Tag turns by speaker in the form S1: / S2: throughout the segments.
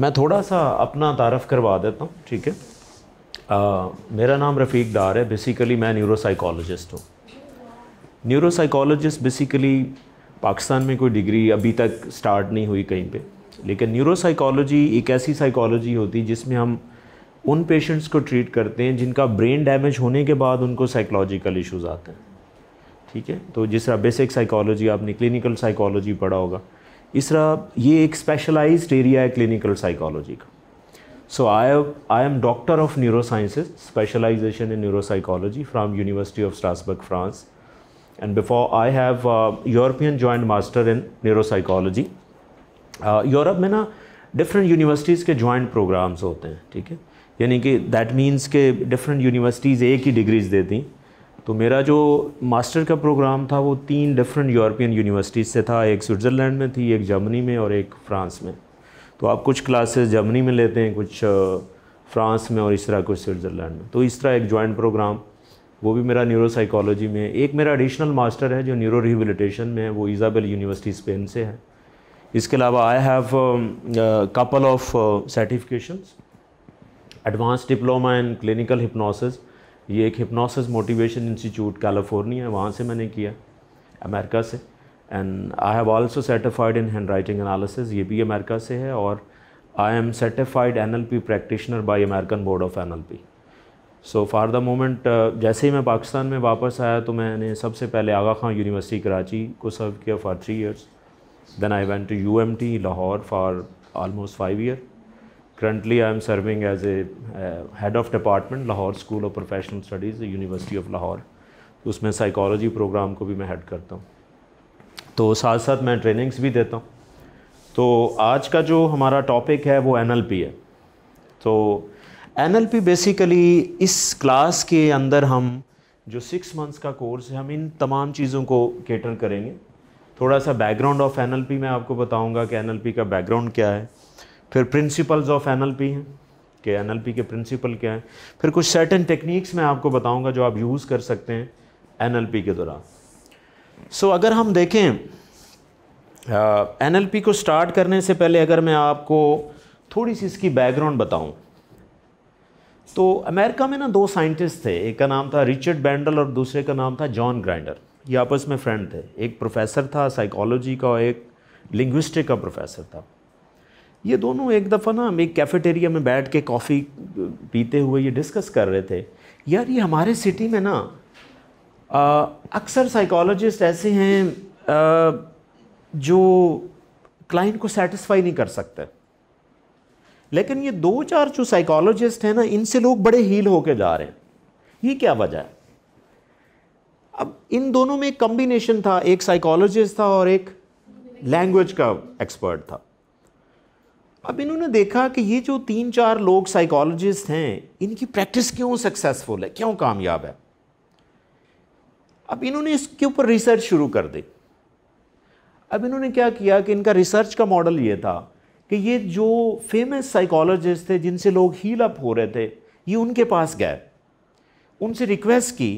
S1: मैं थोड़ा सा अपना तारफ़ करवा देता हूँ ठीक है आ, मेरा नाम रफ़ीक डार है बेसिकली मैं न्यूरोसाइकोलॉजिस्ट हूँ न्यूरोसाइकोलॉजिस्ट बेसिकली पाकिस्तान में कोई डिग्री अभी तक स्टार्ट नहीं हुई कहीं पे लेकिन न्यूरोसाइकोलॉजी एक ऐसी साइकोलॉजी होती है जिसमें हम उन पेशेंट्स को ट्रीट करते हैं जिनका ब्रेन डैमेज होने के बाद उनको साइकोलॉजिकल इशूज़ आते हैं ठीक है तो जिस तरह बेसिक साइकोलॉजी आपने क्लिनिकल साइकोलॉजी पढ़ा होगा इसरा ये एक स्पेशलाइज्ड एरिया है क्लिनिकल साइकोलॉजी का so I I am doctor of neuro sciences specialisation in neuro psychology from university of Strasbourg France and before I have European joint master in neuro psychology Europe में ना different universities के joint programmes होते हैं ठीक है यानी कि that means के डिफरेंट यूनिवर्सिटीज़ एक ही डिग्रीज देती हैं तो मेरा जो मास्टर का प्रोग्राम था वो तीन डिफरेंट यूरोपियन यूनिवर्सिटीज़ से था एक स्विट्ज़रलैंड में थी एक जर्मनी में और एक फ़्रांस में तो आप कुछ क्लासेस जर्मनी में लेते हैं कुछ फ्रांस में और इस तरह कुछ स्विट्ज़रलैंड में तो इस तरह एक जॉइंट प्रोग्राम वो भी मेरा न्यूरोसाइकोलॉजी में एक मेरा एडिशनल मास्टर है जो न्यूरो रिहेबिलिटेशन में है वो इजाबेल यूनिवर्सिटी स्पेन से है इसके अलावा I have couple of certifications advance diploma in clinical hypnosis ये एक हिप्नोसिस मोटिवेशन इंस्टीट्यूट कैलिफोर्निया है वहाँ से मैंने किया अमेरिका से and I have also certified in handwriting analysis ये भी अमेरिका से है और I am certified N L P practitioner by American board of N L P so for the moment जैसे ही मैं पाकिस्तान में वापस आया तो मैंने सबसे पहले आगा खां यूनिवर्सिटी कराची को सर्व किया for three years then I went to U M T Lahore for almost five year Currently, I am serving as a uh, head of department, Lahore School of Professional Studies, University of Lahore. उसमें psychology programme को भी मैं head करता हूँ तो साथ साथ मैं ट्रेनिंग्स भी देता हूँ तो आज का जो हमारा टॉपिक है वो एन है तो एन बेसिकली इस क्लास के अंदर हम जो सिक्स मंथ्स का कोर्स है हम इन तमाम चीज़ों को केटर करेंगे थोड़ा सा बैकग्राउंड ऑफ एन मैं आपको बताऊंगा कि एन का बैकग्राउंड क्या है फिर प्रिंसिपल्स ऑफ एन हैं कि एन के प्रिंसिपल क्या हैं फिर कुछ सर्टन टेक्निक्स मैं आपको बताऊंगा जो आप यूज़ कर सकते हैं एन के दौरान सो so, अगर हम देखें एन uh, को स्टार्ट करने से पहले अगर मैं आपको थोड़ी सी इसकी बैकग्राउंड बताऊं तो अमेरिका में ना दो साइंटिस्ट थे एक का नाम था रिचर्ड बैंडल और दूसरे का नाम था जॉन ग्राइंडर ये आपस में फ्रेंड थे एक प्रोफेसर था साइकोलॉजी का और एक लिंग्विस्टिक का प्रोफेसर था ये दोनों एक दफ़ा ना हम एक कैफेटेरिया में बैठ के कॉफ़ी पीते हुए ये डिस्कस कर रहे थे यार ये हमारे सिटी में ना अक्सर साइकोलॉजिस्ट ऐसे हैं आ, जो क्लाइंट को सेटिस्फाई नहीं कर सकते लेकिन ये दो चार जो साइकोलॉजिस्ट हैं ना इनसे लोग बड़े हील होके जा रहे हैं ये क्या वजह है अब इन दोनों में एक कम्बिनेशन था एक साइकोलॉजिस्ट था और एक लैंग्वेज का एक्सपर्ट था अब इन्होंने देखा कि ये जो तीन चार लोग साइकोलॉजिस्ट हैं इनकी प्रैक्टिस क्यों सक्सेसफुल है क्यों कामयाब है अब इन्होंने इसके ऊपर रिसर्च शुरू कर दी अब इन्होंने क्या किया कि इनका रिसर्च का मॉडल ये था कि ये जो फेमस साइकोलॉजिस्ट थे जिनसे लोग हील अप हो रहे थे ये उनके पास गए उनसे रिक्वेस्ट की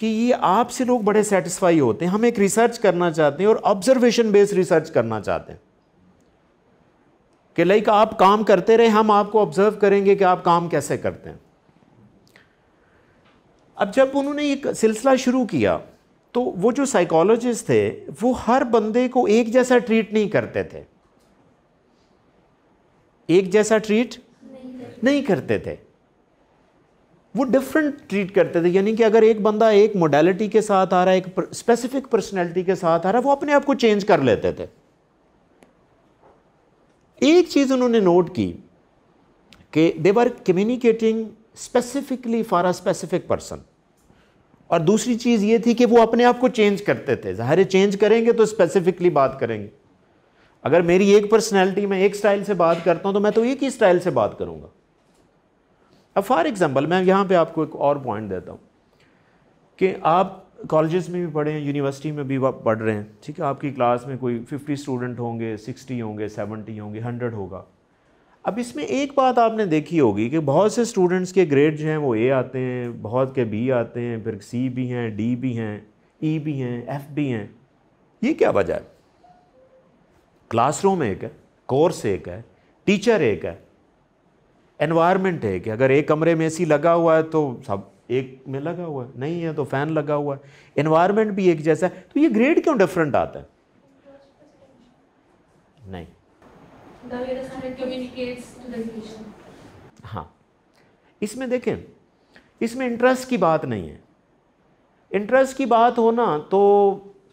S1: कि ये आपसे लोग बड़े सेटिस्फाई होते हैं हम एक रिसर्च करना चाहते हैं और ऑब्जर्वेशन बेस्ड रिसर्च करना चाहते हैं कि लाइक आप काम करते रहे हम आपको ऑब्जर्व करेंगे कि आप काम कैसे करते हैं अब जब उन्होंने एक सिलसिला शुरू किया तो वो जो साइकोलॉजिस्ट थे वो हर बंदे को एक जैसा ट्रीट नहीं करते थे एक जैसा ट्रीट नहीं करते, नहीं करते थे वो डिफरेंट ट्रीट करते थे यानी कि अगर एक बंदा एक मोडेलिटी के साथ आ रहा है एक स्पेसिफिक पर्सनैलिटी के साथ आ रहा है वो अपने आप को चेंज कर लेते थे एक चीज़ उन्होंने नोट की कि they were communicating specifically for a specific person और दूसरी चीज़ ये थी कि वो अपने आप को चेंज करते थे ज़ाहिर चेंज करेंगे तो स्पेसिफिकली बात करेंगे अगर मेरी एक पर्सनैलिटी में एक स्टाइल से बात करता हूँ तो मैं तो एक ही स्टाइल से बात करूँगा अब फॉर एग्ज़ाम्पल मैं यहाँ पे आपको एक और पॉइंट देता हूँ कि आप कॉलेजेस में भी पढ़े हैं यूनिवर्सिटी में भी पढ़ रहे हैं ठीक है आपकी क्लास में कोई 50 स्टूडेंट होंगे 60 होंगे 70 होंगे 100 होगा अब इसमें एक बात आपने देखी होगी कि बहुत से स्टूडेंट्स के ग्रेड जो हैं वो ए आते हैं बहुत के बी आते हैं फिर सी भी हैं डी भी हैं ई e भी हैं एफ भी हैं ये क्या वजह है क्लासरूम एक है कोर्स एक है टीचर एक है एनवायरमेंट एक है अगर एक कमरे में ए लगा हुआ है तो सब एक में लगा हुआ है नहीं है तो फ़ैन लगा हुआ है एनवायरमेंट भी एक जैसा है तो ये ग्रेड क्यों डिफरेंट आता है नहीं हाँ इसमें देखें इसमें इंटरेस्ट की बात नहीं है इंटरेस्ट की बात होना तो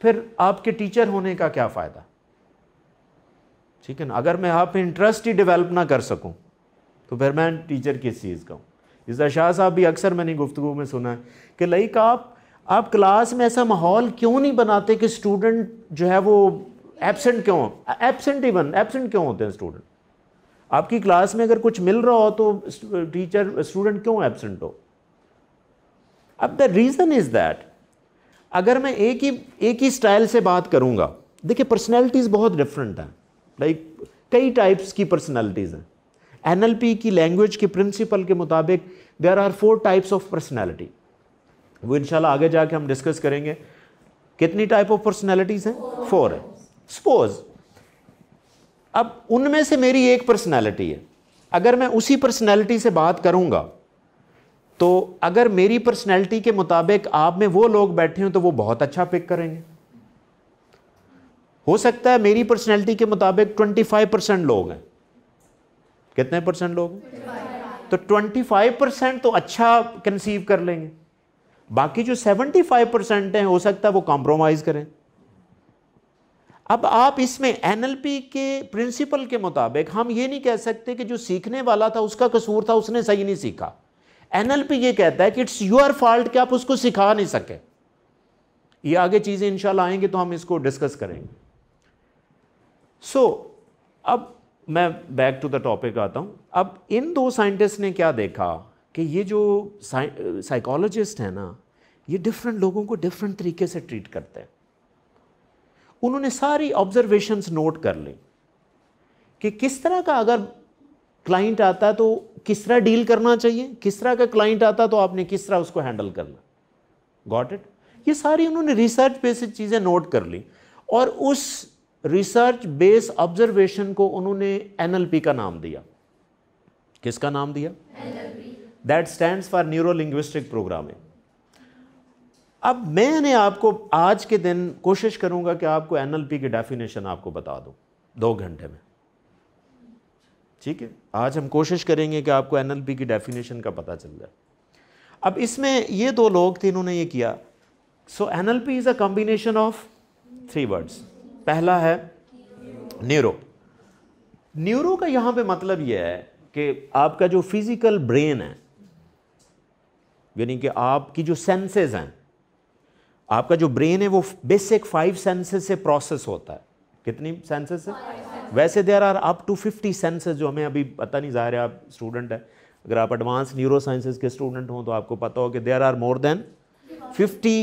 S1: फिर आपके टीचर होने का क्या फ़ायदा ठीक है ना अगर मैं आप इंटरेस्ट ही डेवलप ना कर सकूं तो फिर मैं टीचर किस चीज़ का हूँ इसदा शाह साहब भी अक्सर मैंने गुफ्तु में सुना है कि लाइक आप आप क्लास में ऐसा माहौल क्यों नहीं बनाते कि स्टूडेंट जो है वो एबसेंट क्यों एबसेंट इवन एबसेंट क्यों होते हैं स्टूडेंट आपकी क्लास में अगर कुछ मिल रहा हो तो टीचर स्टूडेंट क्यों एबसेंट हो अब द रीज़न इज़ दैट अगर मैं एक ही एक ही स्टाइल से बात करूँगा देखिए पर्सनैलिटीज़ बहुत डिफरेंट हैं लाइक कई टाइप्स की पर्सनैलिटीज़ हैं एनएलपी की लैंग्वेज के प्रिंसिपल के मुताबिक there are four types of personality वो इनशाला आगे जाके हम डिस्कस करेंगे कितनी टाइप ऑफ पर्सनैलिटीज़ हैं फोर है सपोज अब उनमें से मेरी एक पर्सनैलिटी है अगर मैं उसी पर्सनैलिटी से बात करूंगा तो अगर मेरी पर्सनैलिटी के मुताबिक आप में वो लोग बैठे हों तो वो बहुत अच्छा पिक करेंगे हो सकता है मेरी पर्सनैलिटी के मुताबिक 25 परसेंट लोग हैं कितने परसेंट लोग तो 25 परसेंट तो अच्छा कंसीव कर लेंगे बाकी जो 75 परसेंट है हो सकता है वो कॉम्प्रोमाइज़ करें अब आप इसमें एनएलपी के प्रिंसिपल के मुताबिक हम ये नहीं कह सकते कि जो सीखने वाला था उसका कसूर था उसने सही नहीं सीखा एनएलपी ये कहता है कि इट्स योर फॉल्ट कि आप उसको सिखा नहीं सके ये आगे चीज़ें इंशाल्लाह आएंगे तो हम इसको डिस्कस करेंगे सो so, अब मैं बैक टू द टॉपिक आता हूँ अब इन दो साइंटिस्ट ने क्या देखा कि ये जो साइकोलॉजिस्ट हैं ना ये डिफरेंट लोगों को डिफरेंट तरीके से ट्रीट करते हैं उन्होंने सारी ऑब्जर्वेशंस नोट कर ली कि किस तरह का अगर क्लाइंट आता तो किस तरह डील करना चाहिए किस तरह का क्लाइंट आता तो आपने किस तरह उसको हैंडल करना गॉट इट ये सारी उन्होंने रिसर्च बेसिस चीज़ें नोट कर ली और उस रिसर्च बेस ऑब्जर्वेशन को उन्होंने एनएलपी का नाम दिया किसका नाम दिया that stand for neuro linguistic programming अब मैंने आपको आज के दिन कोशिश करूंगा कि आपको एनएलपी की डेफिनेशन आपको बता दो दो घंटे में ठीक है आज हम कोशिश करेंगे कि आपको एनएलपी की डेफिनेशन का पता चल जाए अब इसमें ये दो लोग थे इन्होंने ये किया so NLP is a combination of three words पहला है न्यूरो न्यूरो का यहां पे मतलब यह है कि आपका जो फिज़िकल ब्रेन है यानी कि आपकी जो सेंसेस हैं आपका जो ब्रेन है वो बेसिक फाइव सेंसेस से प्रोसेस होता है कितनी सेंसेस से? है वैसे there are up to fifty senses जो हमें अभी पता नहीं ज़ाहिर है आप स्टूडेंट हैं अगर आप एडवांस न्यूरो साइंसेज के स्टूडेंट हों तो आपको पता हो कि there are more than fifty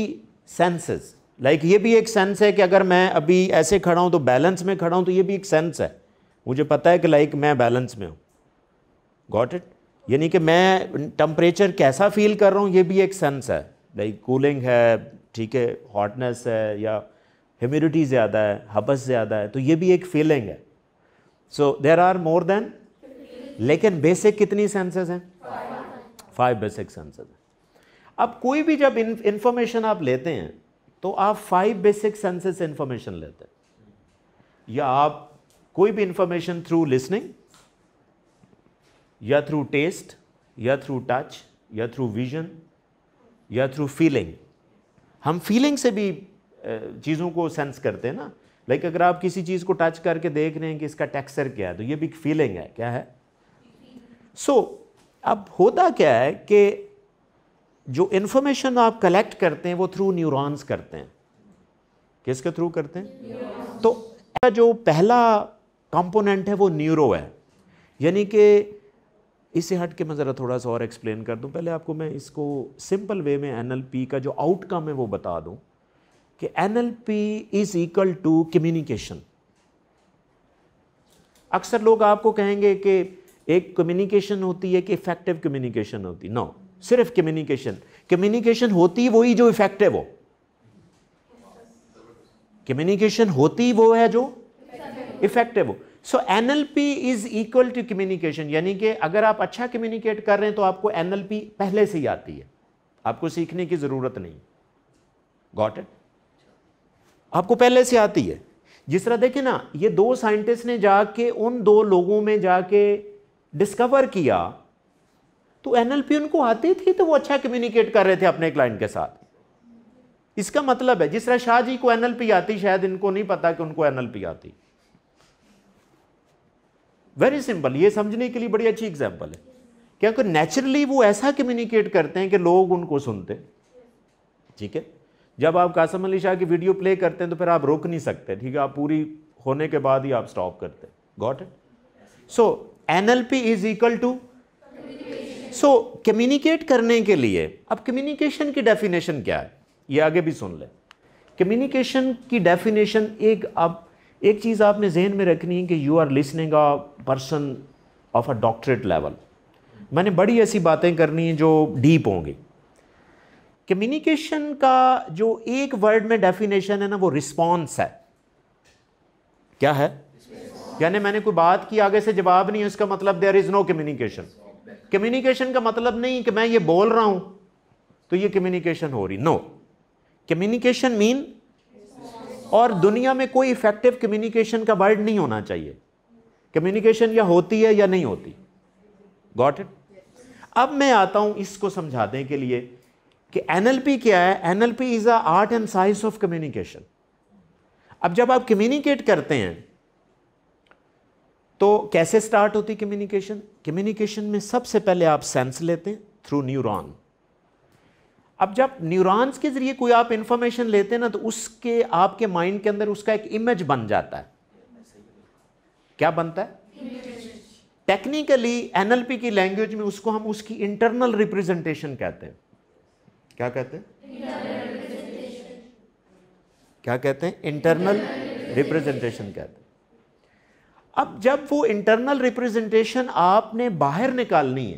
S1: senses like like ये भी एक सेंस है कि अगर मैं अभी ऐसे खड़ा हूँ तो बैलेंस में खड़ा हूँ तो ये भी एक सेंस है मुझे पता है कि लाइक like मैं बैलेंस में हूँ गॉट इट यानी कि मैं टम्परेचर कैसा फील कर रहा हूँ ये भी एक सेंस है लाइक कूलिंग है ठीक है हॉटनेस है या ह्यूमिडिटी ज़्यादा है हबस ज़्यादा है तो ये भी एक फीलिंग है so there are more than लेकिन बेसिक कितनी सेंसेस हैं फाइव बेसिक सेंसेस हैं अब कोई भी जब इंफॉर्मेशन आप लेते हैं तो आप फाइव बेसिक सेंसेस इंफॉर्मेशन लेते हैं या आप कोई भी इंफॉर्मेशन थ्रू लिसनिंग या थ्रू टेस्ट या थ्रू टच या थ्रू विजन या थ्रू फीलिंग हम फीलिंग से भी चीज़ों को सेंस करते हैं ना लाइक like अगर आप किसी चीज़ को टच करके देख रहे हैं कि इसका टेक्सचर क्या है तो ये भी फीलिंग है क्या है सो so, अब होता क्या है कि जो इन्फॉर्मेशन आप कलेक्ट करते हैं वो थ्रू न्यूरॉन्स करते हैं किसके थ्रू करते हैं तो जो पहला कंपोनेंट है वो न्यूरो है यानी कि इसे हट के मैं ज़रा थोड़ा सा और एक्सप्लेन कर दूं पहले आपको मैं इसको सिंपल वे में एनएलपी का जो आउटकम है वो बता दूं कि NLP is equal to communication अक्सर लोग आपको कहेंगे कि एक कम्युनिकेशन होती है कि इफेक्टिव कम्युनिकेशन होती नो no. सिर्फ कम्युनिकेशन कम्युनिकेशन होती वही जो इफेक्टिव हो कम्युनिकेशन होती वो है जो इफेक्टिव हो so N L P is equal to communication यानी कि अगर आप अच्छा कम्युनिकेट कर रहे हैं तो आपको एन एल पी पहले से ही आती है आपको सीखने की ज़रूरत नहीं गॉट इट आपको पहले से आती है जिस तरह देखे ना ये दो साइंटिस्ट ने जाके उन दो लोगों में जाके डिस्कवर किया तो एनएलपी उनको आती थी तो वो अच्छा कम्युनिकेट कर रहे थे अपने क्लाइंट के साथ इसका मतलब है जिस तरह शाह जी को एनएलपी आती शायद इनको नहीं पता कि उनको एनएलपी आती वेरी सिंपल ये समझने के लिए बड़ी अच्छी एग्जाम्पल है क्योंकि नेचुरली वो ऐसा कम्युनिकेट करते हैं कि लोग उनको सुनते ठीक है जब आप कासम अली शाह की वीडियो प्ले करते हैं तो फिर आप रोक नहीं सकते ठीक है आप पूरी होने के बाद ही आप स्टॉप करते got it so N L P is equal to so communicate करने के लिए अब कम्युनिकेशन की डेफिनेशन क्या है ये आगे भी सुन लें कम्युनिकेशन की डेफिनेशन एक अब एक चीज़ आपने जहन में रखनी है कि you are listening a person of a doctorate level मैंने बड़ी ऐसी बातें करनी है जो डीप होंगी कम्युनिकेशन का जो एक वर्ड में डेफिनेशन है ना वो रिस्पॉन्स है क्या है यानी मैंने कोई बात की आगे से जवाब नहीं है उसका मतलब there is no communication communication का मतलब नहीं कि मैं ये बोल रहा हूं तो ये कम्युनिकेशन हो रही नो कम्युनिकेशन मीन और दुनिया में कोई इफेक्टिव कम्युनिकेशन का वर्ड नहीं होना चाहिए कम्युनिकेशन या होती है या नहीं होती गॉट इट अब मैं आता हूं इसको समझाने के लिए कि एनएलपी क्या है NLP is a art and science of communication अब जब आप कम्युनिकेट करते हैं तो कैसे स्टार्ट होती कम्युनिकेशन कम्युनिकेशन में सबसे पहले आप सेंस लेते हैं थ्रू न्यूरॉन अब जब न्यूरॉन्स के ज़रिए कोई आप इंफॉर्मेशन लेते हैं ना तो उसके आपके माइंड के अंदर उसका एक इमेज बन जाता है क्या बनता
S2: है
S1: टेक्निकली एनएलपी की लैंग्वेज में उसको हम उसकी इंटरनल रिप्रेजेंटेशन कहते हैं क्या कहते
S2: हैं
S1: क्या कहते हैं इंटरनल रिप्रेजेंटेशन कहते हैं अब जब वो इंटरनल रिप्रेजेंटेशन आपने बाहर निकालनी है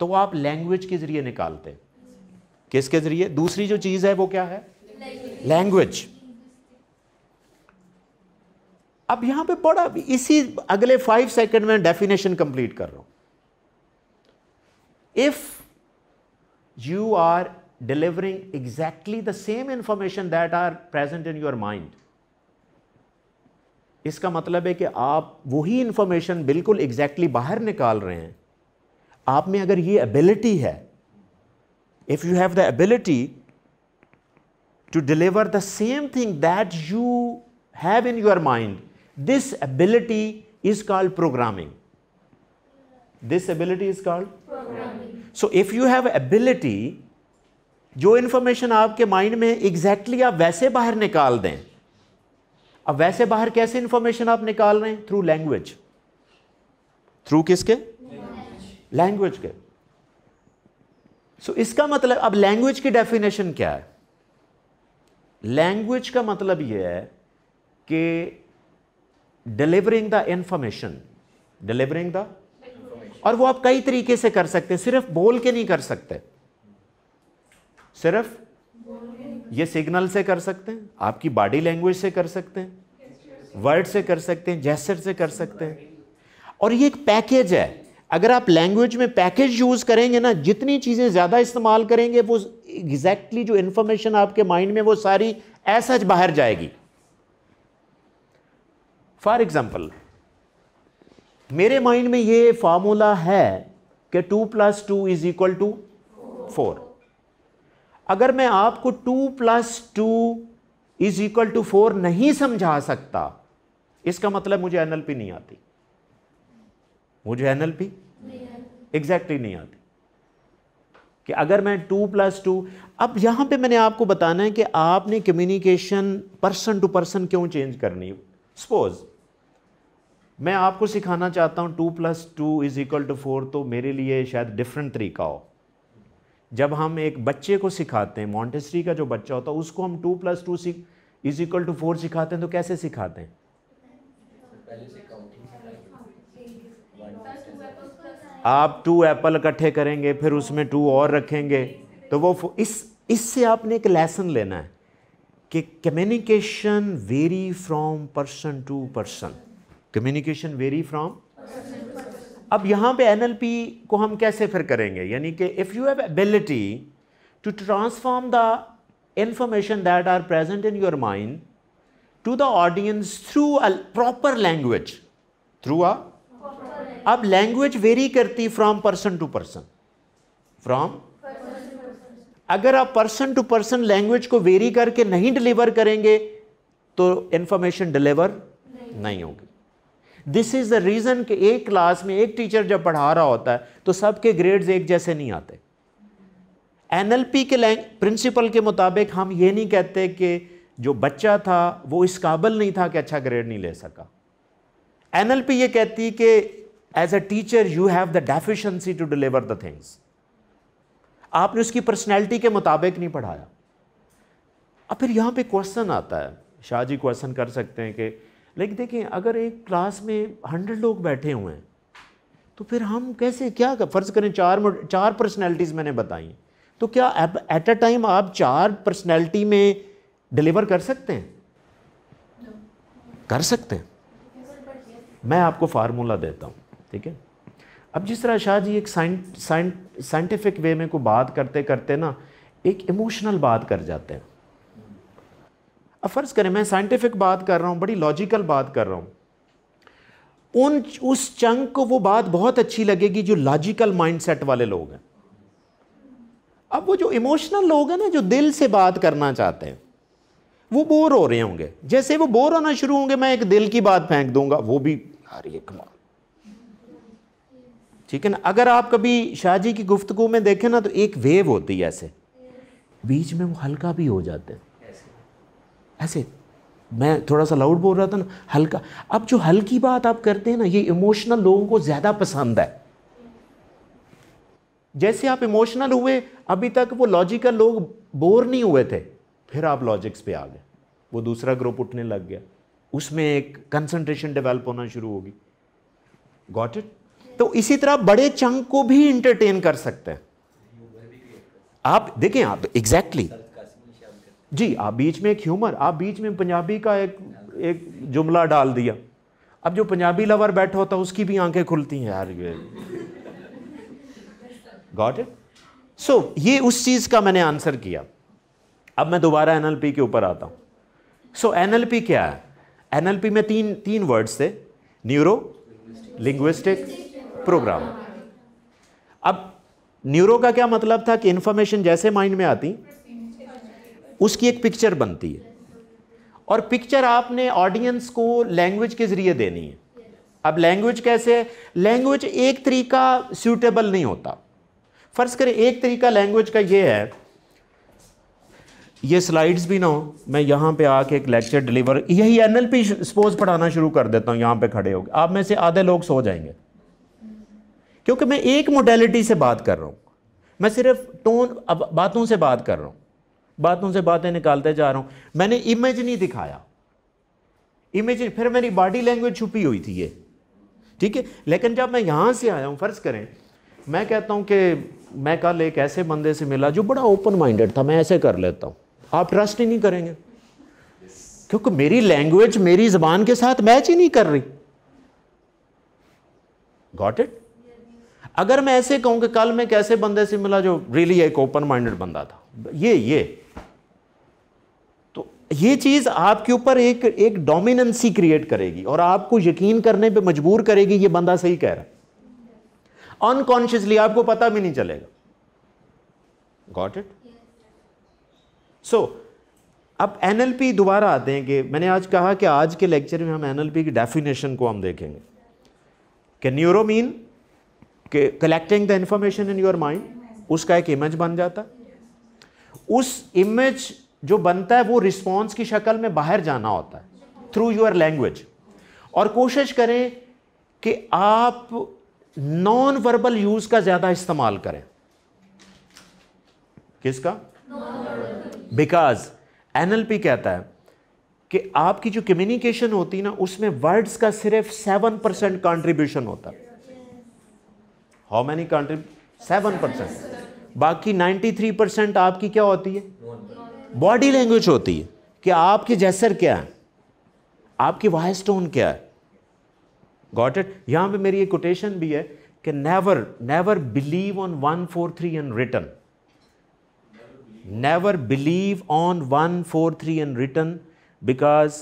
S1: तो आप लैंग्वेज के जरिए निकालते हैं किसके जरिए दूसरी जो चीज है वो क्या है लैंग्वेज अब यहां पे बड़ा इसी अगले फाइव सेकंड में डेफिनेशन कंप्लीट कर रहा हूं if you are delivering exactly the same information that are present in your mind इसका मतलब है कि आप वही इंफॉर्मेशन बिल्कुल एग्जैक्टली exactly बाहर निकाल रहे हैं आप में अगर ये एबिलिटी है if you have the ability to deliver the same thing that you have in your mind this ability is called programming this ability is called so if you have ability जो information आपके mind में exactly exactly आप वैसे बाहर निकाल दें अब वैसे बाहर कैसे इंफॉर्मेशन आप निकाल रहे हैं थ्रू लैंग्वेज थ्रू किसके लैंग्वेज के सो so, इसका मतलब अब लैंग्वेज की डेफिनेशन क्या है लैंग्वेज का मतलब यह है कि delivering the information delivering the और वो आप कई तरीके से कर सकते हैं सिर्फ बोल के नहीं कर सकते सिर्फ ये सिग्नल से कर सकते हैं आपकी बॉडी लैंग्वेज से कर सकते हैं वर्ड से कर सकते हैं जेस्टर से कर सकते हैं और ये एक पैकेज है अगर आप लैंग्वेज में पैकेज यूज़ करेंगे ना जितनी चीज़ें ज़्यादा इस्तेमाल करेंगे वो एग्जैक्टली exactly जो इंफॉर्मेशन आपके माइंड में वो सारी ऐसा बाहर जाएगी फॉर एग्ज़ाम्पल मेरे माइंड में ये फार्मूला है कि two plus two is equal to four अगर मैं आपको two plus two is equal to four नहीं समझा सकता इसका मतलब मुझे एनएलपी नहीं आती मुझे एनएलपी एग्जैक्टली नहीं आती कि अगर मैं टू प्लस टू अब यहां पे मैंने आपको बताना है कि आपने कम्युनिकेशन पर्सन टू पर्सन क्यों चेंज करनी सपोज मैं आपको सिखाना चाहता हूं two plus two is equal to four तो मेरे लिए शायद डिफरेंट तरीका हो जब हम एक बच्चे को सिखाते हैं मॉन्टेसरी का जो बच्चा होता है उसको हम two plus two is equal to four सिखाते हैं तो कैसे सिखाते हैं आप टू एप्पल इकट्ठे करेंगे फिर उसमें टू और रखेंगे तो वो इस इससे आपने एक लेसन लेना है कि communication vary from person to person communication vary from अब यहाँ पे एन को हम कैसे फिर करेंगे यानी कि if you have ability to transform the information that are present in your mind to the audience through a proper language through a अब लैंग्वेज वेरी करती from person to person from अगर आप पर्सन टू पर्सन लैंग्वेज को vary करके नहीं deliver करेंगे तो information deliver नहीं, नहीं होगी दिस इज़ द रीज़न कि एक क्लास में एक टीचर जब पढ़ा रहा होता है तो सबके ग्रेड्स एक जैसे नहीं आते एनएलपी के प्रिंसिपल के मुताबिक हम ये नहीं कहते कि जो बच्चा था वो इस काबिल नहीं था कि अच्छा ग्रेड नहीं ले सका एनएलपी ये कहती कि as a teacher you have the deficiency to deliver the things आपने उसकी पर्सनैलिटी के मुताबिक नहीं पढ़ाया अब फिर यहां पे क्वेश्चन आता है शाह जी क्वेश्चन कर सकते हैं कि लेकिन देखें अगर एक क्लास में हंड्रेड लोग बैठे हुए हैं तो फिर हम कैसे क्या कर, फ़र्ज़ करें चार चार पर्सनैलिटीज़ मैंने बताई तो क्या एट अ टाइम आप चार पर्सनैलिटी में डिलीवर कर सकते हैं कर सकते हैं मैं आपको फार्मूला देता हूँ ठीक है अब जिस तरह शाह जी एक साइंटिफिक वे में को बात करते करते ना एक इमोशनल बात कर जाते हैं अब फ़र्ज़ करें मैं साइंटिफिक बात कर रहा हूँ बड़ी लॉजिकल बात कर रहा हूँ उन उस चंक को वो बात बहुत अच्छी लगेगी जो लॉजिकल माइंडसेट वाले लोग हैं अब वो जो इमोशनल लोग हैं ना जो दिल से बात करना चाहते हैं वो बोर हो रहे होंगे जैसे वो बोर होना शुरू होंगे मैं एक दिल की बात फेंक दूंगा वो भी यार ये कमाल ठीक है ना अगर आप कभी शाहजी की गुफ्तगु में देखें ना तो एक वेव होती है ऐसे बीच में वो हल्का भी हो जाते हैं ऐसे मैं थोड़ा सा लाउड बोल रहा था ना हल्का अब जो हल्की बात आप करते हैं ना ये इमोशनल लोगों को ज़्यादा पसंद है जैसे आप इमोशनल हुए अभी तक वो लॉजिकल लोग बोर नहीं हुए थे फिर आप लॉजिक्स पे आ गए वो दूसरा ग्रुप उठने लग गया उसमें एक कंसंट्रेशन डेवलप होना शुरू होगी गॉट इट तो इसी तरह बड़े चंक को भी इंटरटेन कर सकते हैं आप देखें आप एग्जैक्टली जी आप बीच में एक ह्यूमर आप बीच में पंजाबी का एक एक जुमला डाल दिया अब जो पंजाबी लवर बैठा होता है उसकी भी आंखें खुलती हैं यार ये गॉट इट सो ये उस चीज़ का मैंने आंसर किया अब मैं दोबारा एनएलपी के ऊपर आता हूं सो so, एनएलपी क्या है एनएलपी में तीन तीन वर्ड्स थे न्यूरो लिंग्विस्टिक प्रोग्राम अब न्यूरो का क्या मतलब था कि इंफॉर्मेशन जैसे माइंड में आती उसकी एक पिक्चर बनती है और पिक्चर आपने ऑडियंस को लैंग्वेज के ज़रिए देनी है अब लैंग्वेज कैसे है लैंग्वेज एक तरीका सूटेबल नहीं होता फ़र्ज़ करें एक तरीका लैंग्वेज का ये है ये स्लाइड्स भी ना हो मैं यहाँ पे आके एक लेक्चर डिलीवर यही एन एल पी सपोज पढ़ाना शुरू कर देता हूँ यहाँ पे खड़े हो आप में से आधे लोग सो जाएंगे क्योंकि मैं एक मोडेलिटी से बात कर रहा हूँ मैं सिर्फ टोन अब बातों से बात कर रहा हूँ बातों से बातें निकालते जा रहा हूं मैंने इमेज नहीं दिखाया इमेज फिर मेरी बॉडी लैंग्वेज छुपी हुई थी ये ठीक है लेकिन जब मैं यहां से आया हूं फ़र्ज़ करें मैं कहता हूं कि मैं कल एक ऐसे बंदे से मिला जो बड़ा ओपन माइंडेड था मैं ऐसे कर लेता हूं आप ट्रस्ट ही नहीं करेंगे क्योंकि मेरी लैंग्वेज मेरी ज़बान के साथ मैच ही नहीं कर रही गॉट इट अगर मैं ऐसे कहूं कि कल मैं कैसे बंदे से मिला जो रियली really एक ओपन माइंडेड बंदा था ये ये ये चीज़ आपके ऊपर एक एक डोमिनेंसी क्रिएट करेगी और आपको यकीन करने पे मजबूर करेगी ये बंदा सही कह रहा है अनकॉन्शियसली आपको पता भी नहीं चलेगा गॉट इट सो अब एनएलपी दोबारा आते हैं कि मैंने आज कहा कि आज के लेक्चर में हम एनएलपी की डेफिनेशन को हम देखेंगे कि न्यूरो मीन के collecting the information in your mind उसका एक इमेज बन जाता उस इमेज जो बनता है वो रिस्पॉन्स की शक्ल में बाहर जाना होता है थ्रू योर लैंग्वेज और कोशिश करें कि आप नॉन वर्बल यूज का ज्यादा इस्तेमाल करें किसका बिकॉज एनएलपी कहता है कि आपकी जो कम्युनिकेशन होती है ना उसमें वर्ड्स का सिर्फ सेवन परसेंट कॉन्ट्रीब्यूशन होता how many contribution seven percent बाकी नाइन्टी थ्री परसेंट आपकी क्या होती है बॉडी लैंग्वेज होती है कि आपके जैसर क्या है आपकी वॉइस टोन क्या है गॉट इट यहां पे मेरी एक कोटेशन भी है कि never never believe on one four three and return never believe on one four three and return because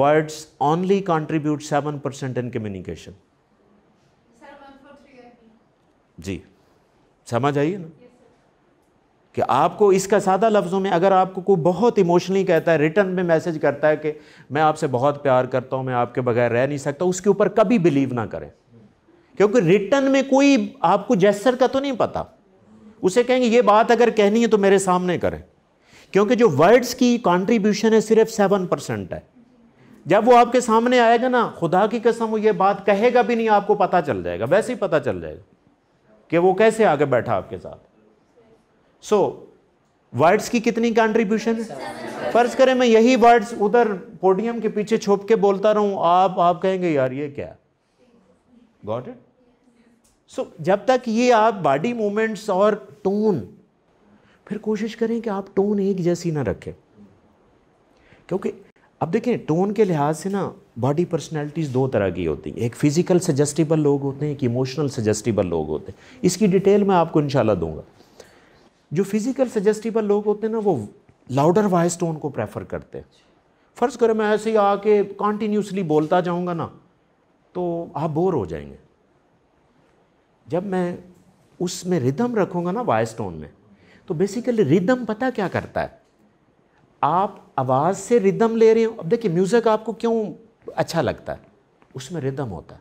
S1: words only contribute seven percent in communication जी समझ आइए ना कि आपको इसका सादा लफ्ज़ों में अगर आपको कोई बहुत इमोशनली कहता है रिटर्न में मैसेज करता है कि मैं आपसे बहुत प्यार करता हूँ मैं आपके बगैर रह नहीं सकता उसके ऊपर कभी बिलीव ना करें क्योंकि रिटर्न में कोई आपको जैसर का तो नहीं पता उसे कहेंगे ये बात अगर कहनी है तो मेरे सामने करें क्योंकि जो वर्ड्स की कॉन्ट्रीब्यूशन है सिर्फ सेवन परसेंट है जब वो आपके सामने आएगा ना खुदा की कसम वो ये बात कहेगा भी नहीं आपको पता चल जाएगा वैसे ही पता चल जाएगा कि वो कैसे आगे बैठा आपके साथ सो वर्ड्स की कितनी कंट्रीब्यूशन है फर्ज करें मैं यही वर्ड्स उधर पोडियम के पीछे छुप के बोलता रहूं आप आप कहेंगे यार ये क्या गॉट इट सो जब तक ये आप बॉडी मूवमेंट्स और टोन फिर कोशिश करें कि आप टोन एक जैसी ना रखें क्योंकि अब देखें टोन के लिहाज से ना बॉडी पर्सनैलिटीज़ दो तरह की होती हैं एक फ़िज़िकल सजेस्टिबल लोग होते हैं एक इमोशनल सजेस्टिबल लोग होते हैं इसकी डिटेल मैं आपको इंशाल्लाह दूंगा जो फिजिकल सजेस्टिबल लोग होते हैं ना वो लाउडर वॉइस टोन को प्रेफर करते हैं फ़र्ज़ करें मैं ऐसे ही आके कॉन्टीन्यूसली बोलता जाऊँगा ना तो आप बोर हो जाएंगे जब मैं उसमें रिदम रखूँगा ना वॉइस टोन में तो बेसिकली रिदम पता क्या करता है आप आवाज़ से रिदम ले रहे हो अब देखिए म्यूज़िक आपको क्यों अच्छा लगता है उसमें रिदम होता है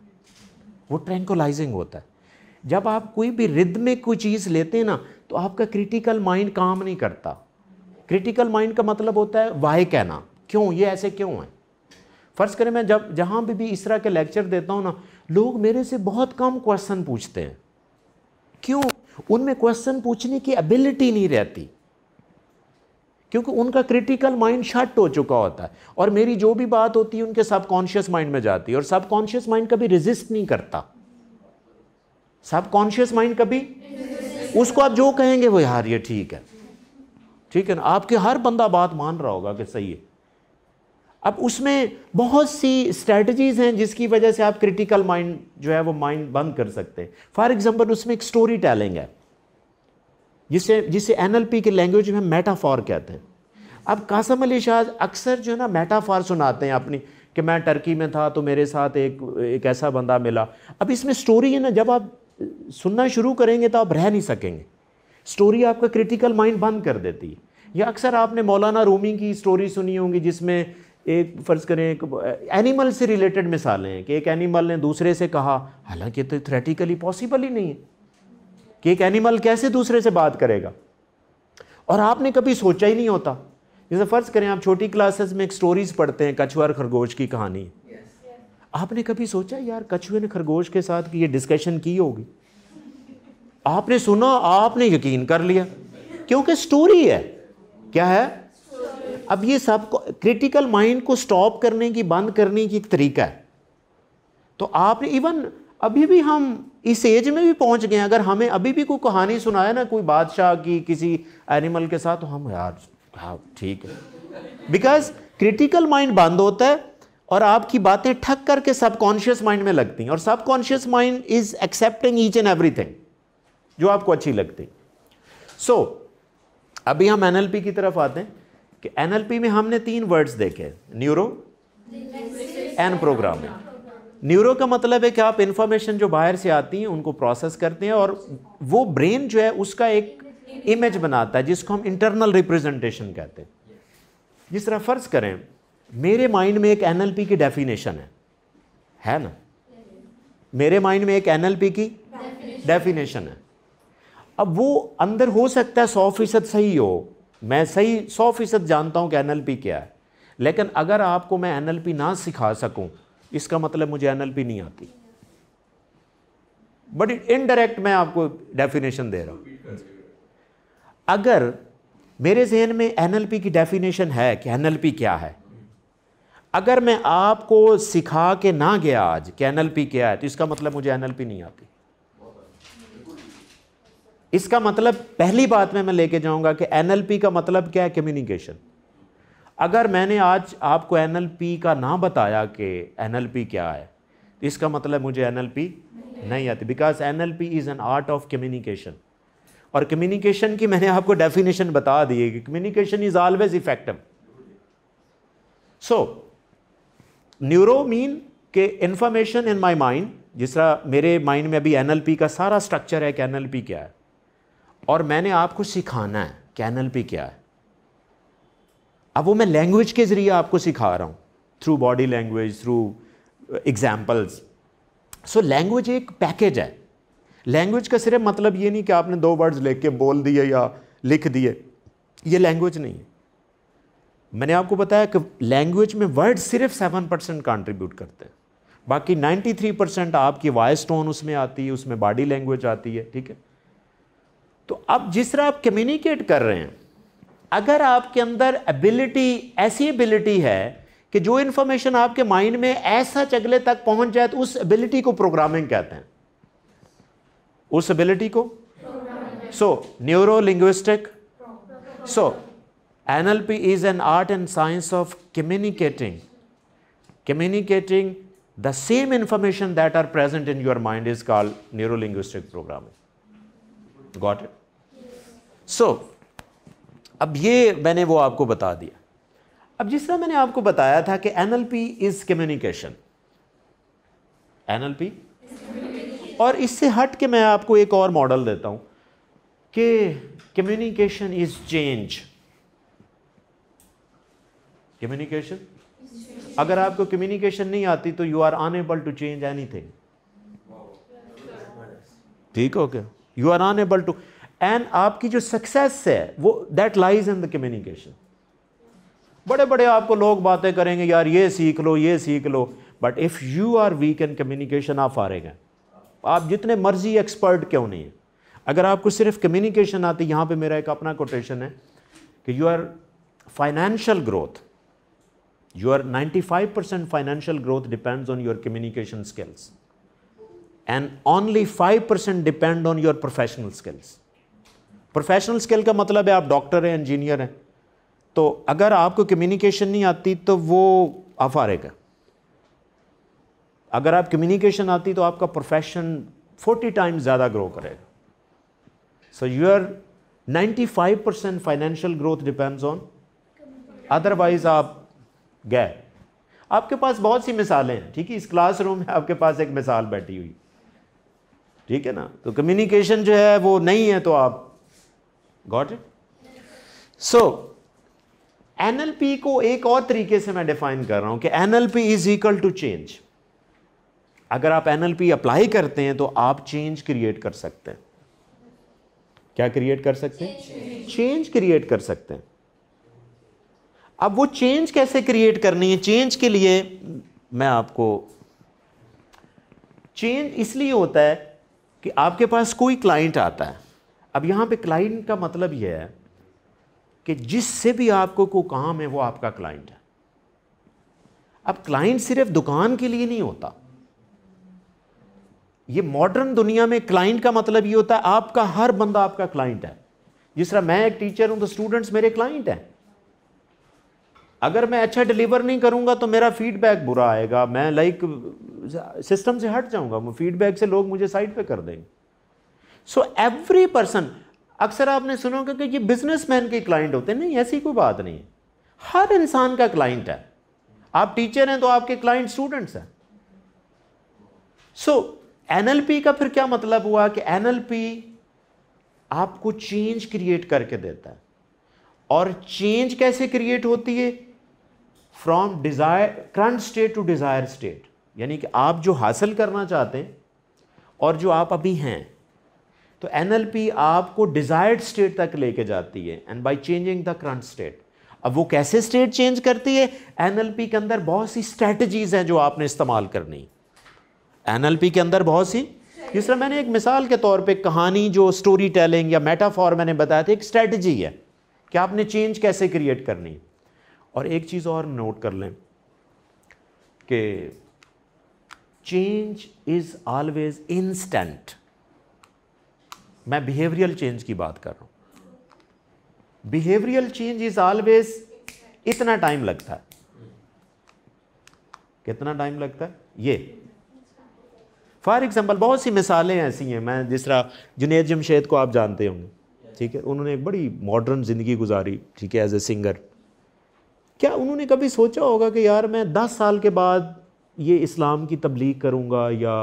S1: वो ट्रैंकोलाइजिंग होता है जब आप कोई भी रिद में कोई चीज़ लेते हैं ना तो आपका क्रिटिकल माइंड काम नहीं करता क्रिटिकल माइंड का मतलब होता है वाह कहना क्यों ये ऐसे क्यों है फ़र्ज़ करें मैं जब जहाँ भी भी इस तरह के लेक्चर देता हूँ ना लोग मेरे से बहुत कम क्वेश्चन पूछते हैं क्यों उनमें क्वेश्चन पूछने की एबिलिटी नहीं रहती क्योंकि उनका क्रिटिकल माइंड शट हो चुका होता है और मेरी जो भी बात होती है उनके सबकॉन्शियस माइंड में जाती है और सबकॉन्शियस माइंड कभी रिजिस्ट नहीं करता सबकॉन्शियस माइंड कभी उसको आप जो कहेंगे वो यार ये ठीक है ठीक है ना आपके हर बंदा बात मान रहा होगा कि सही है अब उसमें बहुत सी स्ट्रेटजीज़ हैं जिसकी वजह से आप क्रिटिकल माइंड जो है वो माइंड बंद कर सकते हैं फॉर एग्जाम्पल उसमें एक स्टोरी टेलिंग है जिसे जिसे एनएलपी के लैंग्वेज में मेटाफॉर कहते हैं अब कासम अली शाह अक्सर जो है ना मेटाफॉर सुनाते हैं अपनी कि मैं टर्की में था तो मेरे साथ एक एक ऐसा बंदा मिला अब इसमें स्टोरी है ना जब आप सुनना शुरू करेंगे तो आप रह नहीं सकेंगे स्टोरी आपका क्रिटिकल माइंड बंद कर देती है या अक्सर आपने मौलाना रूमी की स्टोरी सुनी होंगी जिसमें एक फ़र्ज़ करें एक एनिमल से रिलेटेड मिसालें हैं कि एक एनिमल ने दूसरे से कहा हालांकि तो थ्रेटिकली पॉसिबल ही नहीं है कि एक एनिमल कैसे दूसरे से बात करेगा और आपने कभी सोचा ही नहीं होता जैसे फ़र्ज़ करें आप छोटी क्लासेस में एक स्टोरीज़ पढ़ते हैं कछुआ और खरगोश की कहानी आपने कभी सोचा यार कछुए ने खरगोश के साथ ये डिस्कशन की होगी आपने सुना आपने यकीन कर लिया क्योंकि स्टोरी है क्या है अब ये सब क्रिटिकल माइंड को स्टॉप करने की बंद करने की एक तरीका है तो आपने इवन अभी भी हम इस एज में भी पहुंच गए अगर हमें अभी भी कोई कहानी सुनाया ना कोई बादशाह की किसी एनिमल के साथ तो हम यार हाँ, ठीक है बिकॉज क्रिटिकल माइंड बंद होता है और आपकी बातें ठक करके सबकॉन्शियस माइंड में लगती हैं और subconscious mind is accepting each and everything जो आपको अच्छी लगती सो so, अभी हम एनएलपी की तरफ आते हैं कि एनएलपी में हमने तीन वर्ड्स देखे न्यूरो एंड प्रोग्रामिंग न्यूरो का मतलब है कि आप इंफॉर्मेशन जो बाहर से आती हैं उनको प्रोसेस करते हैं और वो ब्रेन जो है उसका एक इमेज बनाता है जिसको हम इंटरनल रिप्रेजेंटेशन कहते हैं जिस तरह फर्ज करें मेरे माइंड में एक एनएलपी की डेफिनेशन है है ना मेरे माइंड में एक एनएलपी की डेफिनेशन है अब वो अंदर हो सकता है सौ फीसद सही हो मैं सही सौ फीसद जानता हूं कि एनएलपी क्या है लेकिन अगर आपको मैं एनएलपी ना सिखा सकूं इसका मतलब मुझे एनएलपी नहीं आती बट इनडायरेक्ट मैं आपको डेफिनेशन दे रहा हूं अगर मेरे जहन में एनएलपी की डेफिनेशन है कि एनएलपी क्या है अगर मैं आपको सिखा के ना गया आज कि एन क्या है तो इसका मतलब मुझे एन नहीं आती इसका मतलब पहली बात में मैं लेके जाऊंगा कि एन का मतलब क्या है कम्युनिकेशन अगर मैंने आज आपको एन का ना बताया कि एन क्या है तो इसका मतलब मुझे एन नहीं आती because N is an art of communication और कम्युनिकेशन की मैंने आपको डेफिनेशन बता दी है कि communication is always effective so neuro mean के इन्फॉर्मेशन इन माई माइंड जिस तरह मेरे माइंड में अभी एन का सारा स्ट्रक्चर है कि एन क्या है और मैंने आपको सिखाना है कि एन क्या है अब वो मैं लैंग्वेज के ज़रिए आपको सिखा रहा हूँ through body language through examples so language एक पैकेज है लैंग्वेज का सिर्फ मतलब ये नहीं कि आपने दो वर्ड्स लेके बोल दिए या लिख दिए ये लैंग्वेज नहीं है मैंने आपको बताया कि लैंग्वेज में वर्ड सिर्फ सेवन परसेंट कॉन्ट्रीब्यूट करते हैं बाकी नाइन्टी थ्री परसेंट आपकी वॉइस टोन उसमें आती है उसमें बॉडी लैंग्वेज आती है ठीक है तो अब जिस तरह आप कम्युनिकेट कर रहे हैं अगर आपके अंदर एबिलिटी ऐसी एबिलिटी है कि जो इंफॉर्मेशन आपके माइंड में ऐसा चगले तक पहुंच जाए तो उस एबिलिटी को प्रोग्रामिंग कहते हैं उस एबिलिटी को so neuro linguistic so NLP is an art and science of communicating. Communicating the same information that are present in your mind is called neurolinguistic programming. Got it? So, अब ये मैंने वो आपको बता दिया अब जिस तरह मैंने आपको बताया था कि N L P is communication N और इससे हट के मैं आपको एक और मॉडल देता हूं कि कम्युनिकेशन इज चेंज कम्युनिकेशन अगर आपको कम्युनिकेशन नहीं आती तो you are unable to change anything ठीक हो गया you are unable to and आपकी जो सक्सेस है वो that lies in the communication बड़े बड़े आपको लोग बातें करेंगे यार ये सीख लो ये सीख लो but if you are weak in communication आप आ रहेगा आप जितने मर्जी एक्सपर्ट क्यों नहीं है अगर आपको सिर्फ कम्युनिकेशन आती यहां पे मेरा एक अपना कोटेशन है कि you are financial growth Your 95% financial growth depends on your communication skills. And only 5% depend on your professional skills. Professional skill का मतलब है आप डॉक्टर हैं इंजीनियर हैं तो अगर आपको कम्युनिकेशन नहीं आती तो वो अफा रहेगा अगर आप कम्युनिकेशन आती तो आपका प्रोफेशन 40 टाइम्स ज़्यादा ग्रो करेगा so your 95 percent financial growth depends on otherwise आप गैर आपके पास बहुत सी मिसालें हैं ठीक है इस क्लासरूम में आपके पास एक मिसाल बैठी हुई ठीक है ना तो कम्युनिकेशन जो है वो नहीं है तो आप गॉट इट सो एनएलपी को एक और तरीके से मैं डिफाइन कर रहा हूं कि NLP is equal to change अगर आप एनएलपी अप्लाई करते हैं तो आप चेंज क्रिएट कर सकते हैं क्या क्रिएट कर सकते हैं चेंज क्रिएट कर सकते हैं अब वो चेंज कैसे क्रिएट करनी है चेंज के लिए मैं आपको चेंज इसलिए होता है कि आपके पास कोई क्लाइंट आता है अब यहां पे क्लाइंट का मतलब यह है कि जिससे भी आपको को काम है वो आपका क्लाइंट है अब क्लाइंट सिर्फ दुकान के लिए नहीं होता ये मॉडर्न दुनिया में क्लाइंट का मतलब ये होता है आपका हर बंदा आपका क्लाइंट है जिस तरह मैं एक टीचर हूं तो स्टूडेंट्स मेरे क्लाइंट हैं अगर मैं अच्छा डिलीवर नहीं करूंगा तो मेरा फीडबैक बुरा आएगा मैं लाइक सिस्टम से हट जाऊंगा फीडबैक से लोग मुझे साइड पे कर देंगे सो एवरी पर्सन अक्सर आपने सुना होगा कि ये बिजनेसमैन के क्लाइंट होते हैं नहीं ऐसी कोई बात नहीं है हर इंसान का क्लाइंट है आप टीचर हैं तो आपके क्लाइंट स्टूडेंट्स हैं सो एनएलपी का फिर क्या मतलब हुआ कि एनएलपी आपको चेंज क्रिएट करके देता है और चेंज कैसे क्रिएट होती है from desire current state to desire state यानी कि आप जो हासिल करना चाहते हैं और जो आप अभी हैं तो एन आपको डिज़ायर्ड स्टेट तक लेके जाती है and by changing the current state अब वो कैसे स्टेट चेंज करती है एन के अंदर बहुत सी स्ट्रेटजीज हैं जो आपने इस्तेमाल करनी एन के अंदर बहुत सी जिस तरह मैंने एक मिसाल के तौर पे कहानी जो स्टोरी टेलिंग या मेटाफॉर मैंने बताया था एक स्ट्रेटजी है कि आपने चेंज कैसे क्रिएट करनी है और एक चीज़ और नोट कर लें कि चेंज इज़ ऑलवेज इंस्टेंट मैं बिहेवियरल चेंज की बात कर रहा हूं बिहेवियरल चेंज इज़ ऑलवेज इतना टाइम लगता है कितना टाइम लगता है ये फॉर एग्ज़ाम्पल बहुत सी मिसालें ऐसी हैं मैं जिस तरह जुनेद जमशेद को आप जानते होंगे ठीक है उन्होंने एक बड़ी मॉडर्न ज़िंदगी गुजारी ठीक है एज ए सिंगर क्या उन्होंने कभी सोचा होगा कि यार मैं दस साल के बाद ये इस्लाम की तबलीग करूँगा या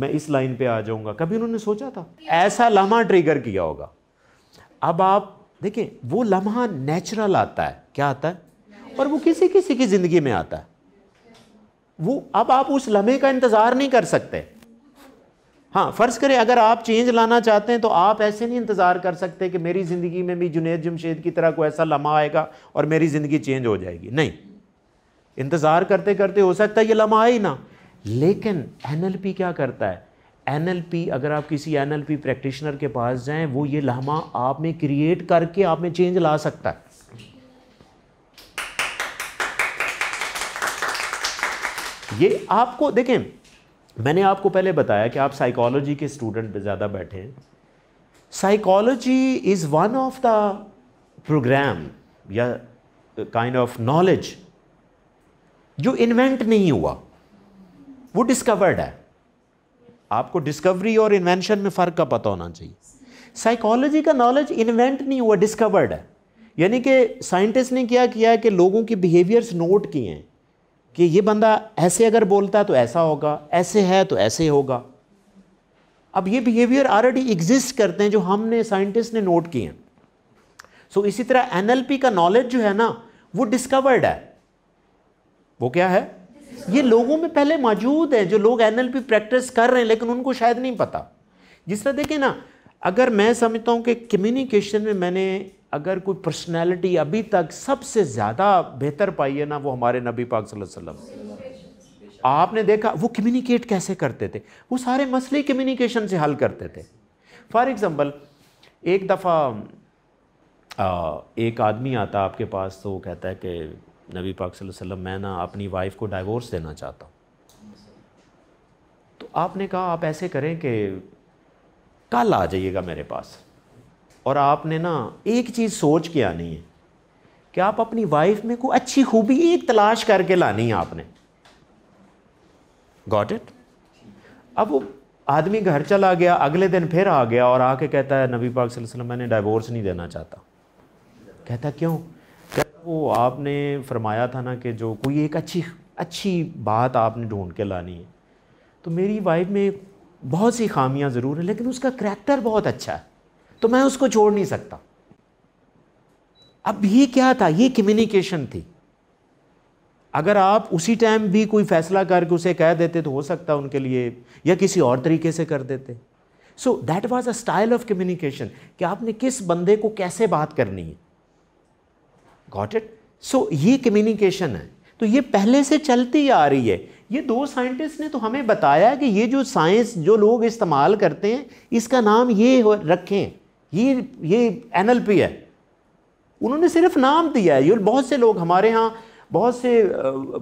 S1: मैं इस लाइन पे आ जाऊँगा कभी उन्होंने सोचा था ऐसा लम्हा ट्रिगर किया होगा अब आप देखें वो लम्हा नेचुरल आता है क्या आता है और वो किसी किसी की ज़िंदगी में आता है वो अब आप उस लम्हे का इंतज़ार नहीं कर सकते हाँ फ़र्ज़ करें अगर आप चेंज लाना चाहते हैं तो आप ऐसे नहीं इंतज़ार कर सकते कि मेरी ज़िंदगी में भी जुनेद जमशेद की तरह कोई ऐसा लम्हा आएगा और मेरी ज़िंदगी चेंज हो जाएगी नहीं इंतज़ार करते करते हो सकता है ये लम्हा आए ना लेकिन एन क्या करता है एन अगर आप किसी एन प्रैक्टिशनर के पास जाए वो ये लम्हा आप में क्रिएट करके आप में चेंज ला सकता है ये आपको देखें मैंने आपको पहले बताया कि आप साइकोलॉजी के स्टूडेंट ज़्यादा बैठे हैं psychology is one of the program या काइंड ऑफ नॉलेज जो इन्वेंट नहीं हुआ वो डिस्कवर्ड है आपको डिस्कवरी और इन्वेंशन में फ़र्क का पता होना चाहिए साइकोलॉजी का नॉलेज इन्वेंट नहीं हुआ डिस्कवर्ड है यानी कि साइंटिस्ट ने क्या किया कि लोगों के बिहेवियर्स नोट किए हैं कि ये बंदा ऐसे अगर बोलता है तो ऐसा होगा ऐसे है तो ऐसे होगा अब ये बिहेवियर ऑलरेडी एग्जिस्ट करते हैं जो हमने साइंटिस्ट ने नोट किए हैं सो इसी तरह एनएलपी का नॉलेज जो है ना वो डिस्कवर्ड है वो क्या है ये लोगों में पहले मौजूद है जो लोग एनएलपी प्रैक्टिस कर रहे हैं लेकिन उनको शायद नहीं पता जिस तरह देखें ना अगर मैं समझता हूँ कि कम्युनिकेशन में मैंने अगर कोई पर्सनैलिटी अभी तक सबसे ज़्यादा बेहतर पाई है ना वो हमारे नबी पाक सल्लल्लाहु अलैहि
S2: वसल्लम
S1: आपने देखा वो कम्युनिकेट कैसे करते थे वो सारे मसले कम्युनिकेशन से हल करते थे फॉर एग्ज़ाम्पल एक दफ़ा एक आदमी आता आपके पास तो वो कहता है कि नबी पाक सल्लल्लाहु अलैहि वसल्लम मैं ना अपनी वाइफ को डाइवोर्स देना चाहता हूँ तो आपने कहा आप ऐसे करें कि कल आ जाइएगा मेरे पास और आपने ना एक चीज़ सोच के आनी है कि आप अपनी वाइफ में कोई अच्छी खूबी एक तलाश करके लानी है आपने गॉट इट अब वो आदमी घर चला गया अगले दिन फिर आ गया और आके कहता है नबी पाक वसल्लम मैंने डाइवोर्स नहीं देना चाहता कहता क्यों कहता वो आपने फरमाया था ना कि जो कोई एक अच्छी अच्छी बात आपने ढूंढ के लानी है तो मेरी वाइफ में बहुत सी खामियां ज़रूर हैं लेकिन उसका करैक्टर बहुत अच्छा है तो मैं उसको छोड़ नहीं सकता अब ये क्या था ये कम्युनिकेशन थी अगर आप उसी टाइम भी कोई फैसला करके उसे कह देते तो हो सकता उनके लिए या किसी और तरीके से कर देते so that was a style of communication कि आपने किस बंदे को कैसे बात करनी है गॉट इट सो ये कम्युनिकेशन है तो ये पहले से चलती आ रही है ये दो साइंटिस्ट ने तो हमें बताया कि ये जो साइंस जो लोग इस्तेमाल करते हैं इसका नाम ये रखें ये ये एन है उन्होंने सिर्फ नाम दिया है ये बहुत से लोग हमारे यहाँ बहुत से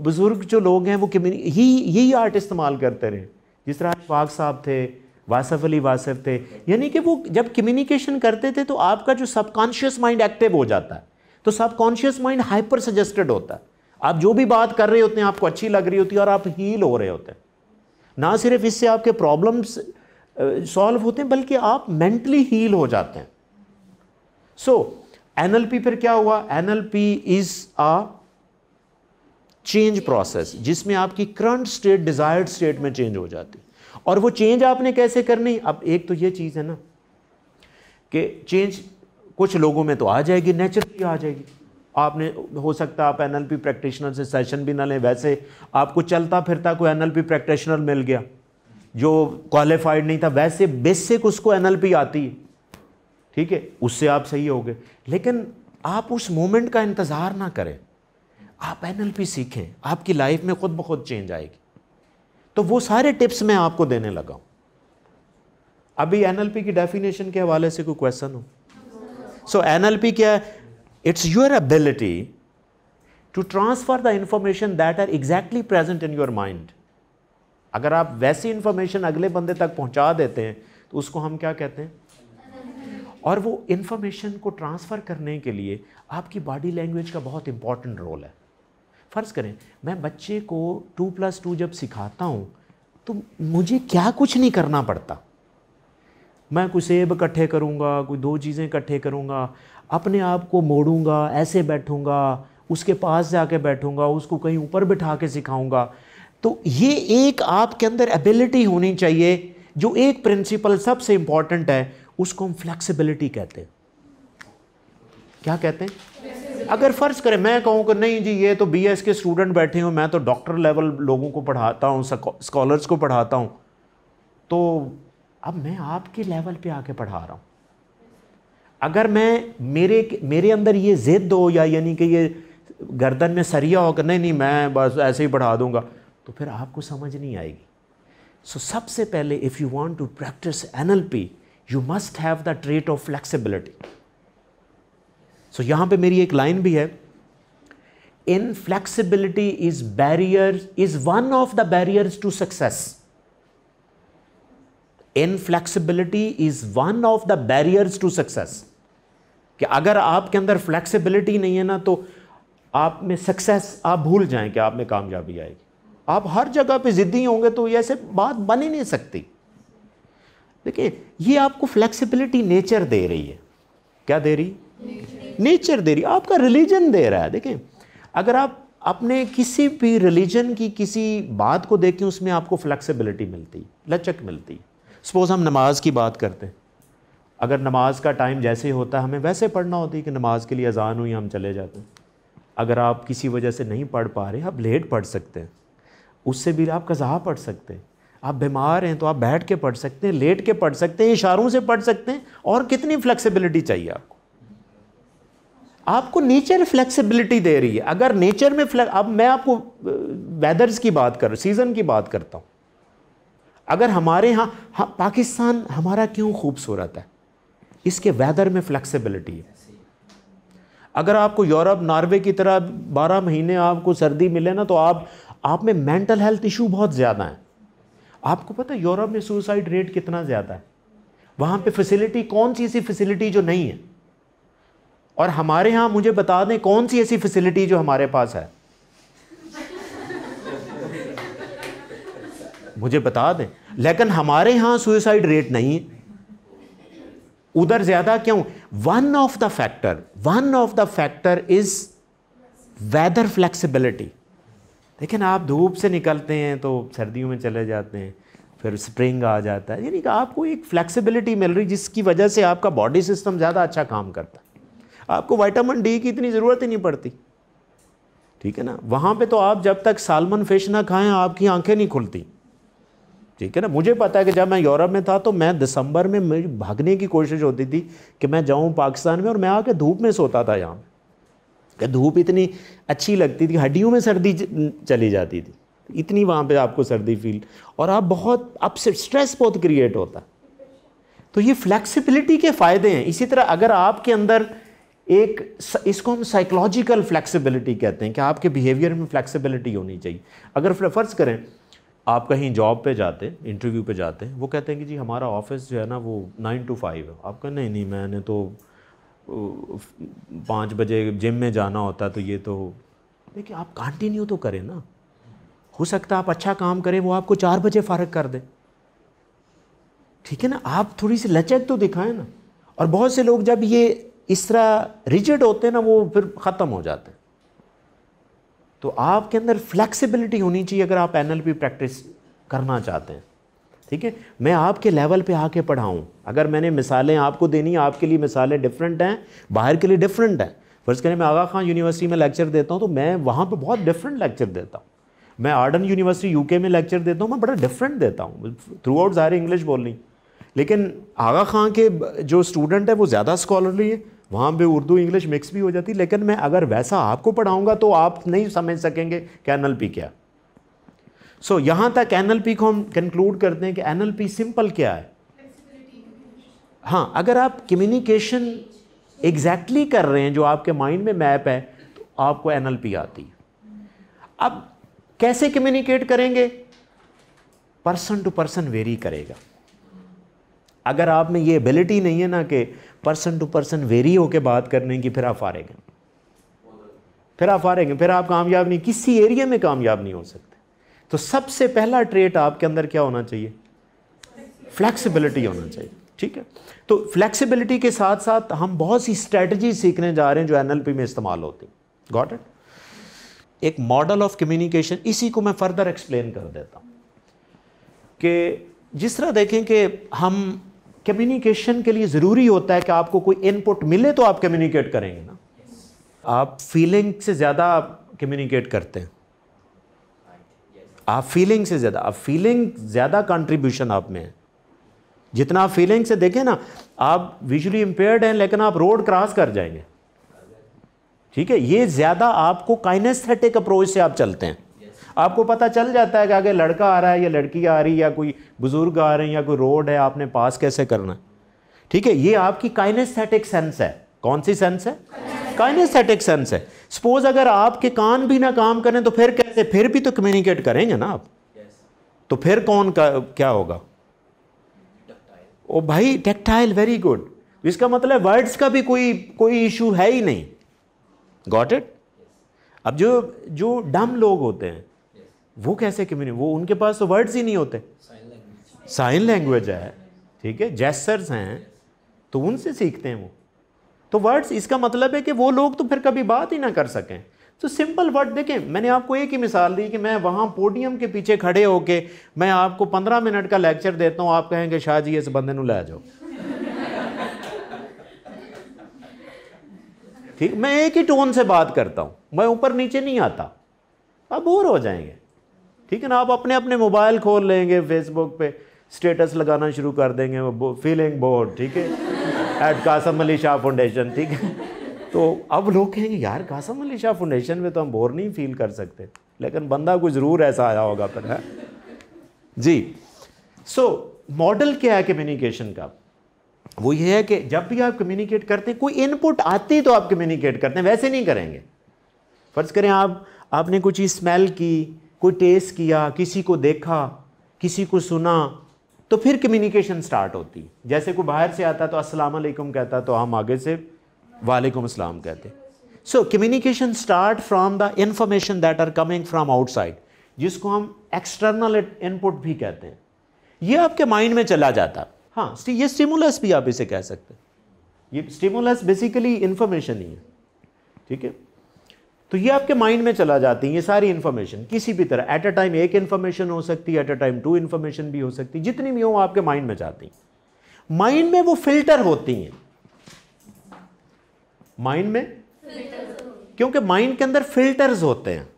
S1: बुज़ुर्ग जो लोग हैं वो यही यही आर्ट इस्तेमाल करते रहे जिस तरह पाक साहब थे वासफ अली वासफ थे यानी कि वो जब कम्युनिकेशन करते थे तो आपका जो सबकॉन्शियस माइंड एक्टिव हो जाता है तो सबकॉन्शियस माइंड हाइपर सजेस्टेड होता है आप जो भी बात कर रहे होते हैं आपको अच्छी लग रही होती है और आप हील हो रहे होते हैं ना सिर्फ इससे आपके प्रॉब्लम्स सॉल्व होते हैं बल्कि आप मेंटली हील हो जाते हैं सो एन फिर क्या हुआ N is a change process जिसमें आपकी करंट स्टेट डिजायर्ड स्टेट में चेंज हो जाती और वो चेंज आपने कैसे करनी अब एक तो ये चीज़ है ना कि चेंज कुछ लोगों में तो आ जाएगी नेचुरली आ जाएगी आपने हो सकता आप एनएलपी प्रैक्टिशनर से सेशन भी ना लें वैसे आपको चलता फिरता कोई एनएलपी प्रैक्टिशनर मिल गया जो क्वालिफाइड नहीं था वैसे बेसिक उसको एनएलपी आती है ठीक है उससे आप सही हो गए लेकिन आप उस मोमेंट का इंतज़ार ना करें आप एनएलपी सीखें आपकी लाइफ में खुद ब खुद चेंज आएगी तो वो सारे टिप्स मैं आपको देने लगा हूँ अभी एनएलपी की डेफिनेशन के हवाले से कोई क्वेश्चन हो सो एनएलपी क्या है it's your ability to transfer the information that are exactly present in your mind अगर आप वैसी इन्फॉर्मेशन अगले बंदे तक पहुंचा देते हैं तो उसको हम क्या कहते
S2: हैं
S1: और वो इन्फॉर्मेशन को ट्रांसफ़र करने के लिए आपकी बॉडी लैंग्वेज का बहुत इंपॉर्टेंट रोल है फ़र्ज़ करें मैं बच्चे को टू प्लस टू जब सिखाता हूँ तो मुझे क्या कुछ नहीं करना पड़ता मैं कोई सेब इकट्ठे करूँगा कोई दो चीज़ें इकट्ठे करूँगा अपने आप को मोड़ूंगा ऐसे बैठूँगा उसके पास जाके बैठूँगा उसको कहीं ऊपर बिठा के सिखाऊँगा तो ये एक आपके अंदर एबिलिटी होनी चाहिए जो एक प्रिंसिपल सबसे इंपॉर्टेंट है उसको हम फ्लेक्सिबिलिटी कहते हैं क्या कहते हैं अगर फ़र्ज़ करें मैं कहूँ कि नहीं जी ये तो बीएस के स्टूडेंट बैठे हो मैं तो डॉक्टर लेवल लोगों को पढ़ाता हूँ स्कॉलर्स को पढ़ाता हूँ तो अब मैं आपके लेवल पे आके पढ़ा रहा हूँ अगर मैं मेरे मेरे अंदर ये ज़िद हो या यानी कि ये गर्दन में सरिया होकर नहीं नहीं मैं बस ऐसे ही पढ़ा दूंगा तो फिर आपको समझ नहीं आएगी सो so, सबसे पहले if you want to practise N you must have the trait of flexibility so यहाँ पे मेरी एक लाइन भी है inflexibility is barrier is one of the barrier to success inflexibility is one of the barriers to success कि अगर आपके अंदर फ्लेक्सीबिलिटी नहीं है ना तो आप में सक्सेस आप भूल जाएं कि आप में कामयाबी आएगी आप हर जगह पे ज़िद्दी होंगे तो ऐसे बात बन ही नहीं सकती देखिए ये आपको फ्लेक्सिबिलिटी नेचर दे रही है क्या दे रही नेचर, दे रही आपका रिलीजन दे रहा है देखिए अगर आप अपने किसी भी रिलीजन की किसी बात को देखें उसमें आपको फ्लेक्सिबिलिटी मिलती लचक मिलती सपोज़ हम नमाज की बात करते हैं अगर नमाज का टाइम जैसे ही होता है हमें वैसे पढ़ना होती है कि नमाज के लिए अजान हुई हम चले जाते हैं अगर आप किसी वजह से नहीं पढ़ पा रहे आप लेट पढ़ सकते हैं उससे भी आप कजहा पढ़ सकते हैं आप बीमार हैं तो आप बैठ के पढ़ सकते हैं लेट के पढ़ सकते हैं इशारों से पढ़ सकते हैं और कितनी फ्लेक्सिबिलिटी चाहिए आपको आपको नेचर फ्लेक्सिबिलिटी दे रही है अगर नेचर में फ्लेक्स अब मैं आपको वेदर्स की बात कर सीज़न की बात करता हूँ अगर हमारे यहाँ हा, पाकिस्तान हमारा क्यों खूबसूरत है इसके वेदर में फ्लेक्सिबिलिटी है अगर आपको यूरोप नॉर्वे की तरह बारह महीने आपको सर्दी मिले ना तो आप आप में मेंटल हेल्थ इशू बहुत ज़्यादा हैं आपको पता है यूरोप में सुसाइड रेट कितना ज़्यादा है वहाँ पे फैसिलिटी कौन सी ऐसी फैसिलिटी जो नहीं है और हमारे यहाँ मुझे बता दें कौन सी ऐसी फैसिलिटी जो हमारे पास है मुझे बता दें लेकिन हमारे यहाँ सुसाइड रेट नहीं है उधर ज़्यादा क्यों one of the factor one of the factor is weather flexibility लेकिन आप धूप से निकलते हैं तो सर्दियों में चले जाते हैं फिर स्प्रिंग आ जाता है यानी कि आपको एक फ्लेक्सिबिलिटी मिल रही जिसकी वजह से आपका बॉडी सिस्टम ज़्यादा अच्छा काम करता है आपको वाइटामिन डी की इतनी ज़रूरत ही नहीं पड़ती ठीक है ना वहाँ पे तो आप जब तक सालमन फिश ना खाएं आपकी आंखें नहीं खुलती ठीक है ना मुझे पता है कि जब मैं यूरोप में था तो मैं दिसंबर में भागने की कोशिश होती थी कि मैं जाऊँ पाकिस्तान में और मैं आके धूप में सोता था यहाँ क्या धूप इतनी अच्छी लगती थी हड्डियों में सर्दी चली जाती थी इतनी वहाँ पे आपको सर्दी फील और आप बहुत आपसे स्ट्रेस बहुत क्रिएट होता तो ये फ्लैक्सीबिलिटी के फ़ायदे हैं इसी तरह अगर आपके अंदर एक इसको हम साइकोलॉजिकल फ्लैक्सीबिलिटी कहते हैं कि आपके बिहेवियर में फ्लैक्सीबिलिटी होनी चाहिए अगर फ़र्ज़ करें आप कहीं जॉब पे जाते हैं इंटरव्यू पे जाते हैं वो कहते हैं कि जी हमारा ऑफिस जो है ना वो नाइन टू फाइव है आप कहें नहीं नहीं मैंने तो पाँच बजे जिम में जाना होता तो ये तो देखिए आप कंटिन्यू तो करें ना हो सकता है आप अच्छा काम करें वो आपको चार बजे फ़र्क कर दे ठीक है ना आप थोड़ी सी लचक तो दिखाएं ना और बहुत से लोग जब ये इस तरह रिजिड होते हैं ना वो फिर ख़त्म हो जाते हैं तो आपके अंदर फ्लेक्सिबिलिटी होनी चाहिए अगर आप एन प्रैक्टिस करना चाहते हैं ठीक है मैं आपके लेवल पे आके पढ़ाऊँ अगर मैंने मिसालें आपको देनी आपके लिए मिसालें डिफरेंट हैं बाहर के लिए डिफरेंट हैं फर्ज करें मैं आगा खान यूनिवर्सिटी में लेक्चर देता हूँ तो मैं वहाँ पर बहुत डिफरेंट लेक्चर देता हूँ मैं आर्डन यूनिवर्सिटी यूके में लेक्चर देता हूँ मैं बड़ा डिफरेंट देता हूँ थ्रू आउट ज़ाहिर इंग्लिश बोलनी लेकिन आगा खां के जो स्टूडेंट है वो ज़्यादा स्कॉलरली है वहाँ पे उर्दू इंग्लिश मिक्स भी हो जाती लेकिन मैं अगर वैसा आपको पढ़ाऊँगा तो आप नहीं समझ सकेंगे कैनल पी क्या सो so, यहां तक एनएलपी को हम कंक्लूड करते हैं कि एनएलपी सिंपल क्या है हाँ अगर आप कम्युनिकेशन एग्जैक्टली exactly कर रहे हैं जो आपके माइंड में मैप है तो आपको एन आती है अब कैसे कम्युनिकेट करेंगे पर्सन टू पर्सन वेरी करेगा अगर आप में ये एबिलिटी नहीं है ना कि पर्सन टू पर्सन वेरी होकर बात करने की फिर आप हारेंगे फिर आप हारेंगे फिर आप कामयाब नहीं किसी एरिया में कामयाब नहीं हो सकते तो सबसे पहला ट्रेट आपके अंदर क्या होना चाहिए फ्लैक्सीबिलिटी होना चाहिए ठीक है तो फ्लैक्सिबिलिटी के साथ साथ हम बहुत सी स्ट्रैटेजी सीखने जा रहे हैं जो एनएलपी में इस्तेमाल होती गॉट इट एक मॉडल ऑफ कम्युनिकेशन इसी को मैं फर्दर एक्सप्लेन कर देता हूं कि जिस तरह देखें कि हम कम्युनिकेशन के लिए ज़रूरी होता है कि आपको कोई इनपुट मिले तो आप कम्युनिकेट करेंगे ना आप फीलिंग से ज़्यादा कम्युनिकेट करते हैं आप फीलिंग से ज़्यादा आप फीलिंग ज़्यादा कंट्रीब्यूशन आप में है जितना आप फीलिंग से देखें ना आप विजुअली इम्पेयर्ड हैं लेकिन आप रोड क्रॉस कर जाएंगे ठीक है ये ज़्यादा आपको काइनेस्थेटिक अप्रोच से आप चलते हैं आपको पता चल जाता है कि आगे लड़का आ रहा है या लड़की आ रही है या कोई बुज़ुर्ग आ रहे हैं या कोई रोड है आपने पास कैसे करना है ठीक है ये आपकी काइनेस्थेटिक सेंस है कौन सी सेंस है काइनेस्थेटिक सेंस है सपोज अगर आपके कान भी ना काम करें तो फिर कैसे फिर भी तो कम्युनिकेट करेंगे ना आप yes. तो फिर कौन का क्या होगा ओ भाई टेक्टाइल वेरी गुड इसका मतलब वर्ड्स का भी कोई कोई इशू है ही नहीं गॉट इट अब जो जो डम लोग होते हैं वो कैसे कम्युनिकेट वो उनके पास तो वर्ड्स ही नहीं होते साइन लैंग्वेज है ठीक है जेस्टर्स हैं तो उनसे सीखते हैं वो तो वर्ड्स इसका मतलब है कि वो लोग तो फिर कभी बात ही ना कर सकें तो सिंपल वर्ड देखें मैंने आपको एक ही मिसाल दी कि मैं वहाँ पोडियम के पीछे खड़े होके मैं आपको पंद्रह मिनट का लेक्चर देता हूँ आप कहेंगे शाह जी इस बंदे ला जाओ ठीक मैं एक ही टोन से बात करता हूँ मैं ऊपर नीचे नहीं आता आप बोर हो जाएंगे ठीक है ना आप अपने अपने मोबाइल खोल लेंगे फेसबुक पे स्टेटस लगाना शुरू कर देंगे वो फीलिंग बोर्ड ठीक है एट कासम अली शाह फाउंडेशन ठीक है तो अब लोग कहेंगे यार कासम अली शाह फाउंडेशन में तो हम बोर नहीं फील कर सकते लेकिन बंदा को ज़रूर ऐसा आया होगा पर है जी सो so, मॉडल क्या है कम्युनिकेशन का वो ये है कि जब भी आप कम्युनिकेट करते हैं कोई इनपुट आती तो आप कम्युनिकेट करते हैं वैसे नहीं करेंगे फ़र्ज़ करें आप आपने कोई चीज़ स्मेल की कोई टेस्ट किया किसी को देखा किसी को सुना तो फिर कम्युनिकेशन स्टार्ट होती है जैसे कोई बाहर से आता तो अस्सलाम वालेकुम कहता तो हम आगे से वालेकुम अस्सलाम कहते so communication start from the information that are coming from outside जिसको हम एक्सटर्नल इनपुट भी कहते हैं ये आपके माइंड में चला जाता हाँ ये स्टिमुलस भी आप इसे कह सकते हैं ये स्टिमुलस बेसिकली इन्फॉर्मेशन ही है ठीक है तो ये आपके माइंड में चला जाती है ये सारी इन्फॉर्मेशन किसी भी तरह एट अ टाइम एक इन्फॉर्मेशन हो सकती है at a time two information भी हो सकती है जितनी भी हो आपके माइंड में जाती हैं माइंड में वो फिल्टर होती हैं माइंड में क्योंकि माइंड के अंदर फिल्टर्स होते हैं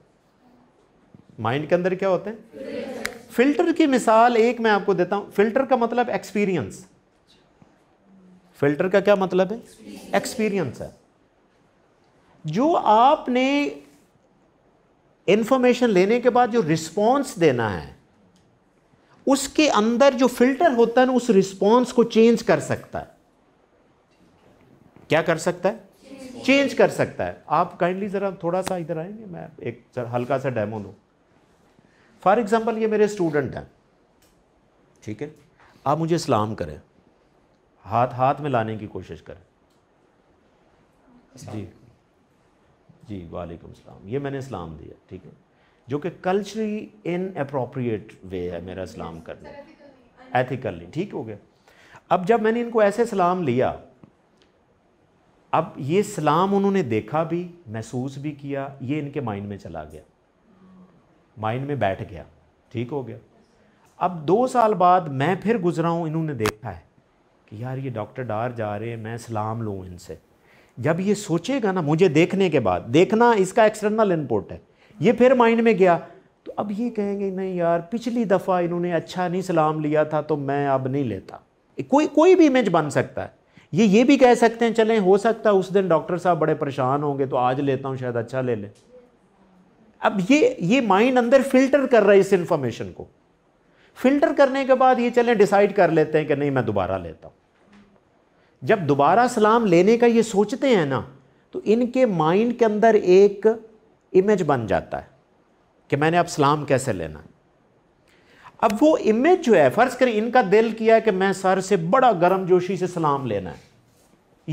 S1: माइंड के अंदर क्या होते हैं फिल्टर की मिसाल एक मैं आपको देता हूं फिल्टर का मतलब एक्सपीरियंस फिल्टर का क्या मतलब है एक्सपीरियंस है जो आपने इंफॉर्मेशन लेने के बाद जो रिस्पॉन्स देना है उसके अंदर जो फिल्टर होता है ना उस रिस्पॉन्स को चेंज कर सकता है क्या कर सकता है चेंज कर सकता है आप काइंडली ज़रा थोड़ा सा इधर आएंगे मैं एक हल्का सा डेमो लूँ फॉर एग्ज़ाम्पल ये मेरे स्टूडेंट हैं ठीक है आप मुझे सलाम करें हाथ हाथ में लाने की कोशिश करें जी जी वालेकुम सलाम ये मैंने इस्लाम दिया ठीक है जो कि कल्चरली इन अप्रोप्रिएट वे है मेरा इस्लाम करना एथिकली ठीक हो गया अब जब मैंने इनको ऐसे सलाम लिया अब ये सलाम उन्होंने देखा भी महसूस भी किया ये इनके माइंड में चला गया माइंड में बैठ गया ठीक हो गया अब दो साल बाद मैं फिर गुजरा हूँ इन्होंने देखा है कि यार ये डॉक्टर डार जा रहे हैं मैं सलाम लूँ इनसे जब ये सोचेगा ना मुझे देखने के बाद देखना इसका एक्सटर्नल इनपुट है ये फिर माइंड में गया तो अब ये कहेंगे नहीं यार पिछली दफ़ा इन्होंने अच्छा नहीं सलाम लिया था तो मैं अब नहीं लेता कोई कोई भी इमेज बन सकता है ये ये भी कह सकते हैं चलें हो सकता है उस दिन डॉक्टर साहब बड़े परेशान होंगे तो आज लेता हूँ शायद अच्छा ले लें अब ये ये माइंड अंदर फिल्टर कर रहा है इस इंफॉर्मेशन को फिल्टर करने के बाद ये चलें डिसाइड कर लेते हैं कि नहीं मैं दोबारा लेता हूँ जब दोबारा सलाम लेने का ये सोचते हैं ना तो इनके माइंड के अंदर एक इमेज बन जाता है कि मैंने अब सलाम कैसे लेना है अब वो इमेज जो है फ़र्ज़ करें इनका दिल किया है कि मैं सर से बड़ा गर्म जोशी से सलाम लेना है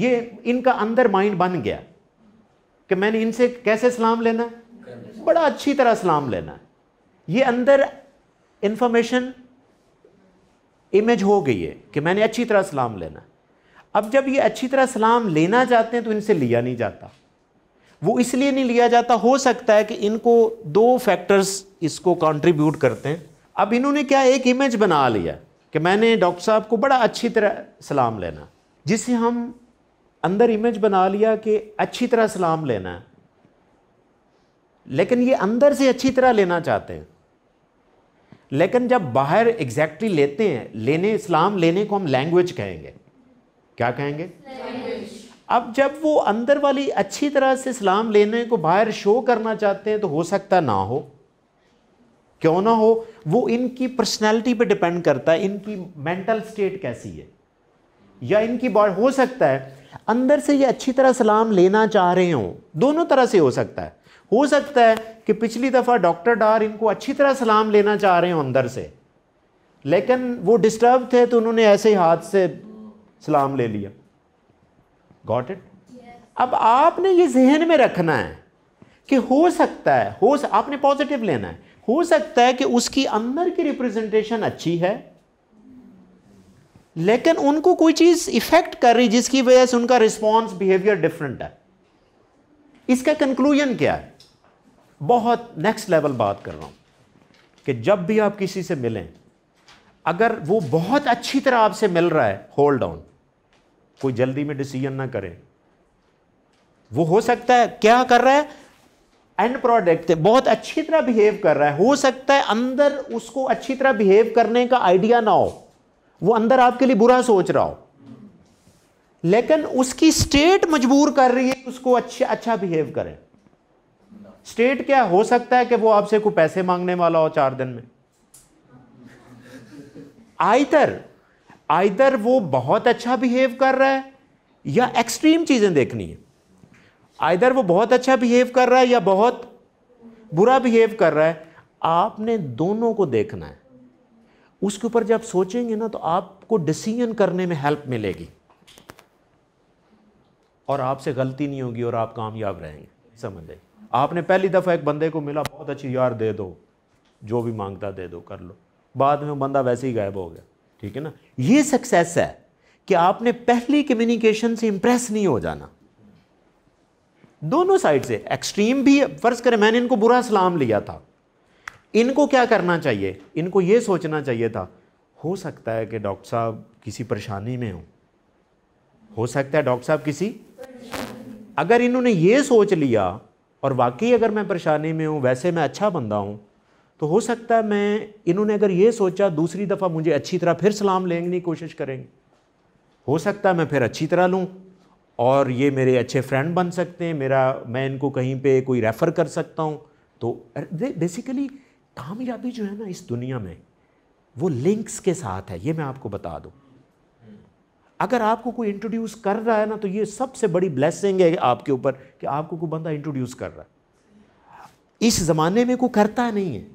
S1: ये इनका अंदर माइंड बन गया कि मैंने इनसे कैसे सलाम लेना है बड़ा अच्छी तरह सलाम लेना है ये अंदर इंफॉर्मेशन इमेज हो गई है कि मैंने अच्छी तरह सलाम लेना है अब जब ये अच्छी तरह सलाम लेना चाहते हैं तो इनसे लिया नहीं जाता वो इसलिए नहीं लिया जाता हो सकता है कि इनको दो फैक्टर्स इसको कंट्रीब्यूट करते हैं अब इन्होंने क्या एक इमेज बना लिया कि मैंने डॉक्टर साहब को बड़ा अच्छी तरह सलाम लेना जिसे हम अंदर इमेज बना लिया कि अच्छी तरह सलाम लेना है लेकिन ये अंदर से अच्छी तरह लेना चाहते हैं लेकिन जब बाहर एग्जैक्टली लेते हैं लेने इस्लाम लेने को हम लैंग्वेज कहेंगे क्या कहेंगे अब जब वो अंदर वाली अच्छी तरह से इस्लाम लेने को बाहर शो करना चाहते हैं तो हो सकता ना हो क्यों ना हो वो इनकी पर्सनैलिटी पे डिपेंड करता है इनकी मेंटल स्टेट कैसी है या इनकी बॉडी हो सकता है अंदर से ये अच्छी तरह सलाम लेना चाह रहे हो दोनों तरह से हो सकता है हो सकता है कि पिछली दफ़ा डॉक्टर डार इनको अच्छी तरह सलाम लेना चाह रहे हो अंदर से लेकिन वो डिस्टर्ब थे तो उन्होंने ऐसे ही हाथ से सलाम ले लिया गॉट इट अब आपने ये जहन में रखना है कि हो सकता है हो आपने पॉजिटिव लेना है हो सकता है कि उसकी अंदर की रिप्रेजेंटेशन अच्छी है लेकिन उनको कोई चीज़ इफेक्ट कर रही जिसकी वजह से उनका रिस्पॉन्स बिहेवियर डिफरेंट है इसका कंक्लूजन क्या है बहुत नेक्स्ट लेवल बात कर रहा हूं कि जब भी आप किसी से मिलें अगर वो बहुत अच्छी तरह आपसे मिल रहा है होल्ड ऑन कोई जल्दी में डिसीजन ना करें वो हो सकता है क्या कर रहा है एंड प्रोडक्ट बहुत अच्छी तरह बिहेव कर रहा है हो सकता है अंदर उसको अच्छी तरह बिहेव करने का आइडिया ना हो वो अंदर आपके लिए बुरा सोच रहा हो लेकिन उसकी स्टेट मजबूर कर रही है उसको अच्छा अच्छा बिहेव करें स्टेट क्या हो सकता है कि वो आपसे कोई पैसे मांगने वाला हो चार दिन में आयतर आइदर वो बहुत अच्छा बिहेव कर रहा है या एक्सट्रीम चीज़ें देखनी है आइदर वो बहुत अच्छा बिहेव कर रहा है या बहुत बुरा बिहेव कर रहा है आपने दोनों को देखना है उसके ऊपर जब सोचेंगे ना तो आपको डिसीजन करने में हेल्प मिलेगी और आपसे गलती नहीं होगी और आप कामयाब रहेंगे समझ लें आपने पहली दफ़ा एक बंदे को मिला बहुत अच्छी यार दे दो जो भी मांगता दे दो कर लो बाद में बंदा वैसे ही गायब हो गया ठीक है ना ये सक्सेस है कि आपने पहली कम्युनिकेशन से इंप्रेस नहीं हो जाना दोनों साइड से एक्सट्रीम भी फर्ज करें मैंने इनको बुरा सलाम लिया था इनको क्या करना चाहिए इनको ये सोचना चाहिए था हो सकता है कि डॉक्टर साहब किसी परेशानी में हो हो सकता है डॉक्टर साहब किसी अगर इन्होंने ये सोच लिया और वाकई अगर मैं परेशानी में हूँ वैसे मैं अच्छा बंदा हूँ तो हो सकता है मैं इन्होंने अगर ये सोचा दूसरी दफ़ा मुझे अच्छी तरह फिर सलाम लेने की कोशिश करेंगे हो सकता है मैं फिर अच्छी तरह लूँ और ये मेरे अच्छे फ्रेंड बन सकते हैं मेरा मैं इनको कहीं पे कोई रेफ़र कर सकता हूँ तो बेसिकली कामयाबी जो है ना इस दुनिया में वो लिंक्स के साथ है ये मैं आपको बता दूँ अगर आपको कोई इंट्रोड्यूस कर रहा है ना तो ये सबसे बड़ी ब्लेसिंग है आपके ऊपर कि आपको कोई बंदा इंट्रोड्यूस कर रहा है इस ज़माने में कोई करता नहीं है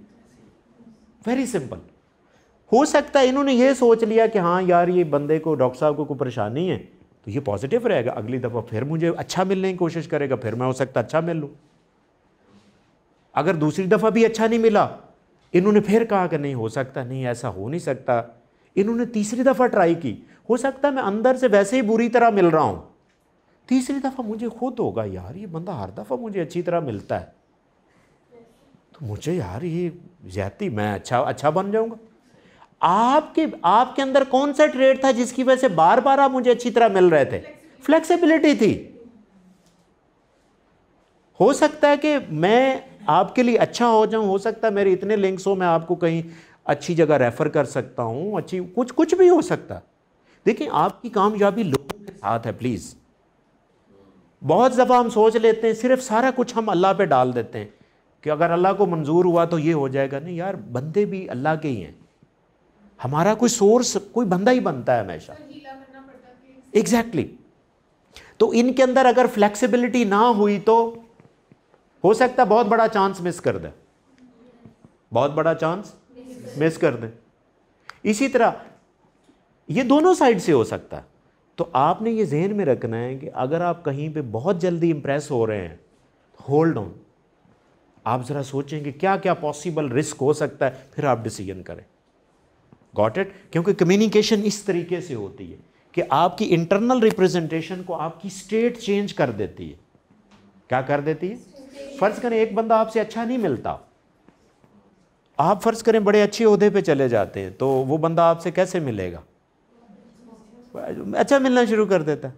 S1: वेरी सिंपल हो सकता है इन्होंने ये सोच लिया कि हाँ यार ये बंदे को डॉक्टर साहब को कोई परेशानी है तो ये पॉजिटिव रहेगा अगली दफ़ा फिर मुझे अच्छा मिलने की कोशिश करेगा फिर मैं हो सकता अच्छा मिल लूँ अगर दूसरी दफ़ा भी अच्छा नहीं मिला इन्होंने फिर कहा कि नहीं हो सकता नहीं ऐसा हो नहीं सकता इन्होंने तीसरी दफ़ा ट्राई की हो सकता है मैं अंदर से वैसे ही बुरी तरह मिल रहा हूँ तीसरी दफ़ा मुझे खुद होगा यार ये बंदा हर दफ़ा मुझे अच्छी तरह मिलता है तो मुझे यार ये ज्यादा मैं अच्छा अच्छा बन जाऊंगा आपके आपके अंदर कौन सा ट्रेड था जिसकी वजह से बार बार आप मुझे अच्छी तरह मिल रहे थे फ्लेक्सिबिलिटी थी हो सकता है कि मैं आपके लिए अच्छा हो जाऊं हो सकता है मेरे इतने लिंक्स हो मैं आपको कहीं अच्छी जगह रेफर कर सकता हूं अच्छी कुछ कुछ भी हो सकता देखिए आपकी कामयाबी लोगों के साथ है प्लीज़ बहुत दफ़ा हम सोच लेते हैं सिर्फ सारा कुछ हम अल्लाह पे डाल देते हैं कि अगर अल्लाह को मंजूर हुआ तो ये हो जाएगा नहीं यार बंदे भी अल्लाह के ही हैं हमारा कोई सोर्स कोई बंदा ही बनता है हमेशा एग्जैक्टली तो exactly. तो इनके अंदर अगर फ्लेक्सिबिलिटी ना हुई तो हो सकता बहुत बड़ा चांस मिस कर दें बहुत बड़ा चांस मिस कर दें इसी तरह ये दोनों साइड से हो सकता है तो आपने ये जहन में रखना है कि अगर आप कहीं पे बहुत जल्दी इंप्रेस हो रहे हैं होल्ड ऑन आप ज़रा सोचें कि क्या क्या पॉसिबल रिस्क हो सकता है फिर आप डिसीजन करें गॉट इट क्योंकि कम्युनिकेशन इस तरीके से होती है कि आपकी इंटरनल रिप्रेजेंटेशन को आपकी स्टेट चेंज कर देती है क्या कर देती है फ़र्ज करें एक बंदा आपसे अच्छा नहीं मिलता आप फ़र्ज़ करें बड़े अच्छे अहदे पे चले जाते हैं तो वो बंदा आपसे कैसे मिलेगा अच्छा मिलना शुरू कर देता है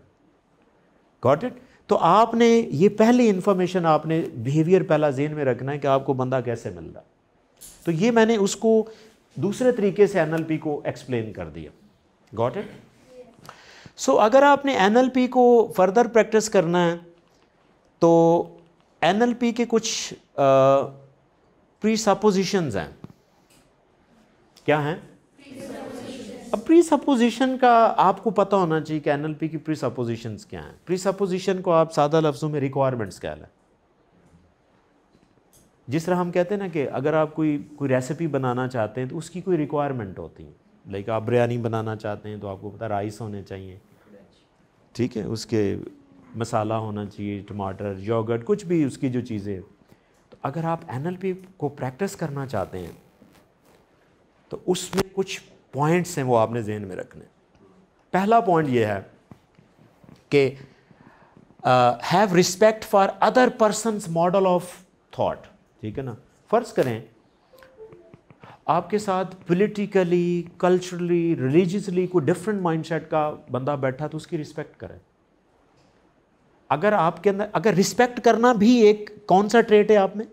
S1: गॉट इट तो आपने ये पहली इन्फॉर्मेशन आपने बिहेवियर पहला जेन में रखना है कि आपको बंदा कैसे मिल रहा तो ये मैंने उसको दूसरे तरीके से एन को एक्सप्लेन कर दिया गॉट इट सो अगर आपने एन को फर्दर प्रैक्टिस करना है तो एन के कुछ प्री सपोजिशंस हैं क्या हैं अब प्रीसपोजिशन का आपको पता होना चाहिए कि एन एल पी की प्रीसपोजिशन क्या प्री प्रीसपोजिशन को आप सादा लफ्ज़ों में रिक्वायरमेंट्स क्या लें जिस तरह हम कहते हैं ना कि अगर आप कोई कोई रेसिपी बनाना चाहते हैं तो उसकी कोई रिक्वायरमेंट होती है लाइक आप बिरयानी बनाना चाहते हैं तो आपको पता राइस होने चाहिए ठीक है उसके मसाला होना चाहिए टमाटर योगर्ट कुछ भी उसकी जो चीज़ें तो अगर आप एन को प्रैक्टिस करना चाहते हैं तो उसमें कुछ पॉइंट्स हैं वो आपने जहन में रखने पहला पॉइंट ये है कि have respect for other person model of thought ठीक है ना फ़र्ज़ करें आपके साथ पॉलिटिकली कल्चरली रिलीजियसली कोई डिफरेंट माइंडसेट का बंदा बैठा तो उसकी रिस्पेक्ट करें अगर आपके अंदर अगर रिस्पेक्ट करना भी एक कौन सा ट्रेट है आप में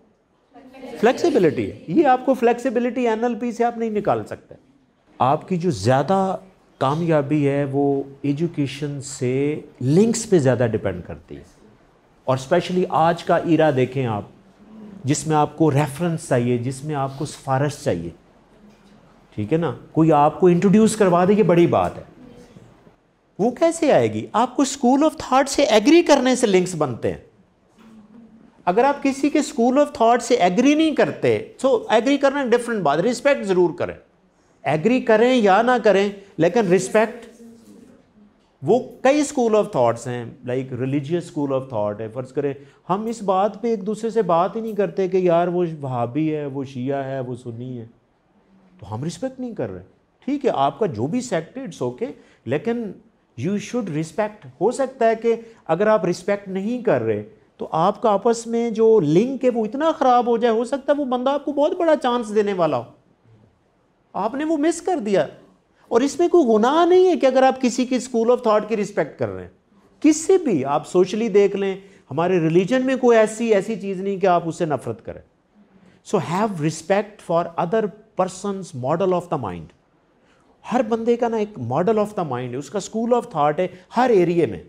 S1: फ्लेक्सिबिलिटी है ये आपको फ्लेक्सिबिलिटी एनएलपी से आप नहीं निकाल सकते आपकी जो ज़्यादा कामयाबी है वो एजुकेशन से लिंक्स पे ज़्यादा डिपेंड करती है और स्पेशली आज का इरा देखें आप जिसमें आपको रेफरेंस चाहिए जिसमें आपको सिफारश चाहिए ठीक है ना कोई आपको इंट्रोड्यूस करवा दे ये बड़ी बात है वो कैसे आएगी आपको स्कूल ऑफ थाट से एग्री करने से लिंक्स बनते हैं अगर आप किसी के स्कूल ऑफ थाट से एग्री नहीं करते तो एग्री करना डिफरेंट बात रिस्पेक्ट ज़रूर करें एग्री करें या ना करें लेकिन रिस्पेक्ट वो कई स्कूल ऑफ थॉट्स हैं like religious school of thought है फ़र्ज़ करें हम इस बात पे एक दूसरे से बात ही नहीं करते कि यार वो भाभी है वो शिया है वो सुन्नी है तो हम रिस्पेक्ट नहीं कर रहे ठीक है आपका जो भी सेक्ट है इट्स ओके लेकिन यू शुड रिस्पेक्ट हो सकता है कि अगर आप रिस्पेक्ट नहीं कर रहे तो आपका आपस में जो लिंक है वो इतना ख़राब हो जाए हो सकता है वो बंदा आपको बहुत बड़ा चांस देने वाला हो आपने वो मिस कर दिया और इसमें कोई गुनाह नहीं है कि अगर आप किसी की स्कूल ऑफ थॉट की रिस्पेक्ट कर रहे हैं किसी भी आप सोशली देख लें हमारे रिलीजन में कोई ऐसी ऐसी चीज़ नहीं कि आप उससे नफरत करें so have respect for other person's model of the mind हर बंदे का ना एक मॉडल ऑफ द माइंड है उसका स्कूल ऑफ थाट है हर एरिए में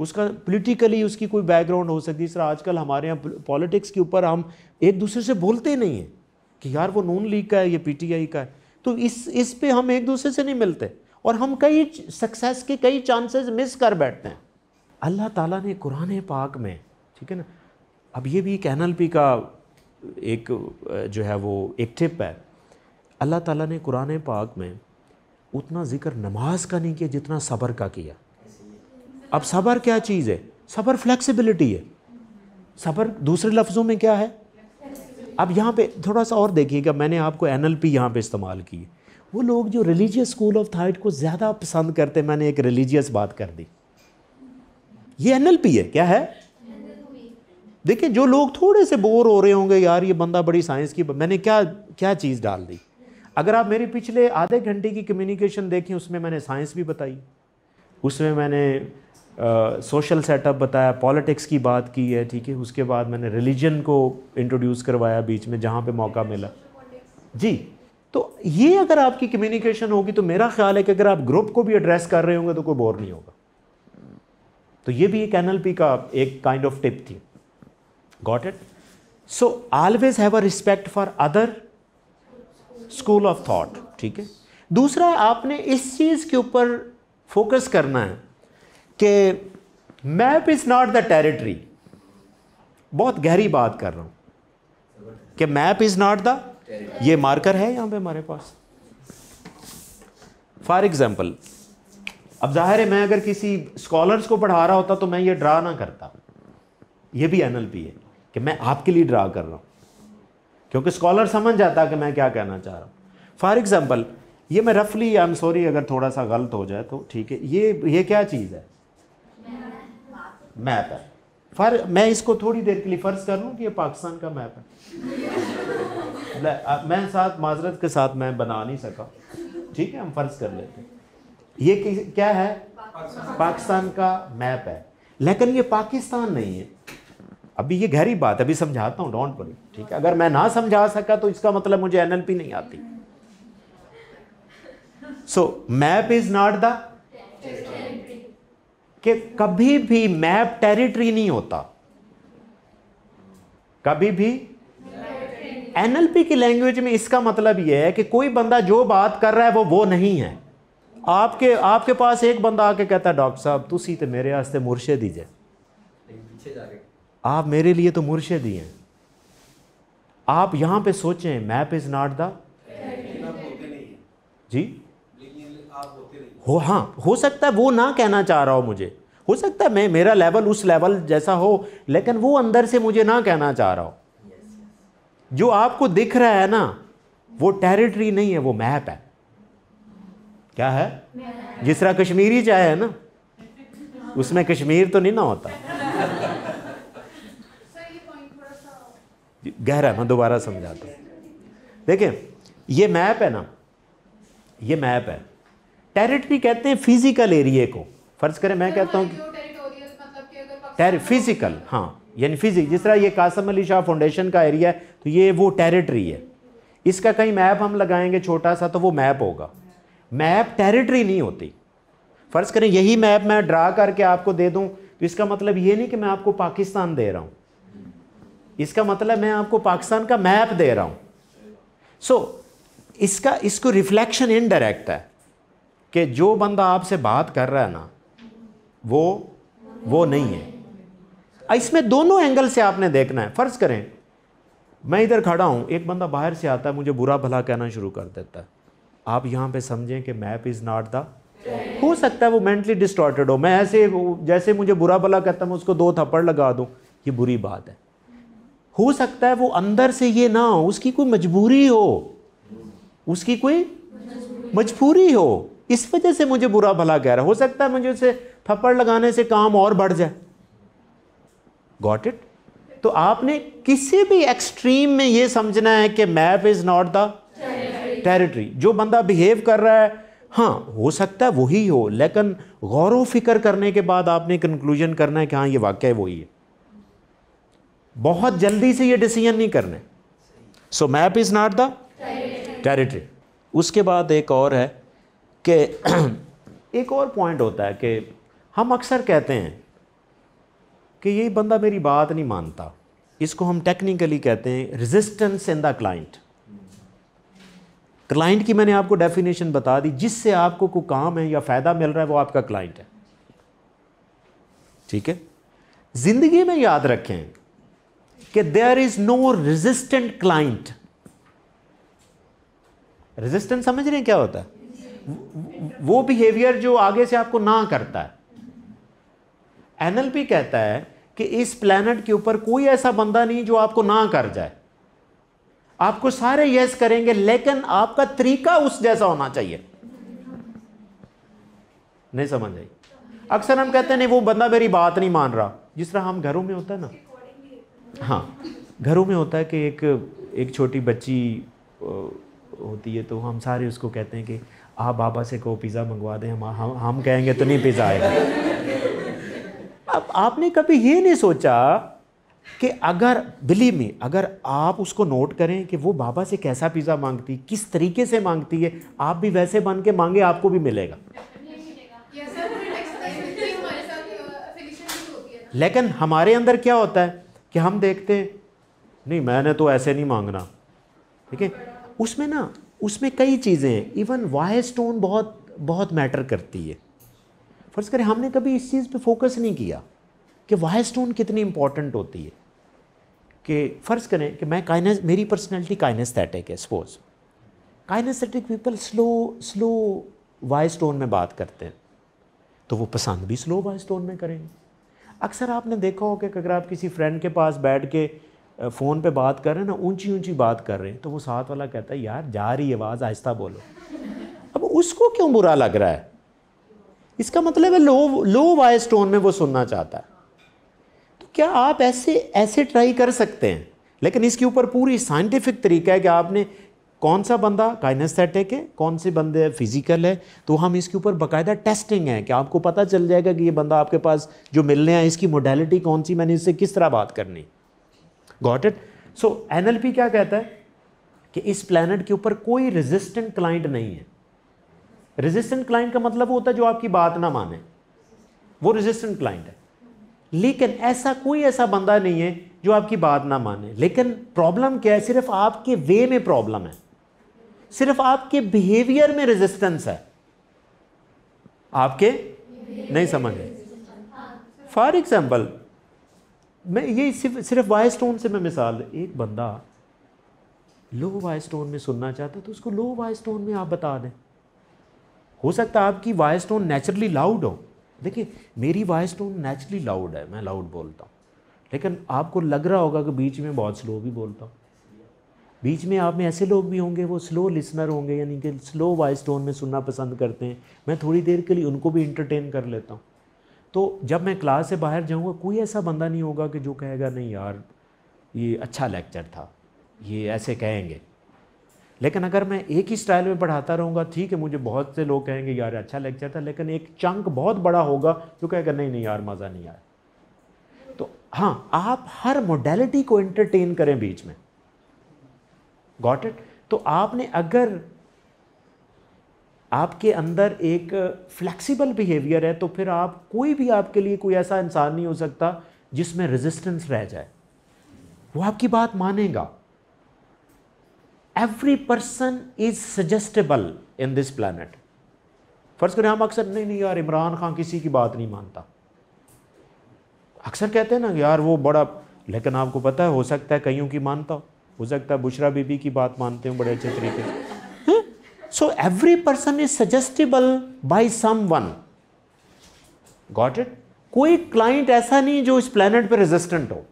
S1: उसका पॉलिटिकली उसकी कोई बैकग्राउंड हो सकती है इस आजकल हमारे यहाँ पॉलिटिक्स के ऊपर हम एक दूसरे से बोलते नहीं हैं कि यार वो नून लीग का है ये पीटीआई का है तो इस इस पे हम एक दूसरे से नहीं मिलते और हम कई सक्सेस के कई चांसेस मिस कर बैठते हैं अल्लाह ताला ने कुरान पाक में ठीक है ना अब ये भी एक एन का एक जो है वो एक टिप है अल्लाह ताला ने कुरान पाक में उतना ज़िक्र नमाज का नहीं किया जितना सब्र का किया अब सब्र क्या चीज़ है सब्र फ्लेक्सिबिलिटी है सब्र दूसरे लफ्ज़ों में क्या है अब यहाँ पे थोड़ा सा और देखिएगा मैंने आपको एन एल पी यहाँ पर इस्तेमाल की वो लोग जो रिलीजियस स्कूल ऑफ थाट को ज़्यादा पसंद करते मैंने एक रिलीजियस बात कर दी ये एन एल पी है क्या है देखिए जो लोग थोड़े से बोर हो रहे होंगे यार ये बंदा बड़ी साइंस की मैंने क्या क्या चीज़ डाल दी अगर आप मेरे पिछले आधे घंटे की कम्युनिकेशन देखें उसमें मैंने साइंस भी बताई उसमें मैंने सोशल सेटअप बताया पॉलिटिक्स की बात की है ठीक है उसके बाद मैंने रिलीजन को इंट्रोड्यूस करवाया बीच में जहाँ पे मौका मिला जी तो ये अगर आपकी कम्युनिकेशन होगी तो मेरा ख्याल है कि अगर आप ग्रुप को भी एड्रेस कर रहे होंगे तो कोई बोर नहीं होगा तो ये भी एक एन का एक काइंड ऑफ टिप थी got it so always have a respect for other school of thought ठीक है दूसरा आपने इस चीज़ के ऊपर फोकस करना है कि map is not the territory बहुत गहरी बात कर रहा हूँ कि मैप इज़ नॉट द ये मार्कर है यहाँ पे हमारे पास फॉर एग्ज़ाम्पल अब जाहिर है मैं अगर किसी स्कॉलर्स को पढ़ा रहा होता तो मैं ये ड्रा ना करता ये भी एन है कि मैं आपके लिए ड्रा कर रहा हूँ क्योंकि स्कॉलर समझ जाता कि मैं क्या कहना चाह रहा हूँ फॉर एग्ज़ाम्पल ये मैं रफली आई एम सॉरी अगर थोड़ा सा गलत हो जाए तो ठीक है ये ये क्या चीज़ है मैप है फर मैं इसको थोड़ी देर के लिए फ़र्ज़ कर लूँ कि ये पाकिस्तान का मैप है मैं साथ माजरत के साथ मैं बना नहीं सका ठीक है हम फ़र्ज़ कर लेते हैं ये क्या है पाकिस्तान का मैप है लेकिन ये पाकिस्तान नहीं है अभी ये गहरी बात अभी समझाता हूँ डोंट वरी ठीक है अगर मैं ना समझा सका तो इसका मतलब मुझे एनएलपी नहीं आती so map is not the कि कभी भी मैप टेरिटरी नहीं होता कभी भी एनएलपी की लैंग्वेज में इसका मतलब यह है कि कोई बंदा जो बात कर रहा है वो वो नहीं है आपके आपके पास एक बंदा आके कहता है डॉक्टर साहब तुसी तो मेरे वास्ते मुर्शे दीजिए आप मेरे लिए तो मुर्शे दिए आप यहां पे सोचें मैप इज नॉट द जी हो हाँ हो सकता है वो ना कहना चाह रहा हो मुझे हो सकता है मैं मेरा लेवल उस लेवल जैसा हो लेकिन वो अंदर से मुझे ना कहना चाह रहा हो जो आपको दिख रहा है ना वो टेरिटरी नहीं है वो मैप है क्या है जिस तरह कश्मीरी चाय है ना उसमें कश्मीर तो नहीं ना होता गहरा मैं दोबारा समझाता हूँ देखिए ये मैप है ना ये मैप है टेरिटरी कहते हैं फिजिकल एरिए को फ़र्ज करें मैं तो कहता हूँ टेर फिजिकल हाँ यानी फिजिक जिस तरह ये कासम अली शाह फाउंडेशन का एरिया है तो ये वो टेरिटरी है इसका कहीं मैप हम लगाएंगे छोटा सा तो वो मैप होगा मैप टेरिटरी नहीं होती फ़र्ज़ करें यही मैप मैं ड्रा करके आपको दे दूं तो इसका मतलब ये नहीं कि मैं आपको पाकिस्तान दे रहा हूं इसका मतलब मैं आपको पाकिस्तान का मैप दे रहा हूं सो so, इसका इसको रिफ्लेक्शन इनडायरेक्ट है कि जो बंदा आपसे बात कर रहा है ना वो वो नहीं है इसमें दोनों एंगल से आपने देखना है फ़र्ज़ करें मैं इधर खड़ा हूँ एक बंदा बाहर से आता है मुझे बुरा भला कहना शुरू कर देता है आप यहाँ पे समझें कि मैप इज़ नॉट द हो सकता है वो मेंटली डिस्टॉर्टेड हो मैं ऐसे जैसे मुझे बुरा भला कहता हूँ उसको दो थप्पड़ लगा दूँ ये बुरी बात है हो सकता है वो अंदर से ये ना हो उसकी कोई मजबूरी हो उसकी कोई मजबूरी हो इस वजह से मुझे बुरा भला कह रहा हो सकता है मुझे उसे थप्पड़ लगाने से काम और बढ़ जाए गॉट इट तो आपने किसी भी एक्सट्रीम में यह समझना है कि map is not the territory जो बंदा बिहेव कर रहा है हाँ हो सकता है वही हो लेकिन गौर व फिक्र करने के बाद आपने कंक्लूजन करना है कि हाँ ये वाक़ वही है बहुत जल्दी से ये डिसीजन नहीं करना so map is not the territory उसके बाद एक और है कि एक और पॉइंट होता है कि हम अक्सर कहते हैं कि ये बंदा मेरी बात नहीं मानता इसको हम टेक्निकली कहते हैं resistance in the client client की मैंने आपको डेफिनेशन बता दी जिससे आपको कोई काम है या फ़ायदा मिल रहा है वो आपका क्लाइंट है ठीक है ज़िंदगी में याद रखें कि there is no resistant client resistance समझ रहे हैं क्या होता है वो बिहेवियर जो आगे से आपको ना करता है एनएलपी कहता है कि इस प्लेनेट के ऊपर कोई ऐसा बंदा नहीं जो आपको ना कर जाए आपको सारे यस करेंगे लेकिन आपका तरीका उस जैसा होना चाहिए नहीं समझ आई अक्सर हम कहते हैं नहीं वो बंदा मेरी बात नहीं मान रहा जिस तरह हम घरों में होता है ना हाँ घरों में होता है कि एक एक छोटी बच्ची होती है तो हम सारे उसको कहते हैं कि आप बाबा से कहो पिज़्ज़ा मंगवा दें हम हम कहेंगे तो नहीं पिज़्ज़ा आएगा अब आपने कभी ये नहीं सोचा कि अगर बिली में अगर आप उसको नोट करें कि वो बाबा से कैसा पिज़्ज़ा मांगती किस तरीके से मांगती है आप भी वैसे बन के मांगे आपको भी मिलेगा लेकिन हमारे अंदर क्या होता है कि हम देखते हैं नहीं मैंने तो ऐसे नहीं मांगना ठीक है उसमें ना उसमें कई चीज़ें हैं इवन वाई स्टोन बहुत बहुत मैटर करती है फर्ज करें हमने कभी इस चीज़ पे फोकस नहीं किया कि वाई स्टोन कितनी इंपॉर्टेंट होती है कि फ़र्ज़ करें कि मैं काइनेस मेरी पर्सनैलिटी काइनेस्थेटिक है suppose kinaesthetic people slow slow वाई स्टोन में बात करते हैं तो वो पसंद भी स्लो वाई स्टोन में करेंगे अक्सर आपने देखा होगा कि अगर आप किसी फ्रेंड के पास बैठ के फ़ोन पे बात कर रहे हैं ना ऊंची ऊंची बात कर रहे हैं तो वो साथ वाला कहता है यार जा रही आवाज़ आहिस्ता बोलो अब उसको क्यों बुरा लग रहा है इसका मतलब है लो लो वॉइस टोन में वो सुनना चाहता है तो क्या आप ऐसे ऐसे ट्राई कर सकते हैं लेकिन इसके ऊपर पूरी साइंटिफिक तरीका है कि आपने कौन सा बंदा काइनेस्थेटिक है कौन से बंदे फिजिकल है तो हम इसके ऊपर बाकायदा टेस्टिंग है कि आपको पता चल जाएगा कि ये बंदा आपके पास जो मिलने हैं इसकी मोडेलिटी कौन सी मैंने इससे किस तरह बात करनी गॉट इट सो एन क्या कहता है कि इस प्लानट के ऊपर कोई रेजिस्टेंट क्लाइंट नहीं है रेजिस्टेंट क्लाइंट का मतलब होता है जो आपकी बात ना माने वो रेजिस्टेंट क्लाइंट है लेकिन ऐसा कोई ऐसा बंदा नहीं है जो आपकी बात ना माने लेकिन प्रॉब्लम क्या है सिर्फ आपके वे में प्रॉब्लम है सिर्फ आपके बिहेवियर में रेजिस्टेंस है आपके नहीं समझ फॉर एग्जाम्पल मैं ये सिर्फ सिर्फ वाई स्टोन से मैं मिसाल एक बंदा लो वाई स्टोन में सुनना चाहता है तो उसको लो वाई स्टोन में आप बता दें हो सकता है आपकी वाई स्टोन नेचुरली लाउड हो देखिए मेरी वाई स्टोन नेचुरली लाउड है मैं लाउड बोलता हूँ लेकिन आपको लग रहा होगा कि बीच में बहुत स्लो भी बोलता हूँ बीच में आप में ऐसे लोग भी होंगे वो स्लो लिसनर होंगे यानी कि स्लो वाइस टोन में सुनना पसंद करते हैं मैं थोड़ी देर के लिए उनको भी इंटरटेन कर लेता हूँ तो जब मैं क्लास से बाहर जाऊँगा कोई ऐसा बंदा नहीं होगा कि जो कहेगा नहीं यार ये अच्छा लेक्चर था ये ऐसे कहेंगे लेकिन अगर मैं एक ही स्टाइल में पढ़ाता रहूँगा ठीक है मुझे बहुत से लोग कहेंगे यार अच्छा लेक्चर था लेकिन एक चंक बहुत बड़ा होगा जो कहेगा नहीं नहीं यार मज़ा नहीं आया तो हाँ आप हर मोडेलिटी को एंटरटेन करें बीच में गॉट इट तो आपने अगर आपके अंदर एक फ्लेक्सिबल बिहेवियर है तो फिर आप कोई भी आपके लिए कोई ऐसा इंसान नहीं हो सकता जिसमें रेजिस्टेंस रह जाए वो आपकी बात मानेगा every person is suggestible in this planet फर्ज करें हम अक्सर नहीं नहीं यार इमरान खान किसी की बात नहीं मानता अक्सर कहते हैं ना यार वो बड़ा लेकिन आपको पता है हो सकता है कईयों की मानता हो हो सकता है बुशरा बीबी की बात मानते हो बड़े अच्छे तरीके से So every person is suggestible by someone. Got it? कोई क्लाइंट ऐसा नहीं जो इस प्लेनेट पर रेजिस्टेंट हो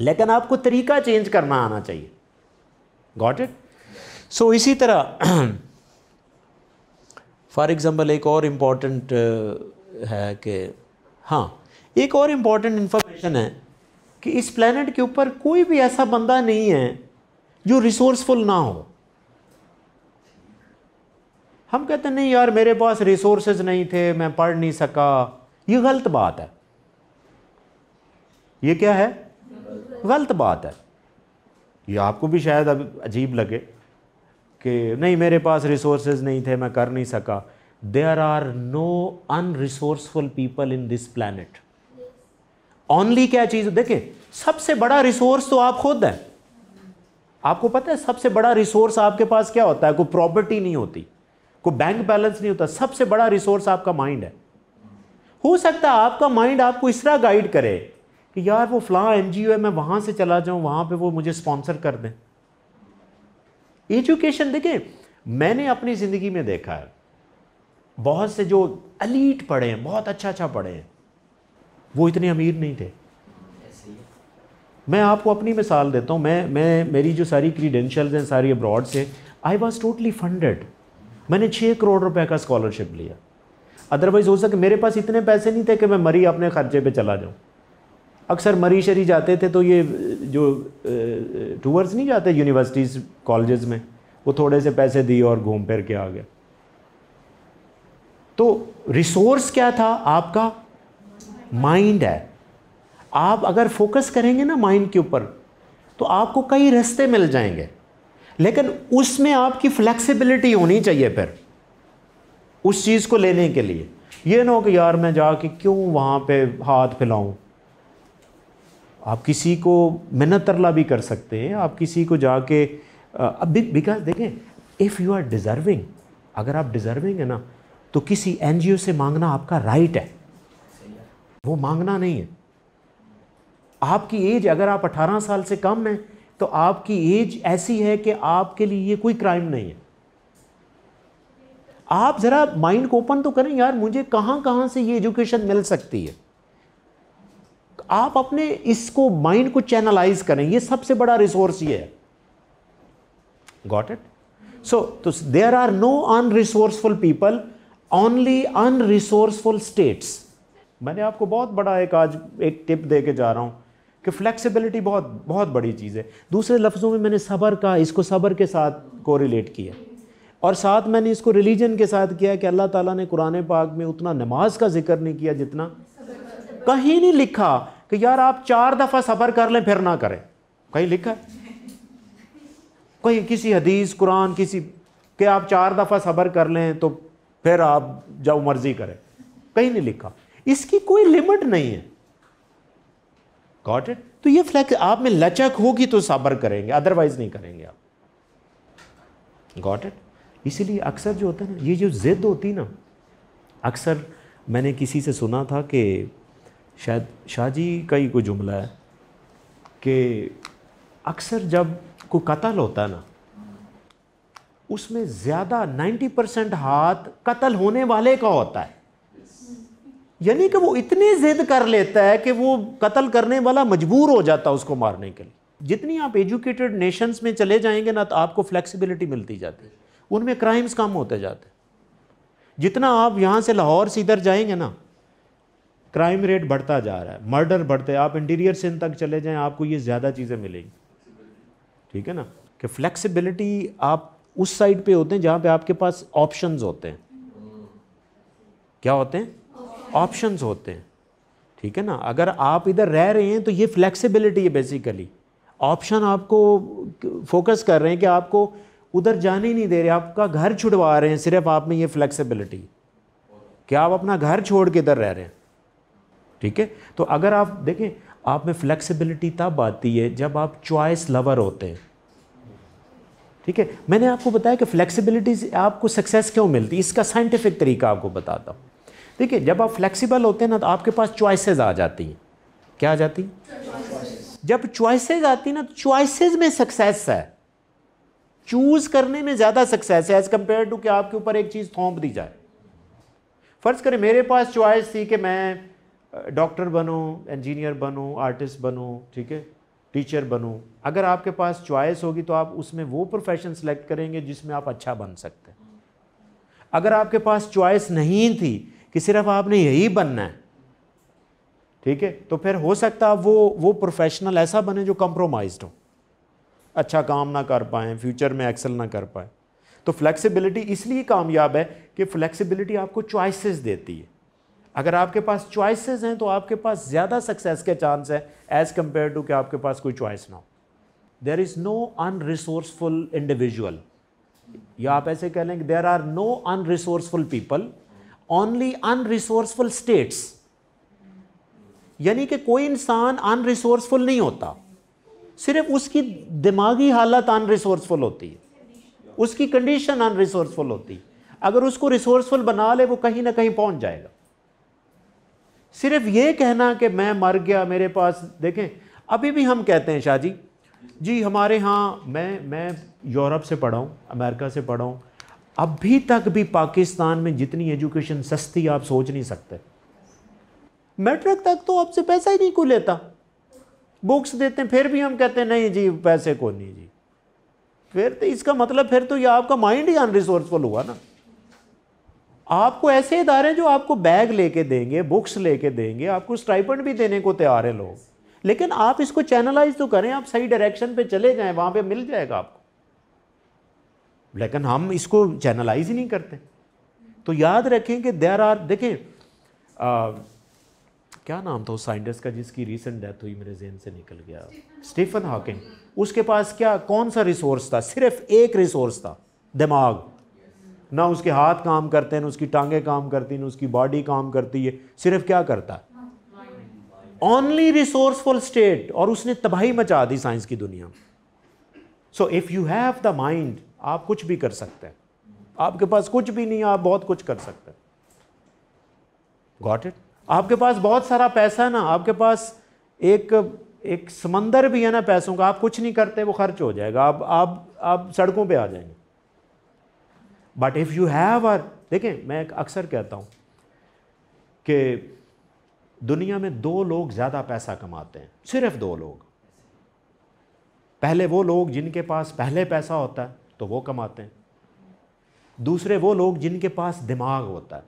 S1: लेकिन आपको तरीका चेंज करना आना चाहिए गॉट इट सो इसी तरह फॉर एग्जांपल एक और इम्पॉर्टेंट uh, है कि हाँ एक और इम्पॉर्टेंट इन्फॉर्मेशन है कि इस प्लेनेट के ऊपर कोई भी ऐसा बंदा नहीं है जो रिसोर्सफुल ना हो हम कहते नहीं यार मेरे पास रिसोर्सेज नहीं थे मैं पढ़ नहीं सका ये गलत बात है ये क्या है गलत बात है ये आपको भी शायद अब अजीब लगे कि नहीं मेरे पास रिसोर्सेज नहीं थे मैं कर नहीं सका there are no unresourceful people in this planet only क्या चीज़ देखे सबसे बड़ा रिसोर्स तो आप खुद हैं आपको पता है सबसे बड़ा रिसोर्स आपके पास क्या होता है कोई प्रॉपर्टी नहीं होती को बैंक बैलेंस नहीं होता सबसे बड़ा रिसोर्स आपका माइंड है हो सकता है आपका माइंड आपको इस तरह गाइड करे कि यार वो फ्ला एन है मैं वहां से चला जाऊं वहां पे वो मुझे स्पॉन्सर कर दें एजुकेशन देखे मैंने अपनी ज़िंदगी में देखा है बहुत से जो अलीट पढ़े हैं बहुत अच्छा अच्छा पढ़े हैं वो इतने अमीर नहीं थे मैं आपको अपनी मिसाल देता हूँ मैं मैं मेरी जो सारी क्रीडेंशियल्स हैं सारी अब्रॉड से आई वॉज टोटली फंडेड मैंने छः करोड़ रुपए का स्कॉलरशिप लिया अदरवाइज़ हो सके मेरे पास इतने पैसे नहीं थे कि मैं मरी अपने ख़र्चे पे चला जाऊँ अक्सर मरी शरी जाते थे तो ये जो टूर्स नहीं जाते यूनिवर्सिटीज़ कॉलेज़ में वो थोड़े से पैसे दिए और घूम फिर के आ गए तो रिसोर्स क्या था आपका माइंड है आप अगर फोकस करेंगे ना माइंड के ऊपर तो आपको कई रास्ते मिल जाएंगे लेकिन उसमें आपकी फ्लेक्सिबिलिटी होनी चाहिए फिर उस चीज़ को लेने के लिए ये ना हो कि यार मैं जाके क्यों वहाँ पे हाथ फैलाऊँ आप किसी को मिन्नत तरला भी कर सकते हैं आप किसी को जाके अब बिकॉज देखें इफ़ यू आर डिज़र्विंग अगर आप डिज़र्विंग है ना तो किसी एन से मांगना आपका राइट है वो मांगना नहीं है आपकी एज अगर आप 18 साल से कम हैं तो आपकी एज ऐसी है कि आपके लिए ये कोई क्राइम नहीं है आप ज़रा माइंड को ओपन तो करें यार मुझे कहां कहां से ये एजुकेशन मिल सकती है आप अपने इसको माइंड को चैनलाइज करें ये सबसे बड़ा रिसोर्स ये है गॉट इट सो तो there are no unresourceful people only unresourceful states मैंने आपको बहुत बड़ा एक आज एक टिप दे के जा रहा हूं कि फ्लेक्सिबिलिटी बहुत बहुत बड़ी चीज़ है दूसरे लफ्ज़ों में मैंने सबर का इसको सबर के साथ को रिलेट किया और साथ मैंने इसको रिलीजन के साथ किया कि अल्लाह ताला ने कुरान पाक में उतना नमाज का जिक्र नहीं किया जितना कहीं नहीं लिखा कि यार आप चार दफ़ा सफ़र कर लें फिर ना करें कहीं लिखा कहीं किसी हदीस कुरान किसी कि आप चार दफ़ा सफ़र कर लें तो फिर आप जाओ मर्ज़ी करें कहीं नहीं लिखा इसकी कोई लिमिट नहीं है गॉट इट तो ये फ्लैक आप में लचक होगी तो साबर करेंगे अदरवाइज नहीं करेंगे आप गॉट इट इसीलिए अक्सर जो होता है ना ये जो ज़िद होती ना अक्सर मैंने किसी से सुना था कि शायद शाह जी का ही कोई जुमला है कि अक्सर जब कोई कत्ल होता है ना उसमें ज़्यादा 90 परसेंट हाथ कत्ल होने वाले का होता है यानी कि वो इतनी ज़िद कर लेता है कि वो कत्ल करने वाला मजबूर हो जाता है उसको मारने के लिए जितनी आप एजुकेटेड नेशंस में चले जाएंगे ना तो आपको फ्लेक्सिबिलिटी मिलती जाती है उनमें क्राइम्स कम होते जाते जितना आप यहाँ से लाहौर से इधर जाएंगे ना क्राइम रेट बढ़ता जा रहा है मर्डर बढ़ते आप इंटीरियर सिंध तक चले जाएँ आपको ये ज़्यादा चीज़ें मिलेंगी ठीक है ना कि फ्लेक्सिबिलिटी आप उस साइड पे होते हैं जहाँ पे आपके पास ऑप्शंस होते हैं क्या होते हैं ऑप्शंस होते हैं ठीक है ना अगर आप इधर रह रहे हैं तो ये फ्लेक्सिबिलिटी है बेसिकली ऑप्शन आपको फोकस कर रहे हैं कि आपको उधर जाने ही नहीं दे रहे आपका घर छुड़वा रहे हैं सिर्फ आप में ये फ्लेक्सिबिलिटी कि आप अपना घर छोड़ के इधर रह रहे हैं ठीक है तो अगर आप देखें आप में फ्लेक्सिबिलिटी तब आती है जब आप चॉइस लवर होते हैं ठीक है मैंने आपको बताया कि फ्लेक्सिबिलिटी आपको सक्सेस क्यों मिलती है इसका साइंटिफिक तरीका आपको बताता हूँ देखिए जब आप फ्लेक्सिबल होते हैं ना तो आपके पास च्वाइसेज आ जाती हैं क्या आ जाती जब च्वाइसेज आती ना तो च्वाइसेज में सक्सेस है चूज करने में ज़्यादा सक्सेस है एज कंपेयर टू कि आपके ऊपर एक चीज़ थोप दी जाए फ़र्ज़ करें मेरे पास च्वाइस थी कि मैं डॉक्टर बनूं इंजीनियर बनूं आर्टिस्ट बनूं ठीक है टीचर बनूं अगर आपके पास च्वाइस होगी तो आप उसमें वो प्रोफेशन सेलेक्ट करेंगे जिसमें आप अच्छा बन सकते हैं अगर आपके पास च्वाइस नहीं थी कि सिर्फ आपने यही बनना है ठीक है तो फिर हो सकता है वो वो प्रोफेशनल ऐसा बने जो कम्प्रोमाइज हो अच्छा काम ना कर पाए फ्यूचर में एक्सेल ना कर पाए तो फ्लेक्सिबिलिटी इसलिए कामयाब है कि फ्लेक्सिबिलिटी आपको चॉइसेस देती है अगर आपके पास चॉइसेस हैं तो आपके पास ज़्यादा सक्सेस के चांस है एज़ कंपेयर टू कि आपके पास कोई चॉइस ना हो there is no unresourceful individual या आप ऐसे कह लें कि there are no unresourceful people only unresourceful states यानी कि कोई इंसान अनरिसोर्सफुल नहीं होता सिर्फ उसकी दिमागी हालत अनरिसोर्सफुल होती है उसकी कंडीशन अनरिसोर्सफुल होती है अगर उसको रिसोर्सफुल बना ले वो कहीं ना कहीं पहुंच जाएगा सिर्फ ये कहना कि मैं मर गया मेरे पास देखें अभी भी हम कहते हैं शाह जी जी हमारे यहाँ मैं मैं यूरोप से पढ़ाऊँ अमेरिका से पढ़ाऊँ अभी तक भी पाकिस्तान में जितनी एजुकेशन सस्ती आप सोच नहीं सकते मैट्रिक तक तो आपसे पैसा ही नहीं को लेता बुक्स देते हैं फिर भी हम कहते हैं नहीं जी पैसे को नहीं जी फिर तो इसका मतलब फिर तो ये आपका माइंड ही अनरिसोर्सफुल हुआ ना आपको ऐसे इदारे जो आपको बैग लेके देंगे बुक्स लेके देंगे आपको स्टाइपेंड भी देने को तैयार है लोग लेकिन आप इसको चैनलाइज तो करें आप सही डायरेक्शन पे चले जाएं वहाँ पे मिल जाएगा आपको लेकिन हम इसको चैनलाइज ही नहीं करते तो याद रखें कि देर आर देखें आ, क्या नाम था उस साइंटिस्ट का जिसकी रिसेंट डेथ हुई मेरे जहन से निकल गया स्टीफन हॉकिंग उसके पास क्या कौन सा रिसोर्स था सिर्फ एक रिसोर्स था दिमाग ना उसके हाथ काम करते हैं ना उसकी टांगें काम करती हैं ना उसकी बॉडी काम करती है सिर्फ क्या करता ओनली रिसोर्सफुल स्टेट और उसने तबाही मचा दी साइंस की दुनिया so if you have the mind आप कुछ भी कर सकते हैं आपके पास कुछ भी नहीं है आप बहुत कुछ कर सकते हैं गॉट इट आपके पास बहुत सारा पैसा है ना आपके पास एक एक समंदर भी है ना पैसों का आप कुछ नहीं करते वो खर्च हो जाएगा आप आप आप सड़कों पे आ जाएंगे बट इफ़ यू हैव आर देखें मैं अक्सर कहता हूं कि दुनिया में दो लोग ज़्यादा पैसा कमाते हैं सिर्फ दो लोग पहले वो लोग जिनके पास पहले पैसा होता है तो वो कमाते हैं दूसरे वो लोग जिनके पास दिमाग होता है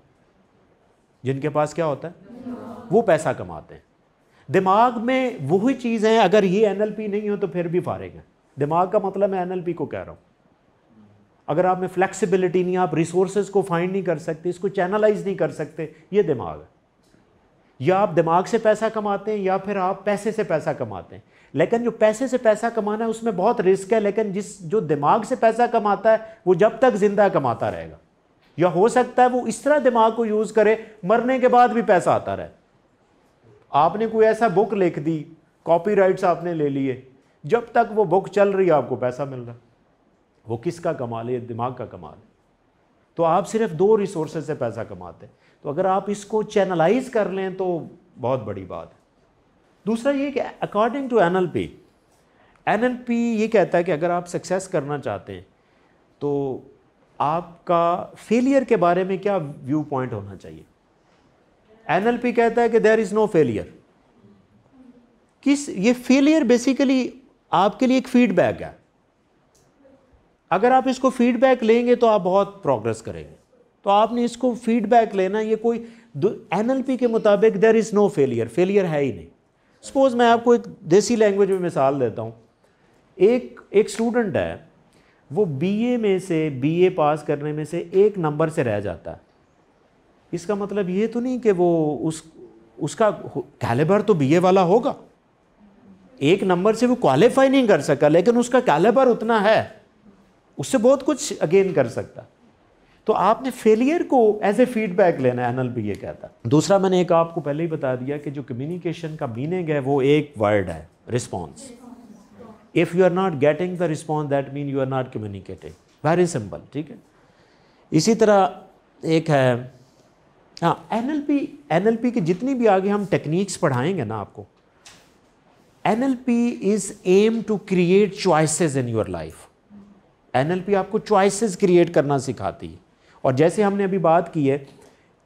S1: जिनके पास क्या होता है वो पैसा कमाते हैं दिमाग में वही चीज़ है अगर ये एनएलपी नहीं हो तो फिर भी फारिग है दिमाग का मतलब मैं एनएलपी को कह रहा हूँ अगर आप में फ्लेक्सिबिलिटी नहीं आप रिसोर्सेज को फाइंड नहीं कर सकते इसको चैनलाइज नहीं कर सकते ये दिमाग है या आप दिमाग से पैसा कमाते हैं या फिर आप पैसे से पैसा कमाते हैं लेकिन जो पैसे से पैसा कमाना है उसमें बहुत रिस्क है लेकिन जिस जो दिमाग से पैसा कमाता है वो जब तक ज़िंदा कमाता रहेगा या हो सकता है वो इस तरह दिमाग को यूज़ करे मरने के बाद भी पैसा आता रहे आपने कोई ऐसा बुक लिख दी कॉपी राइट्स आपने ले लिए जब तक वो बुक चल रही है आपको पैसा मिल रहा वो किसका कमाल है दिमाग का कमाल है तो आप सिर्फ दो रिसोर्सेज से पैसा कमाते हैं तो अगर आप इसको चैनलाइज कर लें तो बहुत बड़ी बात है दूसरा ये कि according to N L P N L P ये कहता है कि अगर आप सक्सेस करना चाहते हैं तो आपका फेलियर के बारे में क्या व्यू पॉइंट होना चाहिए एन एल पी कहता है कि देर इज़ नो फेलियर किस ये फेलियर बेसिकली आपके लिए एक फीडबैक है अगर आप इसको फीडबैक लेंगे तो आप बहुत प्रोग्रेस करेंगे तो आपने इसको फीडबैक लेना ये कोई एन के मुताबिक there is no failure failure है ही नहीं सपोज मैं आपको एक देसी लैंग्वेज में मिसाल देता हूँ एक एक स्टूडेंट है वो बीए में से बीए पास करने में से एक नंबर से रह जाता है इसका मतलब ये तो नहीं कि वो उस उसका कैलेबर तो बीए वाला होगा एक नंबर से वो क्वालिफाई नहीं कर सका लेकिन उसका कैलेबर उतना है उससे बहुत कुछ अगेन कर सकता तो आपने फेलियर को एज ए फीडबैक लेना है एनल भी ये कहता दूसरा मैंने एक आपको पहले ही बता दिया कि जो कम्युनिकेशन का मीनिंग है वो एक वर्ड है response if you are not getting the response that mean you are not communicating very simple ठीक है इसी तरह एक है हाँ N L P N L P की जितनी भी आगे हम टेक्निक्स पढ़ाएंगे ना आपको N L P is aim to create choices in your life N L P आपको चॉइसेस क्रिएट करना सिखाती है और जैसे हमने अभी बात की है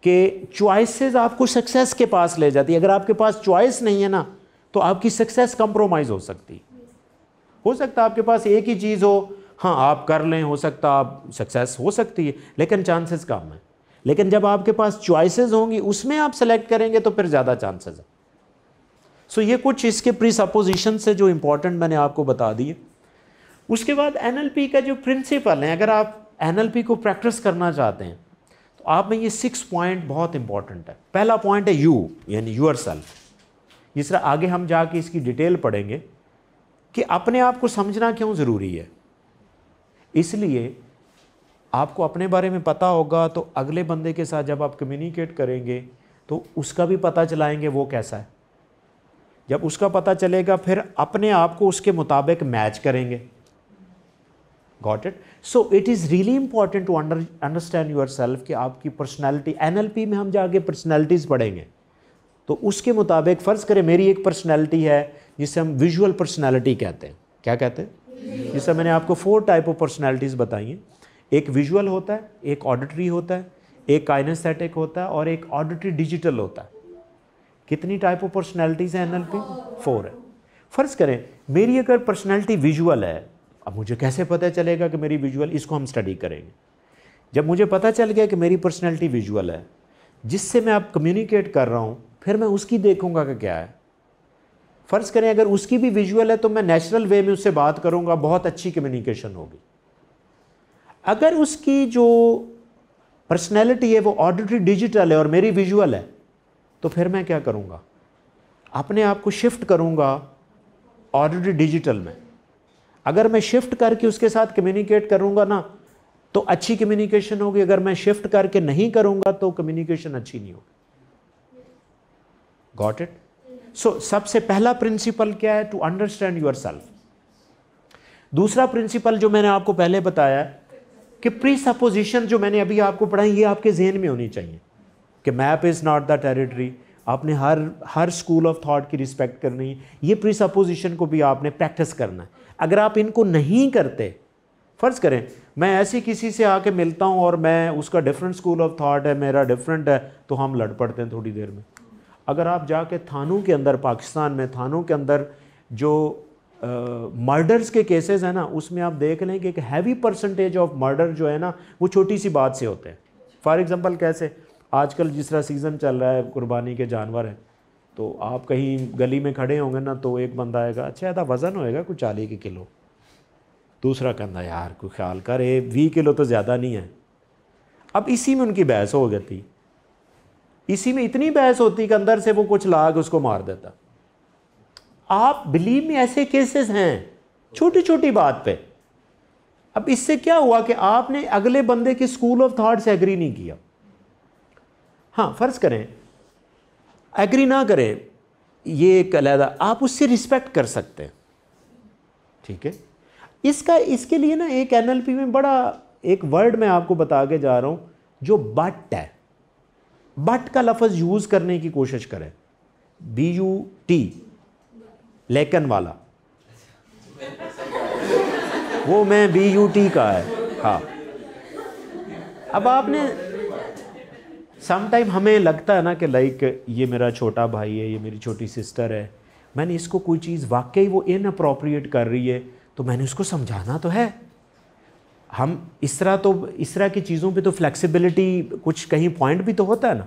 S1: कि चॉइसेस आपको सक्सेस के पास ले जाती है अगर आपके पास चॉइस नहीं है ना तो आपकी सक्सेस कंप्रोमाइज़ हो सकती हो सकता है आपके पास एक ही चीज़ हो हाँ आप कर लें हो सकता आप सक्सेस हो सकती है लेकिन चांसेस कम है लेकिन जब आपके पास चॉइसेस होंगी उसमें आप सेलेक्ट करेंगे तो फिर ज़्यादा चांसेस है सो so, ये कुछ इसके प्रीसपोजिशन से जो इम्पोर्टेंट मैंने आपको बता दिए उसके बाद एन का जो प्रिंसिपल है अगर आप एन को प्रैक्टिस करना चाहते हैं तो आप में ये सिक्स पॉइंट बहुत इंपॉर्टेंट है पहला पॉइंट है यू यानी यूर सेल्फ जिस तरह आगे हम जाके इसकी डिटेल पढ़ेंगे कि अपने आप को समझना क्यों ज़रूरी है इसलिए आपको अपने बारे में पता होगा तो अगले बंदे के साथ जब आप कम्युनिकेट करेंगे तो उसका भी पता चलाएंगे वो कैसा है जब उसका पता चलेगा फिर अपने आप को उसके मुताबिक मैच करेंगे got it so it is really important to understand yourself कि आपकी पर्सनैलिटी एन में हम जाके पर्सनैलिटीज़ पढ़ेंगे तो उसके मुताबिक फ़र्ज़ करें मेरी एक पर्सनैलिटी है जिसे हम विजुअल पर्सनैलिटी कहते हैं क्या कहते
S2: हैं
S1: जिससे मैंने आपको फोर टाइप ऑफ पर्सनैलिटीज़ बताई हैं एक विजुअल होता है एक ऑडिटरी होता है एक काइनेस्थेटिक होता है और एक ऑडिटरी डिजिटल होता है कितनी टाइप ऑफ पर्सनैलिटीज़ हैं एन फोर है फ़र्ज़ करें मेरी अगर पर्सनैलिटी विजुअल है अब मुझे कैसे पता चलेगा कि मेरी विजुअल इसको हम स्टडी करेंगे जब मुझे पता चल गया कि मेरी पर्सनैलिटी विजुअल है जिससे मैं आप कम्युनिकेट कर रहा हूँ फिर मैं उसकी देखूँगा कि क्या है फ़र्ज़ करें अगर उसकी भी विजुअल है तो मैं नेचुरल वे में उससे बात करूँगा बहुत अच्छी कम्युनिकेशन होगी अगर उसकी जो पर्सनैलिटी है वो ऑडिटरी डिजिटल है और मेरी विजुअल है तो फिर मैं क्या करूँगा अपने आप को शिफ्ट करूँगा ऑडिटरी डिजिटल में अगर मैं शिफ्ट करके उसके साथ कम्युनिकेट करूँगा ना तो अच्छी कम्युनिकेशन होगी अगर मैं शिफ्ट करके नहीं करूँगा तो कम्युनिकेशन अच्छी नहीं होगी गॉट इट सो सबसे पहला प्रिंसिपल क्या है टू अंडरस्टैंड योर सेल्फ दूसरा प्रिंसिपल जो मैंने आपको पहले बताया कि प्री सपोजिशन जो मैंने अभी आपको पढ़ाई ये आपके जहन में होनी चाहिए कि map is not the territory आपने हर हर स्कूल ऑफ थॉट की रिस्पेक्ट करनी है ये प्री सपोजिशन को भी आपने प्रैक्टिस करना है अगर आप इनको नहीं करते फ़र्ज़ करें मैं ऐसी किसी से आके मिलता हूँ और मैं उसका डिफरेंट स्कूल ऑफ थाट है मेरा डिफरेंट है तो हम लड़ पड़ते हैं थोड़ी देर में अगर आप जाके थानों के अंदर पाकिस्तान में थानों के अंदर जो मर्डर्स के केसेस हैं ना उसमें आप देख लें कि एक हैवी परसेंटेज ऑफ मर्डर जो है ना वो छोटी सी बात से होते हैं फॉर एग्ज़ाम्पल कैसे आजकल जिस तरह सीज़न चल रहा है कुर्बानी के जानवर हैं तो आप कहीं गली में खड़े होंगे ना तो एक बंदा आएगा अच्छा ऐसा वज़न होएगा कुछ चालीस के किलो दूसरा कहना यार कोई ख्याल कर ये वी किलो तो ज़्यादा नहीं है अब इसी में उनकी बहस हो गई इसी में इतनी बहस होती कि अंदर से वो कुछ ला के उसको मार देता आप बिलीव में ऐसे केसेस हैं छोटी छोटी बात पे अब इससे क्या हुआ कि आपने अगले बंदे के स्कूल ऑफ थाट से एग्री नहीं किया हाँ फ़र्ज़ करें एग्री ना करें ये एक अलहदा आप उससे रिस्पेक्ट कर सकते हैं ठीक है इसका इसके लिए ना एक एनएलपी में बड़ा एक वर्ड मैं आपको बता के जा रहा हूँ जो बट है बट का लफज यूज़ करने की कोशिश करें बी यू टी लेकन वाला वो मैं बी यू टी का है हाँ अब आपने समटाइम हमें लगता है ना कि लाइक ये मेरा छोटा भाई है ये मेरी छोटी सिस्टर है मैंने इसको कोई चीज़ वाकई वो इन अप्रोप्रिएट कर रही है तो मैंने उसको समझाना तो है हम इस तरह तो इस तरह की चीज़ों पे तो फ्लेक्सिबिलिटी कुछ कहीं पॉइंट भी तो होता है ना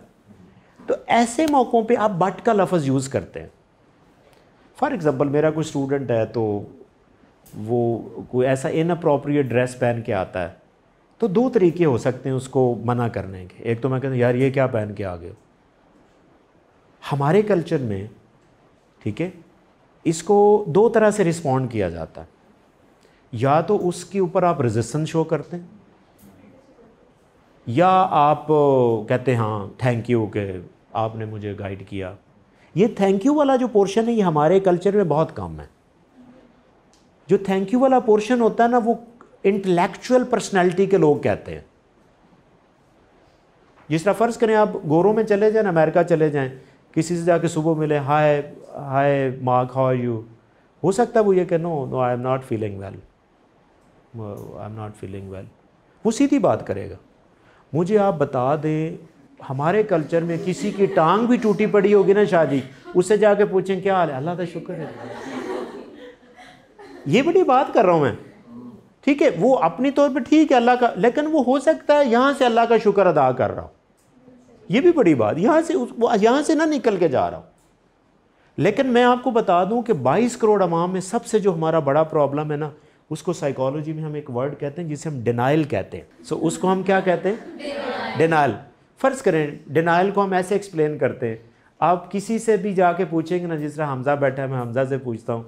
S1: तो ऐसे मौक़ों पे आप बट का लफज यूज़ करते हैं फॉर एग्ज़ाम्पल मेरा कोई स्टूडेंट है तो वो कोई ऐसा इन अप्रोप्रिएट ड्रेस पहन के आता है तो दो तरीके हो सकते हैं उसको मना करने के एक तो मैं कहता हूँ यार ये क्या पहन के आ गए हमारे कल्चर में ठीक है इसको दो तरह से रिस्पॉन्ड किया जाता है या तो उसके ऊपर आप रेजिस्टेंस शो करते हैं या आप कहते हैं हाँ थैंक यू के आपने मुझे गाइड किया ये थैंक यू वाला जो पोर्शन है ये हमारे कल्चर में बहुत कम है जो थैंक यू वाला पोर्शन होता है ना वो इंटेलेक्चुअल पर्सनैलिटी के लोग कहते हैं जिस तरह फ़र्ज़ करें आप गोरों में चले जाएं अमेरिका चले जाए किसी से जाके सुबह मिले hi hi Mark how you हो सकता है वो ये कह no no I am not feeling well I am not feeling well वो सीधी बात करेगा मुझे आप बता दें हमारे कल्चर में किसी की टांग भी टूटी पड़ी होगी ना शादी उससे जाके पूछें क्या हाल है अल्लाह का शुक्र है ये बड़ी बात कर रहा हूँ मैं ठीक है वो अपनी तौर पे ठीक है अल्लाह का लेकिन वो हो सकता है यहाँ से अल्लाह का शुक्र अदा कर रहा हूँ ये भी बड़ी बात यहाँ से उस यहाँ से ना निकल के जा रहा हूँ लेकिन मैं आपको बता दूँ कि बाईस करोड़ अवाम में सबसे जो हमारा बड़ा प्रॉब्लम है ना उसको साइकोलॉजी में हम एक वर्ड कहते हैं जिसे हम डिनाइल कहते हैं सो so, उसको हम क्या कहते
S2: हैं डिनाइल
S1: फ़र्ज़ करें डिनाइल को हम ऐसे एक्सप्लेन करते हैं आप किसी से भी जाके पूछेंगे ना जिस तरह हमज़ा बैठा है मैं हमज़ा से पूछता हूँ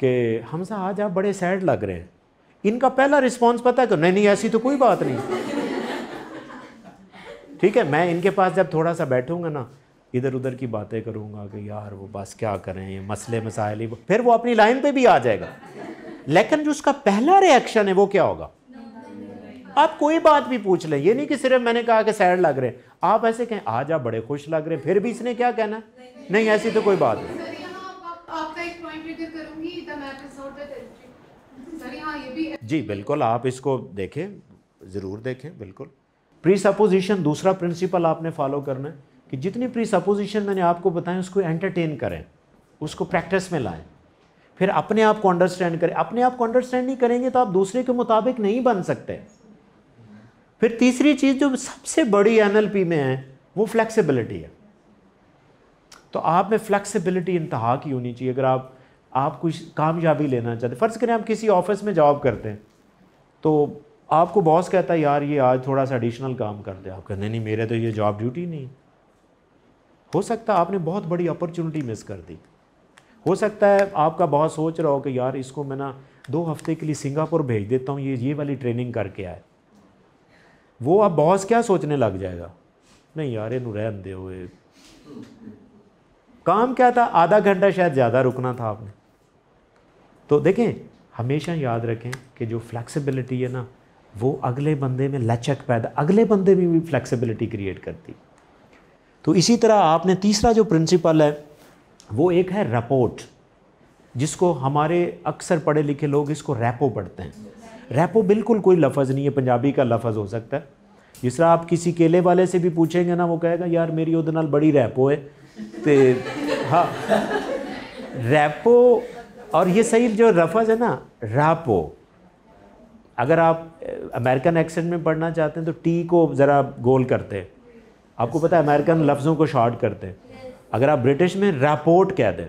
S1: कि हमज़ा आज आप बड़े सैड लग रहे हैं इनका पहला रिस्पॉन्स पता है कि नहीं नहीं ऐसी तो कोई बात नहीं ठीक है मैं इनके पास जब थोड़ा सा बैठूंगा ना इधर उधर की बातें करूंगा कि यार वो बस क्या करें ये मसले मसाइल ही फिर वो अपनी लाइन पे भी आ जाएगा लेकिन जो उसका पहला रिएक्शन है वो क्या होगा आप कोई बात भी पूछ लें ये नहीं कि सिर्फ मैंने कहा कि सैड लग रहे हैं आप ऐसे कहें आज आप बड़े खुश लग रहे हैं फिर भी इसने क्या कहना नहीं, नहीं ऐसी तो कोई बात नहीं हाँ, जी बिल्कुल आप इसको देखें ज़रूर देखें बिल्कुल प्री सपोजिशन दूसरा प्रिंसिपल आपने फॉलो करना है कि जितनी प्री सपोजिशन मैंने आपको बताएं उसको एंटरटेन करें उसको प्रैक्टिस में लाएं फिर अपने आप को अंडरस्टैंड करें अपने आप को अंडरस्टैंड नहीं करेंगे तो आप दूसरे के मुताबिक नहीं बन सकते फिर तीसरी चीज़ जो सबसे बड़ी एनएलपी में है वो फ्लैक्सीबिलिटी है तो आप में फ्लैक्सीबिलिटी इंतहा की होनी चाहिए अगर आप आप कुछ कामयाबी लेना चाहते फ़र्ज़ करें आप किसी ऑफिस में जॉब करते हैं तो आपको बॉस कहता है यार ये आज थोड़ा सा एडिशनल काम कर दे आप कहते नहीं मेरे तो ये जॉब ड्यूटी नहीं हो सकता आपने बहुत बड़ी अपॉर्चुनिटी मिस कर दी हो सकता है आपका बॉस सोच रहा हो कि यार इसको मैं ना दो हफ्ते के लिए सिंगापुर भेज देता हूँ ये ये वाली ट्रेनिंग करके आए वो अब बॉस क्या सोचने लग जाएगा नहीं यार इन रहन दे काम क्या था आधा घंटा शायद ज़्यादा रुकना था आपने तो देखें हमेशा याद रखें कि जो फ्लैक्सिबिलिटी है ना वो अगले बंदे में लचक पैदा अगले बंदे में भी फ्लैक्सिबिलिटी क्रिएट करती तो इसी तरह आपने तीसरा जो प्रिंसिपल है वो एक है रपोर्ट जिसको हमारे अक्सर पढ़े लिखे लोग इसको रैपो पढ़ते हैं रैपो बिल्कुल कोई लफज नहीं है पंजाबी का लफज हो सकता है जिस तरह आप किसी केले वाले से भी पूछेंगे ना वो कहेगा यार मेरी ਉਹਦੇ बड़ी रैपो है तो हाँ रैपो और ये सही जो रफज है ना रापो अगर आप अमेरिकन एक्सेंट में पढ़ना चाहते हैं तो टी को ज़रा गोल करते हैं आपको पता है अमेरिकन लफ्ज़ों को शॉर्ट करते हैं अगर आप ब्रिटिश में रापोर्ट कह दें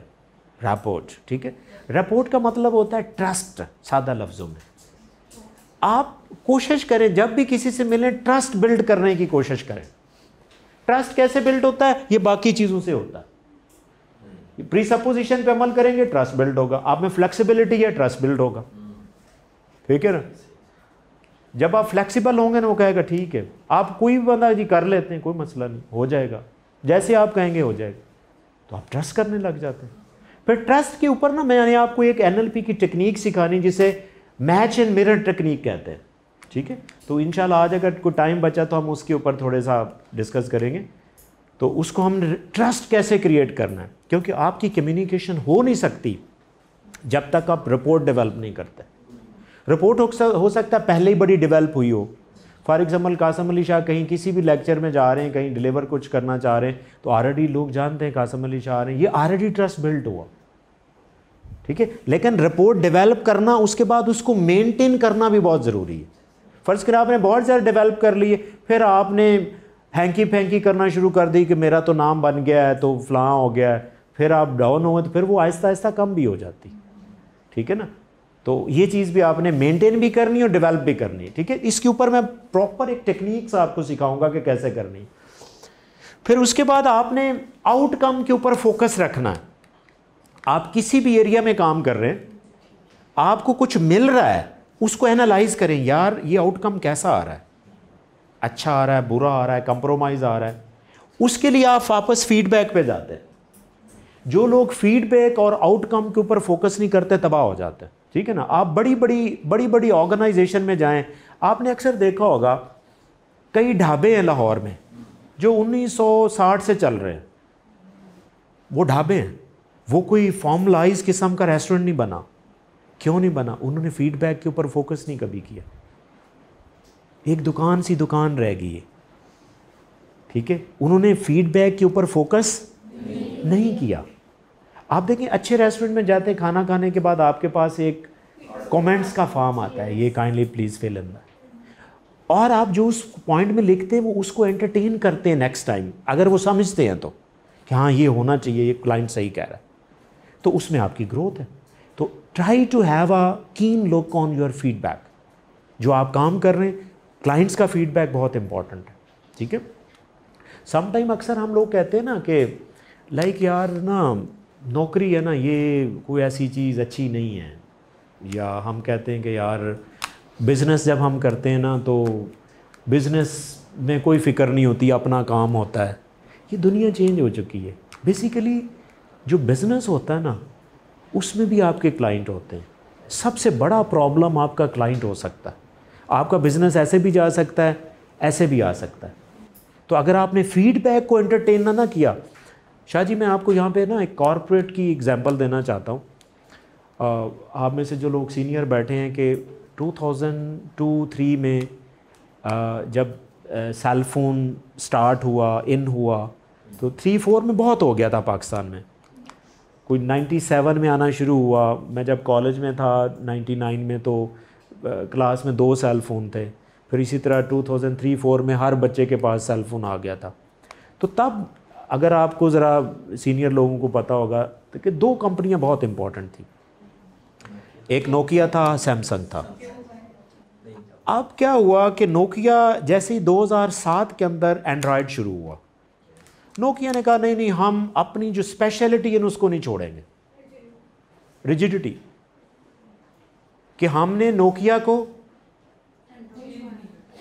S1: रापोर्ट ठीक है रापोर्ट का मतलब होता है ट्रस्ट सादा लफ्ज़ों में आप कोशिश करें जब भी किसी से मिलें ट्रस्ट बिल्ड करने की कोशिश करें ट्रस्ट कैसे बिल्ड होता है ये बाकी चीज़ों से होता है प्री सपोजिशन पे अमल करेंगे ट्रस्ट बिल्ड होगा आप में फ्लेक्सिबिलिटी है ट्रस्ट बिल्ड होगा ठीक है ना जब आप फ्लेक्सिबल होंगे ना वो कहेगा ठीक है आप कोई बंदा जी कर लेते हैं कोई मसला नहीं हो जाएगा जैसे आप कहेंगे हो जाएगा तो आप ट्रस्ट करने लग जाते हैं फिर ट्रस्ट के ऊपर ना मैंने आपको एक एन की टेक्निक सिखानी जिसे मैच एंड मिरर टेक्निक कहते हैं ठीक है तो इनशाला आज अगर कोई टाइम बचा तो हम उसके ऊपर थोड़े सा डिस्कस करेंगे तो उसको हमने ट्रस्ट कैसे क्रिएट करना है क्योंकि आपकी कम्युनिकेशन हो नहीं सकती जब तक आप रिपोर्ट डेवलप नहीं करते रिपोर्ट हो सकता है पहले ही बड़ी डेवलप हुई हो फॉर एग्जाम्पल कासम अली शाह कहीं किसी भी लेक्चर में जा रहे हैं कहीं डिलीवर कुछ करना चाह रहे हैं तो ऑलरेडी लोग जानते हैं कासम अली शाह आ रहे हैं ये ऑलरेडी ट्रस्ट बिल्ट हुआ ठीक है लेकिन रिपोर्ट डेवलप करना उसके बाद उसको मेंटेन करना भी बहुत ज़रूरी है फ़र्ज़ कर आपने बहुत ज़्यादा डेवलप कर लिए फिर आपने हैंकी फेंकी करना शुरू कर दी कि मेरा तो नाम बन गया है तो फलां हो गया है फिर आप डाउन हो गए तो फिर वो आहिस्ता आहिस्ता कम भी हो जाती ठीक है ना तो ये चीज़ भी आपने मेंटेन भी करनी और डेवलप भी करनी है ठीक है इसके ऊपर मैं प्रॉपर एक टेक्निक्स आपको सिखाऊंगा कि कैसे करनी फिर उसके बाद आपने आउटकम के ऊपर फोकस रखना है आप किसी भी एरिया में काम कर रहे हैं आपको कुछ मिल रहा है उसको एनालाइज करें यार ये आउटकम कैसा आ रहा है अच्छा आ रहा है बुरा आ रहा है कंप्रोमाइज़ आ रहा है उसके लिए आप वापस फीडबैक पे जाते हैं जो लोग फीडबैक और आउटकम के ऊपर फोकस नहीं करते तबाह हो जाते हैं ठीक है ना आप बड़ी बड़ी बड़ी बड़ी ऑर्गेनाइजेशन में जाएं आपने अक्सर देखा होगा कई ढाबे हैं लाहौर में जो 1960 से चल रहे हैं वो ढाबे हैं वो कोई फॉर्मलाइज किस्म का रेस्टोरेंट नहीं बना क्यों नहीं बना उन्होंने फीडबैक के ऊपर फोकस नहीं कभी किया एक दुकान सी दुकान रह गई है ठीक है उन्होंने फीडबैक के ऊपर फोकस नहीं, नहीं किया आप देखें अच्छे रेस्टोरेंट में जाते खाना खाने के बाद आपके पास एक कमेंट्स का फॉर्म आता है ये काइंडली प्लीज़ फिल इन और आप जो उस पॉइंट में लिखते हैं वो उसको एंटरटेन करते हैं नेक्स्ट टाइम अगर वो समझते हैं तो कि हाँ ये होना चाहिए ये क्लाइंट सही कह रहा है तो उसमें आपकी ग्रोथ है तो ट्राई टू हैव अ कीन लुक ऑन योर फीडबैक जो आप काम कर रहे हैं क्लाइंट्स का फीडबैक बहुत इंपॉर्टेंट है ठीक है समटाइम अक्सर हम लोग कहते हैं ना कि लाइक यार ना नौकरी है ना ये कोई ऐसी चीज़ अच्छी नहीं है या हम कहते हैं कि यार बिज़नेस जब हम करते हैं ना तो बिज़नेस में कोई फ़िक्र नहीं होती अपना काम होता है ये दुनिया चेंज हो चुकी है बेसिकली जो बिज़नेस होता है ना उसमें भी आपके क्लाइंट होते हैं सबसे बड़ा प्रॉब्लम आपका क्लाइंट हो सकता है आपका बिज़नेस ऐसे भी जा सकता है ऐसे भी आ सकता है तो अगर आपने फीडबैक को एंटरटेन ना ना किया शाह जी मैं आपको यहाँ पे ना एक कॉरपोरेट की एग्जांपल देना चाहता हूँ आप में से जो लोग सीनियर बैठे हैं कि 2002-3 में आ, जब फोन स्टार्ट हुआ इन हुआ तो थ्री फोर में बहुत हो गया था पाकिस्तान में कोई 97 में आना शुरू हुआ मैं जब कॉलेज में था 99 में तो क्लास में दो सेल फ़ोन थे फिर इसी तरह 2003-4 में हर बच्चे के पास सेल फ़ोन आ गया था तो तब अगर आपको ज़रा सीनियर लोगों को पता होगा तो कि दो कंपनियां बहुत इम्पोर्टेंट थी एक नोकिया था सैमसंग था अब क्या हुआ कि नोकिया जैसे ही 2007 के अंदर एंड्रॉयड शुरू हुआ नोकिया ने कहा नहीं नहीं हम अपनी जो स्पेशलिटी है उसको नहीं छोड़ेंगे रिजिडिटी कि हमने नोकिया को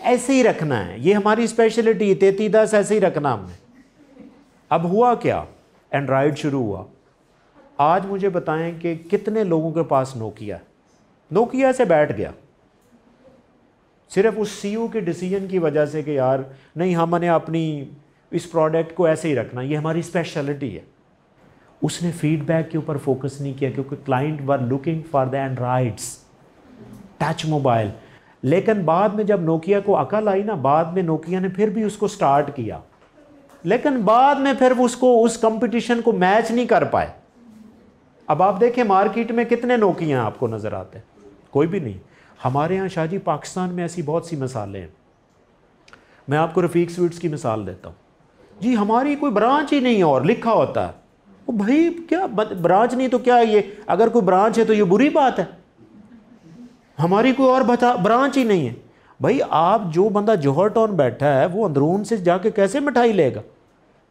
S1: ऐसे ही रखना है ये हमारी स्पेशलिटी तेती दस ऐसे ही रखना हमने अब हुआ क्या एंड्रॉयड शुरू हुआ आज मुझे बताएं कि कितने लोगों के पास नोकिया नोकिया से बैठ गया सिर्फ उस सी e के डिसीजन की वजह से कि यार नहीं हमने अपनी इस प्रोडक्ट को ऐसे ही रखना ये हमारी स्पेशलिटी है उसने फीडबैक के ऊपर फोकस नहीं किया क्योंकि client were looking for the Androids touch mobile लेकिन बाद में जब नोकिया को अकल आई ना बाद में नोकिया ने फिर भी उसको स्टार्ट किया लेकिन बाद में फिर उसको उस कंपटीशन को मैच नहीं कर पाए अब आप देखें मार्केट में कितने नोकिया आपको नज़र आते हैं कोई भी नहीं हमारे यहाँ शाहजी पाकिस्तान में ऐसी बहुत सी मिसालें हैं मैं आपको रफ़ीक स्वीट्स की मिसाल देता हूँ जी हमारी कोई ब्रांच ही नहीं है और लिखा होता है वो भाई क्या ब्रांच नहीं तो क्या ये अगर कोई ब्रांच है तो ये बुरी बात है हमारी कोई और बता ब्रांच ही नहीं है भाई आप जो बंदा जोहर टाउन बैठा है वो अंदरून से जाके कैसे मिठाई लेगा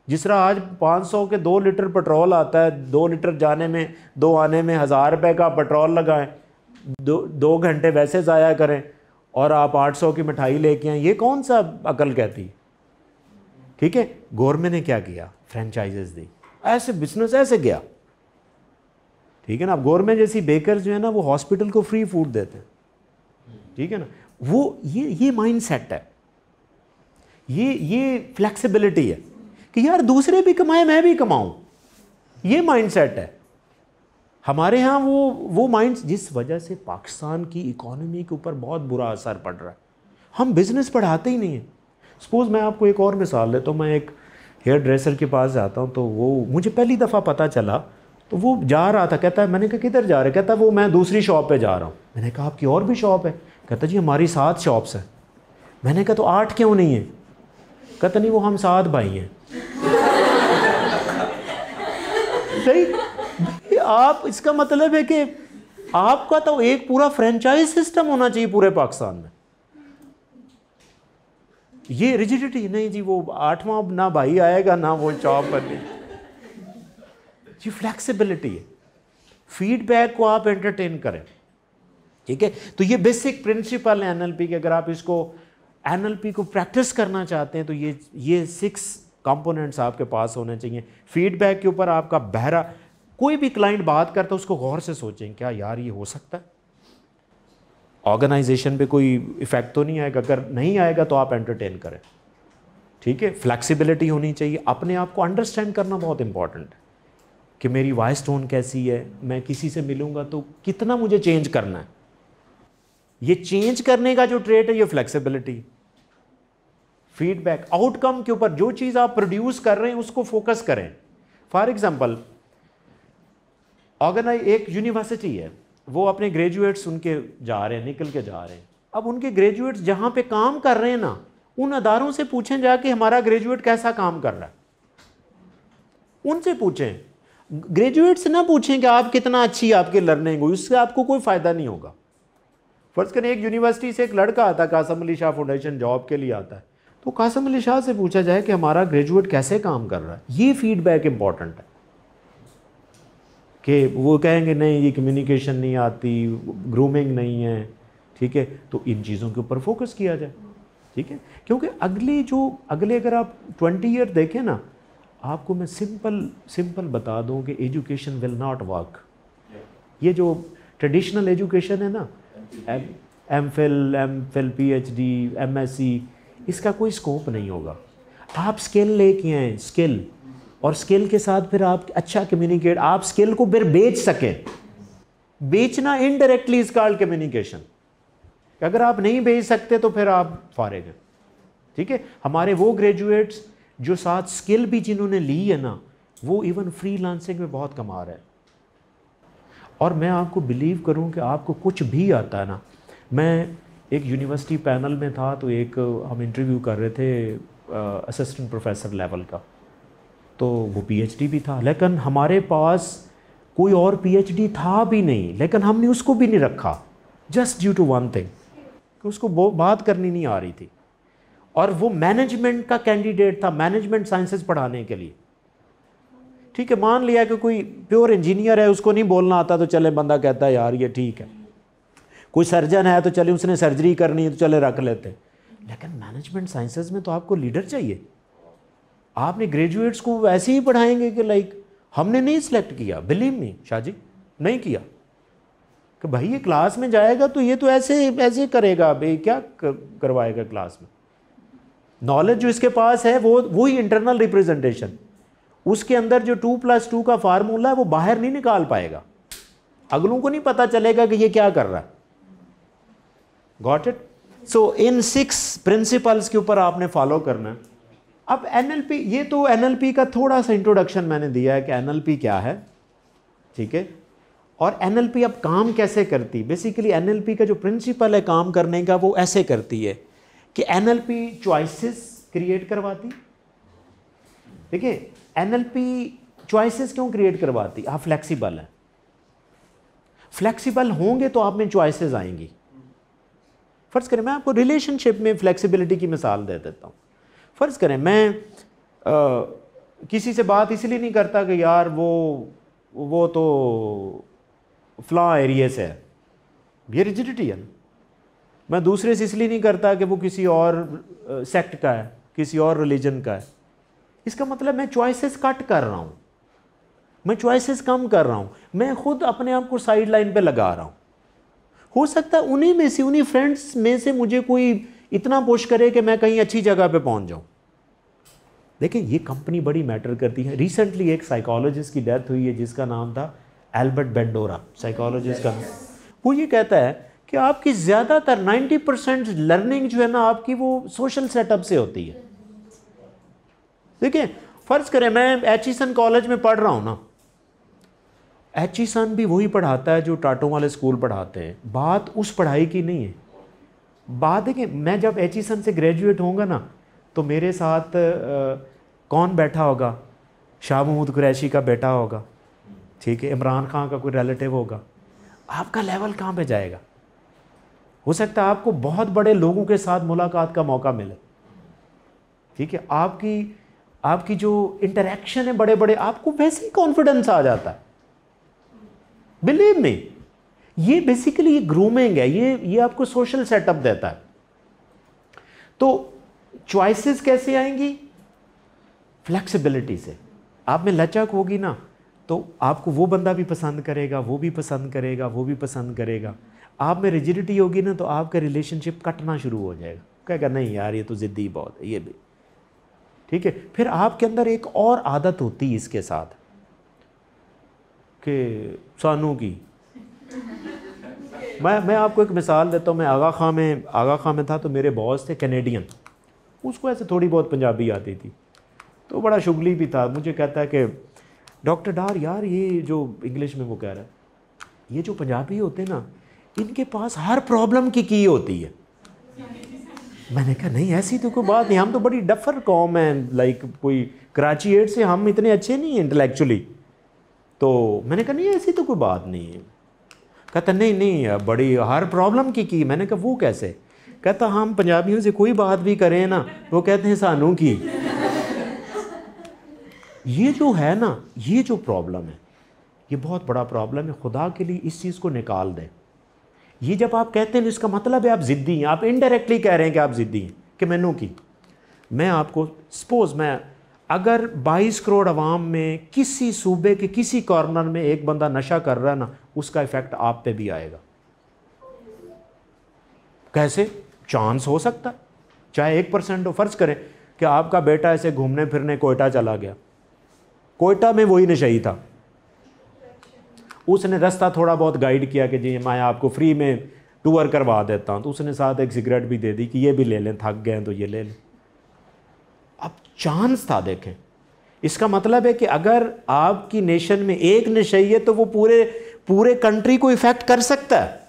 S1: जिस तरह आज 500 के दो लीटर पेट्रोल आता है दो लीटर जाने में दो आने में हज़ार रुपये का पेट्रोल लगाएं दो दो घंटे वैसे ज़ाया करें और आप 800 की मिठाई लेके आए ये कौन सा अकल कहती है ठीक है गवर्नमेंट ने क्या किया फ्रेंचाइजेस दी ऐसे बिजनेस ऐसे गया ठीक है ना अब गवर्नमेंट जैसी बेकर जो है ना वो हॉस्पिटल को फ्री फूड देते हैं ठीक है ना वो ये ये माइंड सेट है ये ये फ्लेक्सिबिलिटी है कि यार दूसरे भी कमाए मैं भी कमाऊं ये माइंड सेट है हमारे यहाँ वो वो माइंड जिस वजह से पाकिस्तान की इकोनॉमी के ऊपर बहुत बुरा असर पड़ रहा है हम बिज़नेस पढ़ाते ही नहीं हैं सपोज़ मैं आपको एक और मिसाल देता हूँ मैं एक हेयर ड्रेसर के पास जाता हूँ तो वो मुझे पहली दफ़ा पता चला तो वो जा रहा था कहता है मैंने कहा किधर जा रहा है कहता वो मैं दूसरी शॉप पे जा रहा हूँ मैंने कहा आपकी और भी शॉप है कहता जी हमारी सात शॉप्स हैं मैंने कहा तो आठ क्यों नहीं है कहता नहीं वो हम सात भाई हैं नहीं आप इसका मतलब है कि आपका तो एक पूरा फ्रेंचाइज सिस्टम होना चाहिए पूरे पाकिस्तान में ये रिजिडिटी नहीं जी वो आठवां ना भाई आएगा ना वो जॉब करने जी फ्लेक्सिबिलिटी है फीडबैक को आप एंटरटेन करें ठीक है तो ये बेसिक प्रिंसिपल है एनएलपी के अगर आप इसको एनएलपी को प्रैक्टिस करना चाहते हैं तो ये ये सिक्स कंपोनेंट्स आपके पास होने चाहिए फीडबैक के ऊपर आपका बहरा कोई भी क्लाइंट बात करता है उसको गौर से सोचें क्या यार ये हो सकता है ऑर्गेनाइजेशन पे कोई इफेक्ट तो नहीं आएगा अगर नहीं आएगा तो आप एंटरटेन करें ठीक है फ्लेक्सिबिलिटी होनी चाहिए अपने आप को अंडरस्टैंड करना बहुत इंपॉर्टेंट है कि मेरी वॉइस टोन कैसी है मैं किसी से मिलूंगा तो कितना मुझे चेंज करना है ये चेंज करने का जो ट्रेट है ये फ्लेक्सिबिलिटी फीडबैक आउटकम के ऊपर जो चीज़ आप प्रोड्यूस कर रहे हैं उसको फोकस करें फॉर एग्जाम्पल ऑर्गेनाइज एक यूनिवर्सिटी है वो अपने ग्रेजुएट्स उनके जा रहे हैं निकल के जा रहे हैं अब उनके ग्रेजुएट्स जहां पे काम कर रहे हैं ना उन अदारों से पूछें जाके हमारा ग्रेजुएट कैसा काम कर रहा है उनसे पूछें ग्रेजुएट से ना पूछें कि आप कितना अच्छी आपके लर्निंग हुई उससे आपको कोई फ़ायदा नहीं होगा फ़र्ज़ करें एक यूनिवर्सिटी से एक लड़का आता है कासम अली शाह फाउंडेशन जॉब के लिए आता है तो कासम अली शाह से पूछा जाए कि हमारा ग्रेजुएट कैसे काम कर रहा है ये फीडबैक इम्पॉर्टेंट है कि वो कहेंगे नहीं ये कम्युनिकेशन नहीं आती ग्रूमिंग नहीं है ठीक है तो इन चीज़ों के ऊपर फोकस किया जाए ठीक है क्योंकि अगले जो अगले अगर आप ट्वेंटी ईयर देखें ना आपको मैं सिंपल सिंपल बता दूं कि एजुकेशन विल नॉट वर्क ये जो ट्रेडिशनल एजुकेशन है ना M Phil M Phil P H D M S C इसका कोई स्कोप नहीं होगा आप स्किल लेके आए स्किल और स्किल के साथ फिर आप अच्छा कम्युनिकेट आप स्किल को फिर बेच सकें बेचना इनडायरेक्टली इज कॉल्ड कम्युनिकेशन अगर आप नहीं बेच सकते तो फिर आप फारे हैं ठीक है हमारे वो ग्रेजुएट्स जो साथ स्किल भी जिन्होंने ली है ना वो इवन लांसिंग में बहुत कमा रहे हैं और मैं आपको बिलीव करूं कि आपको कुछ भी आता है ना मैं एक यूनिवर्सिटी पैनल में था तो एक हम इंटरव्यू कर रहे थे असिस्टेंट प्रोफेसर लेवल का तो वो पीएचडी भी था लेकिन हमारे पास कोई और पीएचडी था भी नहीं लेकिन हमने उसको भी नहीं रखा just due to one thing कि उसको बात करनी नहीं आ रही थी और वो मैनेजमेंट का कैंडिडेट था मैनेजमेंट साइंसेज पढ़ाने के लिए ठीक है मान लिया कि कोई प्योर इंजीनियर है उसको नहीं बोलना आता तो चले बंदा कहता है यार ये ठीक है कोई सर्जन है तो चले उसने सर्जरी करनी है तो चले रख लेते हैं लेकिन मैनेजमेंट साइंसेज में तो आपको लीडर चाहिए आपने ग्रेजुएट्स को वैसे ही पढ़ाएंगे कि लाइक हमने नहीं सिलेक्ट किया बिलीव मी शाहजी नहीं किया कि भाई ये क्लास में जाएगा तो ये तो ऐसे ऐसे करेगा भाई क्या करवाएगा क्लास में नॉलेज जो इसके पास है वो वही इंटरनल रिप्रेजेंटेशन उसके अंदर जो टू प्लस टू का फार्मूला है वो बाहर नहीं निकाल पाएगा अगलों को नहीं पता चलेगा कि ये क्या कर रहा है got it so in six principles के ऊपर आपने फॉलो करना है अब एनएलपी ये तो एनएलपी का थोड़ा सा इंट्रोडक्शन मैंने दिया है कि एनएलपी क्या है ठीक है और एनएलपी अब काम कैसे करती बेसिकली एनएलपी का जो प्रिंसिपल है काम करने का वो ऐसे करती है कि एनएलपी चॉइसेस क्रिएट करवाती ठीक है एन एल पी चॉइसेस क्यों क्रिएट करवाती आप फ्लैक्सीबल हैं फ्लैक्सीबल होंगे तो आप में चॉइसेस आएंगी फ़र्ज़ करें मैं आपको रिलेशनशिप में फ्लैक्सीबिलिटी की मिसाल दे देता हूँ फ़र्ज़ करें मैं आ, किसी से बात इसलिए नहीं करता कि यार वो वो तो फ्ला एरिए से है ये रिजिडिटी है मैं दूसरे से इसलिए नहीं करता कि वो किसी और सेक्ट का है किसी और रिलीजन का है इसका मतलब मैं चॉइसेस कट कर रहा हूँ मैं चॉइसेस कम कर रहा हूँ मैं खुद अपने आप को साइड लाइन पर लगा रहा हूँ हो सकता है उन्हीं में से उन्हीं फ्रेंड्स में से मुझे कोई इतना पुश करे कि मैं कहीं अच्छी जगह पे पहुंच जाऊं देखिए ये कंपनी बड़ी मैटर करती है रिसेंटली एक साइकोलॉजिस्ट की डेथ हुई है जिसका नाम था एल्बर्ट बेंडोरा साइकोलॉजिस्ट का वो ये कहता है कि आपकी ज़्यादातर 90 परसेंट लर्निंग जो है ना आपकी वो सोशल सेटअप से होती है देखिए फ़र्ज़ करें मैं सन कॉलेज में पढ़ रहा हूँ ना सन भी वही पढ़ाता है जो टाटों वाले स्कूल पढ़ाते हैं बात उस पढ़ाई की नहीं है बात देखिए मैं जब सन से ग्रेजुएट होऊंगा ना तो मेरे साथ आ, कौन बैठा होगा शाह महमूद कुरैशी का बेटा होगा ठीक है इमरान खान का कोई रिलेटिव होगा आपका लेवल कहाँ पे जाएगा हो सकता है आपको बहुत बड़े लोगों के साथ मुलाकात का मौका मिले ठीक है आपकी आपकी जो इंटरेक्शन है बड़े बड़े आपको वैसे ही कॉन्फिडेंस आ जाता है बिलीव मी ये बेसिकली ये ग्रूमिंग है ये ये आपको सोशल सेटअप देता है तो चॉइसेस कैसे आएंगी फ्लेक्सिबिलिटी से आप में लचक होगी ना तो आपको वो बंदा भी पसंद करेगा वो भी पसंद करेगा वो भी पसंद करेगा आप में रिजिडिटी होगी ना तो आपका रिलेशनशिप कटना शुरू हो जाएगा कहेगा नहीं यार ये तो ज़िद्दी बहुत है ये भी ठीक है फिर आपके अंदर एक और आदत होती इसके साथ कि सानू की मैं मैं आपको एक मिसाल देता हूँ मैं आगा खां में आगा खां में था तो मेरे बॉस थे कैनेडियन उसको ऐसे थोड़ी बहुत पंजाबी आती थी तो बड़ा शुगली भी था मुझे कहता है कि डॉक्टर डार यार ये जो इंग्लिश में वो कह रहा है ये जो पंजाबी होते हैं ना इनके पास हर प्रॉब्लम की की होती है मैंने कहा नहीं ऐसी तो कोई बात नहीं हम तो बड़ी डफर कॉम है लाइक कोई कराची एड से हम इतने अच्छे नहीं हैं इंटेलेक्चुअली तो मैंने कहा नहीं ऐसी तो कोई बात नहीं है कहता नहीं नहीं बड़ी हर प्रॉब्लम की की मैंने कहा वो कैसे कहता हम पंजाबियों से कोई बात भी करें ना वो कहते हैं सानू की ये जो है ना ये जो प्रॉब्लम है ये बहुत बड़ा प्रॉब्लम है खुदा के लिए इस चीज़ को निकाल दें ये जब आप कहते हैं तो इसका मतलब है आप ज़िद्दी हैं आप इनडायरेक्टली कह रहे हैं कि आप ज़िद्दी हैं कि नू की मैं आपको सपोज़ मैं अगर 22 करोड़ आवाम में किसी सूबे के किसी कॉर्नर में एक बंदा नशा कर रहा है ना उसका इफ़ेक्ट आप पे भी आएगा कैसे चांस हो सकता है चाहे एक परसेंट हो फ़र्ज़ करें कि आपका बेटा ऐसे घूमने फिरने कोयटा चला गया कोयटा में वही नशा ही था उसने रास्ता थोड़ा बहुत गाइड किया कि जी मैं आपको फ्री में टूर करवा देता हूँ तो उसने साथ एक सिगरेट भी दे दी कि ये भी ले लें थक गए तो ये ले लें अब चांस था देखें इसका मतलब है कि अगर आपकी नेशन में एक नशे है तो वो पूरे पूरे कंट्री को इफ़ेक्ट कर सकता है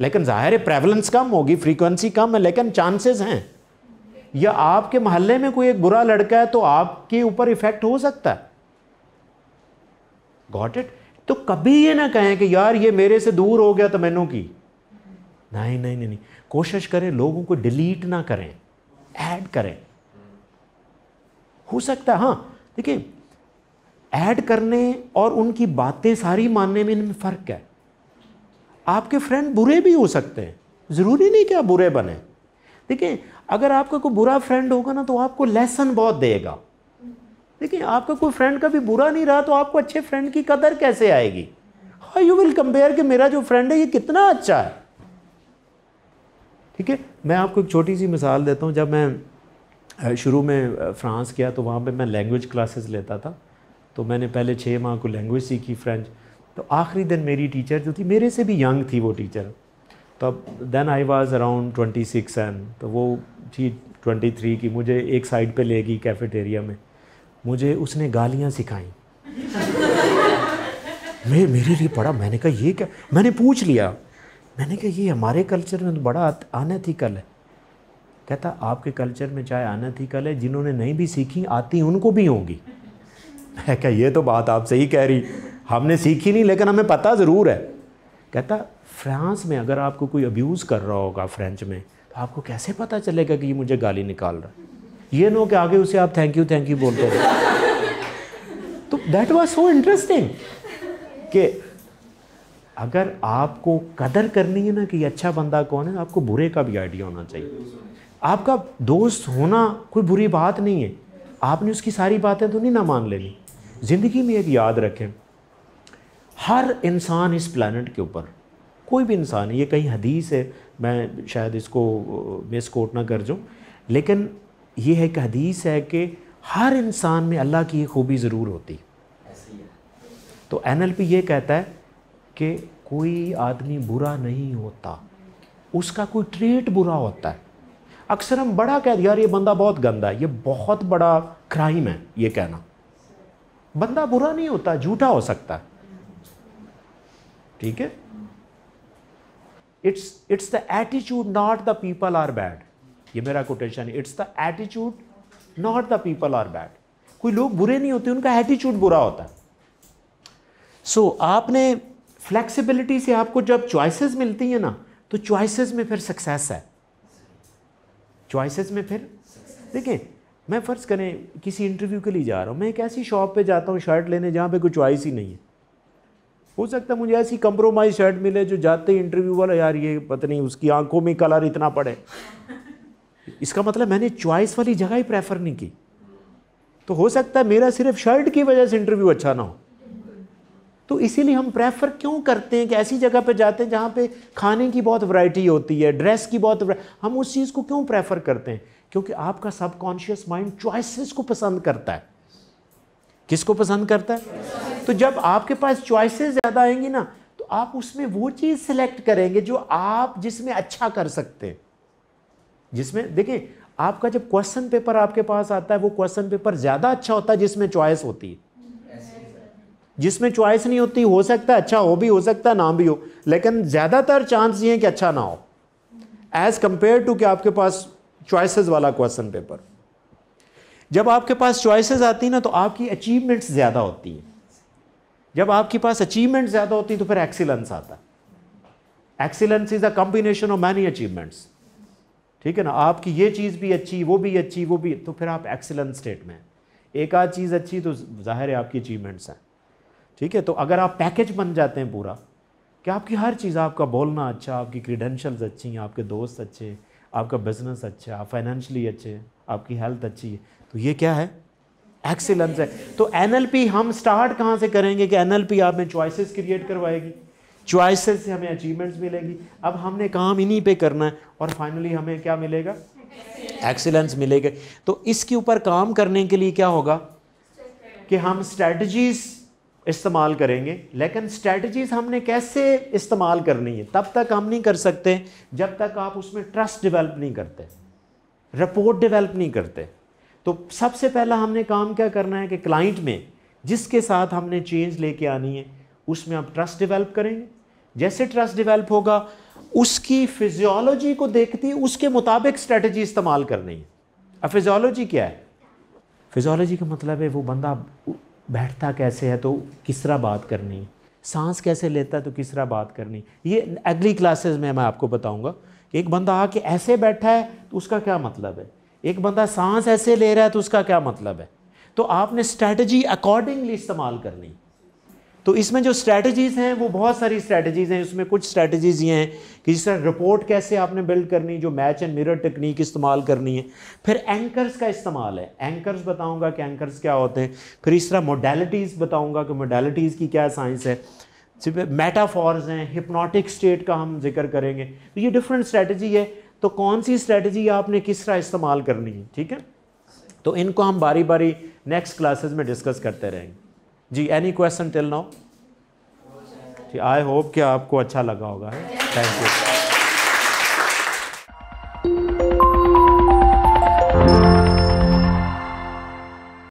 S1: लेकिन ज़ाहिर है प्रेवलेंस कम होगी फ्रीक्वेंसी कम है लेकिन चांसेस हैं या आपके मोहल्ले में कोई एक बुरा लड़का है तो आपके ऊपर इफ़ेक्ट हो सकता है गॉट इट तो कभी ये ना कहें कि यार ये मेरे से दूर हो गया तो मैनू की नहीं नहीं नहीं, नहीं। कोशिश करें लोगों को डिलीट ना करें ऐड करें हो सकता है हाँ देखिए ऐड करने और उनकी बातें सारी मानने में इनमें फ़र्क है आपके फ्रेंड बुरे भी हो सकते हैं ज़रूरी नहीं कि आप बुरे बने देखिए अगर आपका कोई बुरा फ्रेंड होगा ना तो आपको लेसन बहुत देगा देखिए आपका कोई फ्रेंड कभी बुरा नहीं रहा तो आपको अच्छे फ्रेंड की कदर कैसे आएगी हाँ यू विल कंपेयर कि मेरा जो फ्रेंड है ये कितना अच्छा है ठीक है मैं आपको एक छोटी सी मिसाल देता हूँ जब मैं शुरू में फ्रांस गया तो वहाँ पे मैं लैंग्वेज क्लासेस लेता था तो मैंने पहले छः माह को लैंग्वेज सीखी फ्रेंच तो आखिरी दिन मेरी टीचर जो थी मेरे से भी यंग थी वो टीचर तब then I was around twenty six and तो वो थी ट्वेंटी थ्री की मुझे एक साइड पे लेगी कैफेटेरिया में मुझे उसने गालियाँ सिखाई मैं मेरे लिए पढ़ा मैंने कहा ये क्या मैंने पूछ लिया मैंने कहा ये हमारे कल्चर में तो बड़ा अनथिकल है कहता आपके कल्चर में चाहे अनथिकल है जिन्होंने नहीं भी सीखी आती उनको भी होंगी मैं क्या ये तो बात आप सही कह रही हमने सीखी नहीं लेकिन हमें पता ज़रूर है कहता फ्रांस में अगर आपको कोई अब्यूज़ कर रहा होगा फ्रेंच में तो आपको कैसे पता चलेगा कि ये मुझे गाली निकाल रहा है ये नो कि आगे उसे आप थैंक यू थैंक यू बोलते हो तो दैट वॉज सो इंटरेस्टिंग कि अगर आपको कदर करनी है ना कि अच्छा बंदा कौन है आपको बुरे का भी आइडिया होना चाहिए आपका दोस्त होना कोई बुरी बात नहीं है आपने उसकी सारी बातें तो नहीं ना मान लेनी ज़िंदगी में एक याद रखें हर इंसान इस प्लानट के ऊपर कोई भी इंसान ये कहीं हदीस है मैं शायद इसको मिस कोट ना कर जाऊँ लेकिन ये है एक हदीस है कि हर इंसान में अल्लाह की ये खूबी ज़रूर होती तो एन एल पी ये कहता है कि कोई आदमी बुरा नहीं होता उसका कोई ट्रेट बुरा होता है अक्सर हम बड़ा कह यार ये बंदा बहुत गंदा है ये बहुत बड़ा क्राइम है ये कहना बंदा बुरा नहीं होता झूठा हो सकता है ठीक है it's it's the attitude not the people are bad ये मेरा कोटेशन है it's the attitude not the people are bad कोई लोग बुरे नहीं होते उनका एटीट्यूड बुरा होता है सो so, आपने फ्लेक्सिबिलिटी से आपको जब चॉइसेस मिलती है ना तो चॉइसेस में फिर सक्सेस है चॉइसेस में फिर देखें मैं फ़र्ज़ करें किसी इंटरव्यू के लिए जा रहा हूँ मैं एक ऐसी शॉप पे जाता हूँ शर्ट लेने जहाँ पे कोई चॉइस ही नहीं है हो सकता है मुझे ऐसी कंप्रोमाइज शर्ट मिले जो जाते ही इंटरव्यू वाला यार ये पता नहीं उसकी आंखों में कलर इतना पड़े इसका मतलब मैंने चॉइस वाली जगह ही प्रेफर नहीं की तो हो सकता है मेरा सिर्फ शर्ट की वजह से इंटरव्यू अच्छा ना हो तो इसीलिए हम प्रेफर क्यों करते हैं कि ऐसी जगह पर जाते हैं जहाँ पे खाने की बहुत वैरायटी होती है ड्रेस की बहुत हम उस चीज़ को क्यों प्रेफर करते हैं क्योंकि आपका सबकॉन्शियस माइंड चॉइसेस को पसंद करता है किसको पसंद करता है तो जब आपके पास चॉइसेस ज़्यादा आएंगी ना तो आप उसमें वो चीज़ सेलेक्ट करेंगे जो आप जिसमें अच्छा कर सकते हैं जिसमें देखिए आपका जब क्वेश्चन पेपर आपके पास आता है वो क्वेश्चन पेपर ज़्यादा अच्छा होता है जिसमें चॉइस होती है जिसमें चॉइस नहीं होती हो सकता है अच्छा हो भी हो सकता है ना भी हो लेकिन ज़्यादातर चांस ये है कि अच्छा ना हो एज कंपेयर टू कि आपके पास चॉइसेस वाला क्वेश्चन पेपर जब आपके पास चॉइसेस आती है ना तो आपकी अचीवमेंट्स ज़्यादा होती है जब आपके पास अचीवमेंट ज़्यादा होती है तो फिर एक्सीलेंस आता है excellence is a combination of many achievements ठीक है ना आपकी ये चीज़ भी अच्छी वो भी अच्छी वो भी तो फिर आप एक्सेलेंस स्टेट में एक आध चीज़ अच्छी तो जाहिर है आपकी अचीवमेंट्स हैं ठीक है तो अगर आप पैकेज बन जाते हैं पूरा कि आपकी हर चीज़ आपका बोलना अच्छा आपकी क्रीडेंशल्स अच्छी हैं आपके दोस्त अच्छे आपका बिजनेस अच्छा आप फाइनेंशली अच्छे आपकी हेल्थ अच्छी है तो ये क्या है एक्सीलेंस है तो एनएलपी हम स्टार्ट कहाँ से करेंगे कि एनएलपी आप में चॉइसेस क्रिएट करवाएगी चॉइसेस से हमें अचीवमेंट्स मिलेगी अब हमने काम इन्हीं पे करना है और फाइनली हमें क्या मिलेगा एक्सीलेंस मिलेगा तो इसके ऊपर काम करने के लिए क्या होगा कि हम स्ट्रेटजीज़ इस्तेमाल करेंगे लेकिन स्ट्रेटजीज़ हमने कैसे इस्तेमाल करनी है तब तक हम नहीं कर सकते जब तक आप उसमें ट्रस्ट डेवलप नहीं करते रिपोर्ट डेवलप नहीं करते तो सबसे पहला हमने काम क्या करना है कि क्लाइंट में जिसके साथ हमने चेंज लेके आनी है उसमें आप ट्रस्ट डेवलप करेंगे जैसे ट्रस्ट डेवलप होगा उसकी फिजियोलॉजी को देखती उसके मुताबिक स्ट्रेटजी इस्तेमाल करनी है अब फिजियोलॉजी क्या है फिजियोलॉजी का मतलब है वो बंदा बैठता कैसे है तो किस तरह बात करनी सांस कैसे लेता है तो किस तरह बात करनी ये अगली क्लासेस में मैं आपको बताऊंगा कि एक बंदा आके ऐसे बैठा है तो उसका क्या मतलब है एक बंदा सांस ऐसे ले रहा है तो उसका क्या मतलब है तो आपने स्ट्रेटजी अकॉर्डिंगली इस्तेमाल करनी तो इसमें जो स्ट्रैटेजीज़ हैं वो बहुत सारी स्ट्रैटेजीज़ हैं उसमें कुछ स्ट्रैटेजीज़ ये हैं कि जिस तरह रिपोर्ट कैसे आपने बिल्ड करनी जो मैच एंड मिरर टेक्निक इस्तेमाल करनी है फिर एंकर्स का इस्तेमाल है एंकर्स बताऊंगा कि एंकर्स क्या होते हैं फिर इस तरह मोडेलिटीज़ बताऊंगा कि मोडेलिटीज़ की क्या साइंस है मेटाफॉर्स हैं हिप्नोटिक स्टेट का हम जिक्र करेंगे तो ये डिफरेंट स्ट्रैटेजी है तो कौन सी स्ट्रैटेजी आपने किस तरह इस्तेमाल करनी है ठीक है तो इनको हम बारी बारी नेक्स्ट क्लासेस में डिस्कस करते रहेंगे जी any question till now I hope कि आपको अच्छा लगा होगा थैंक यू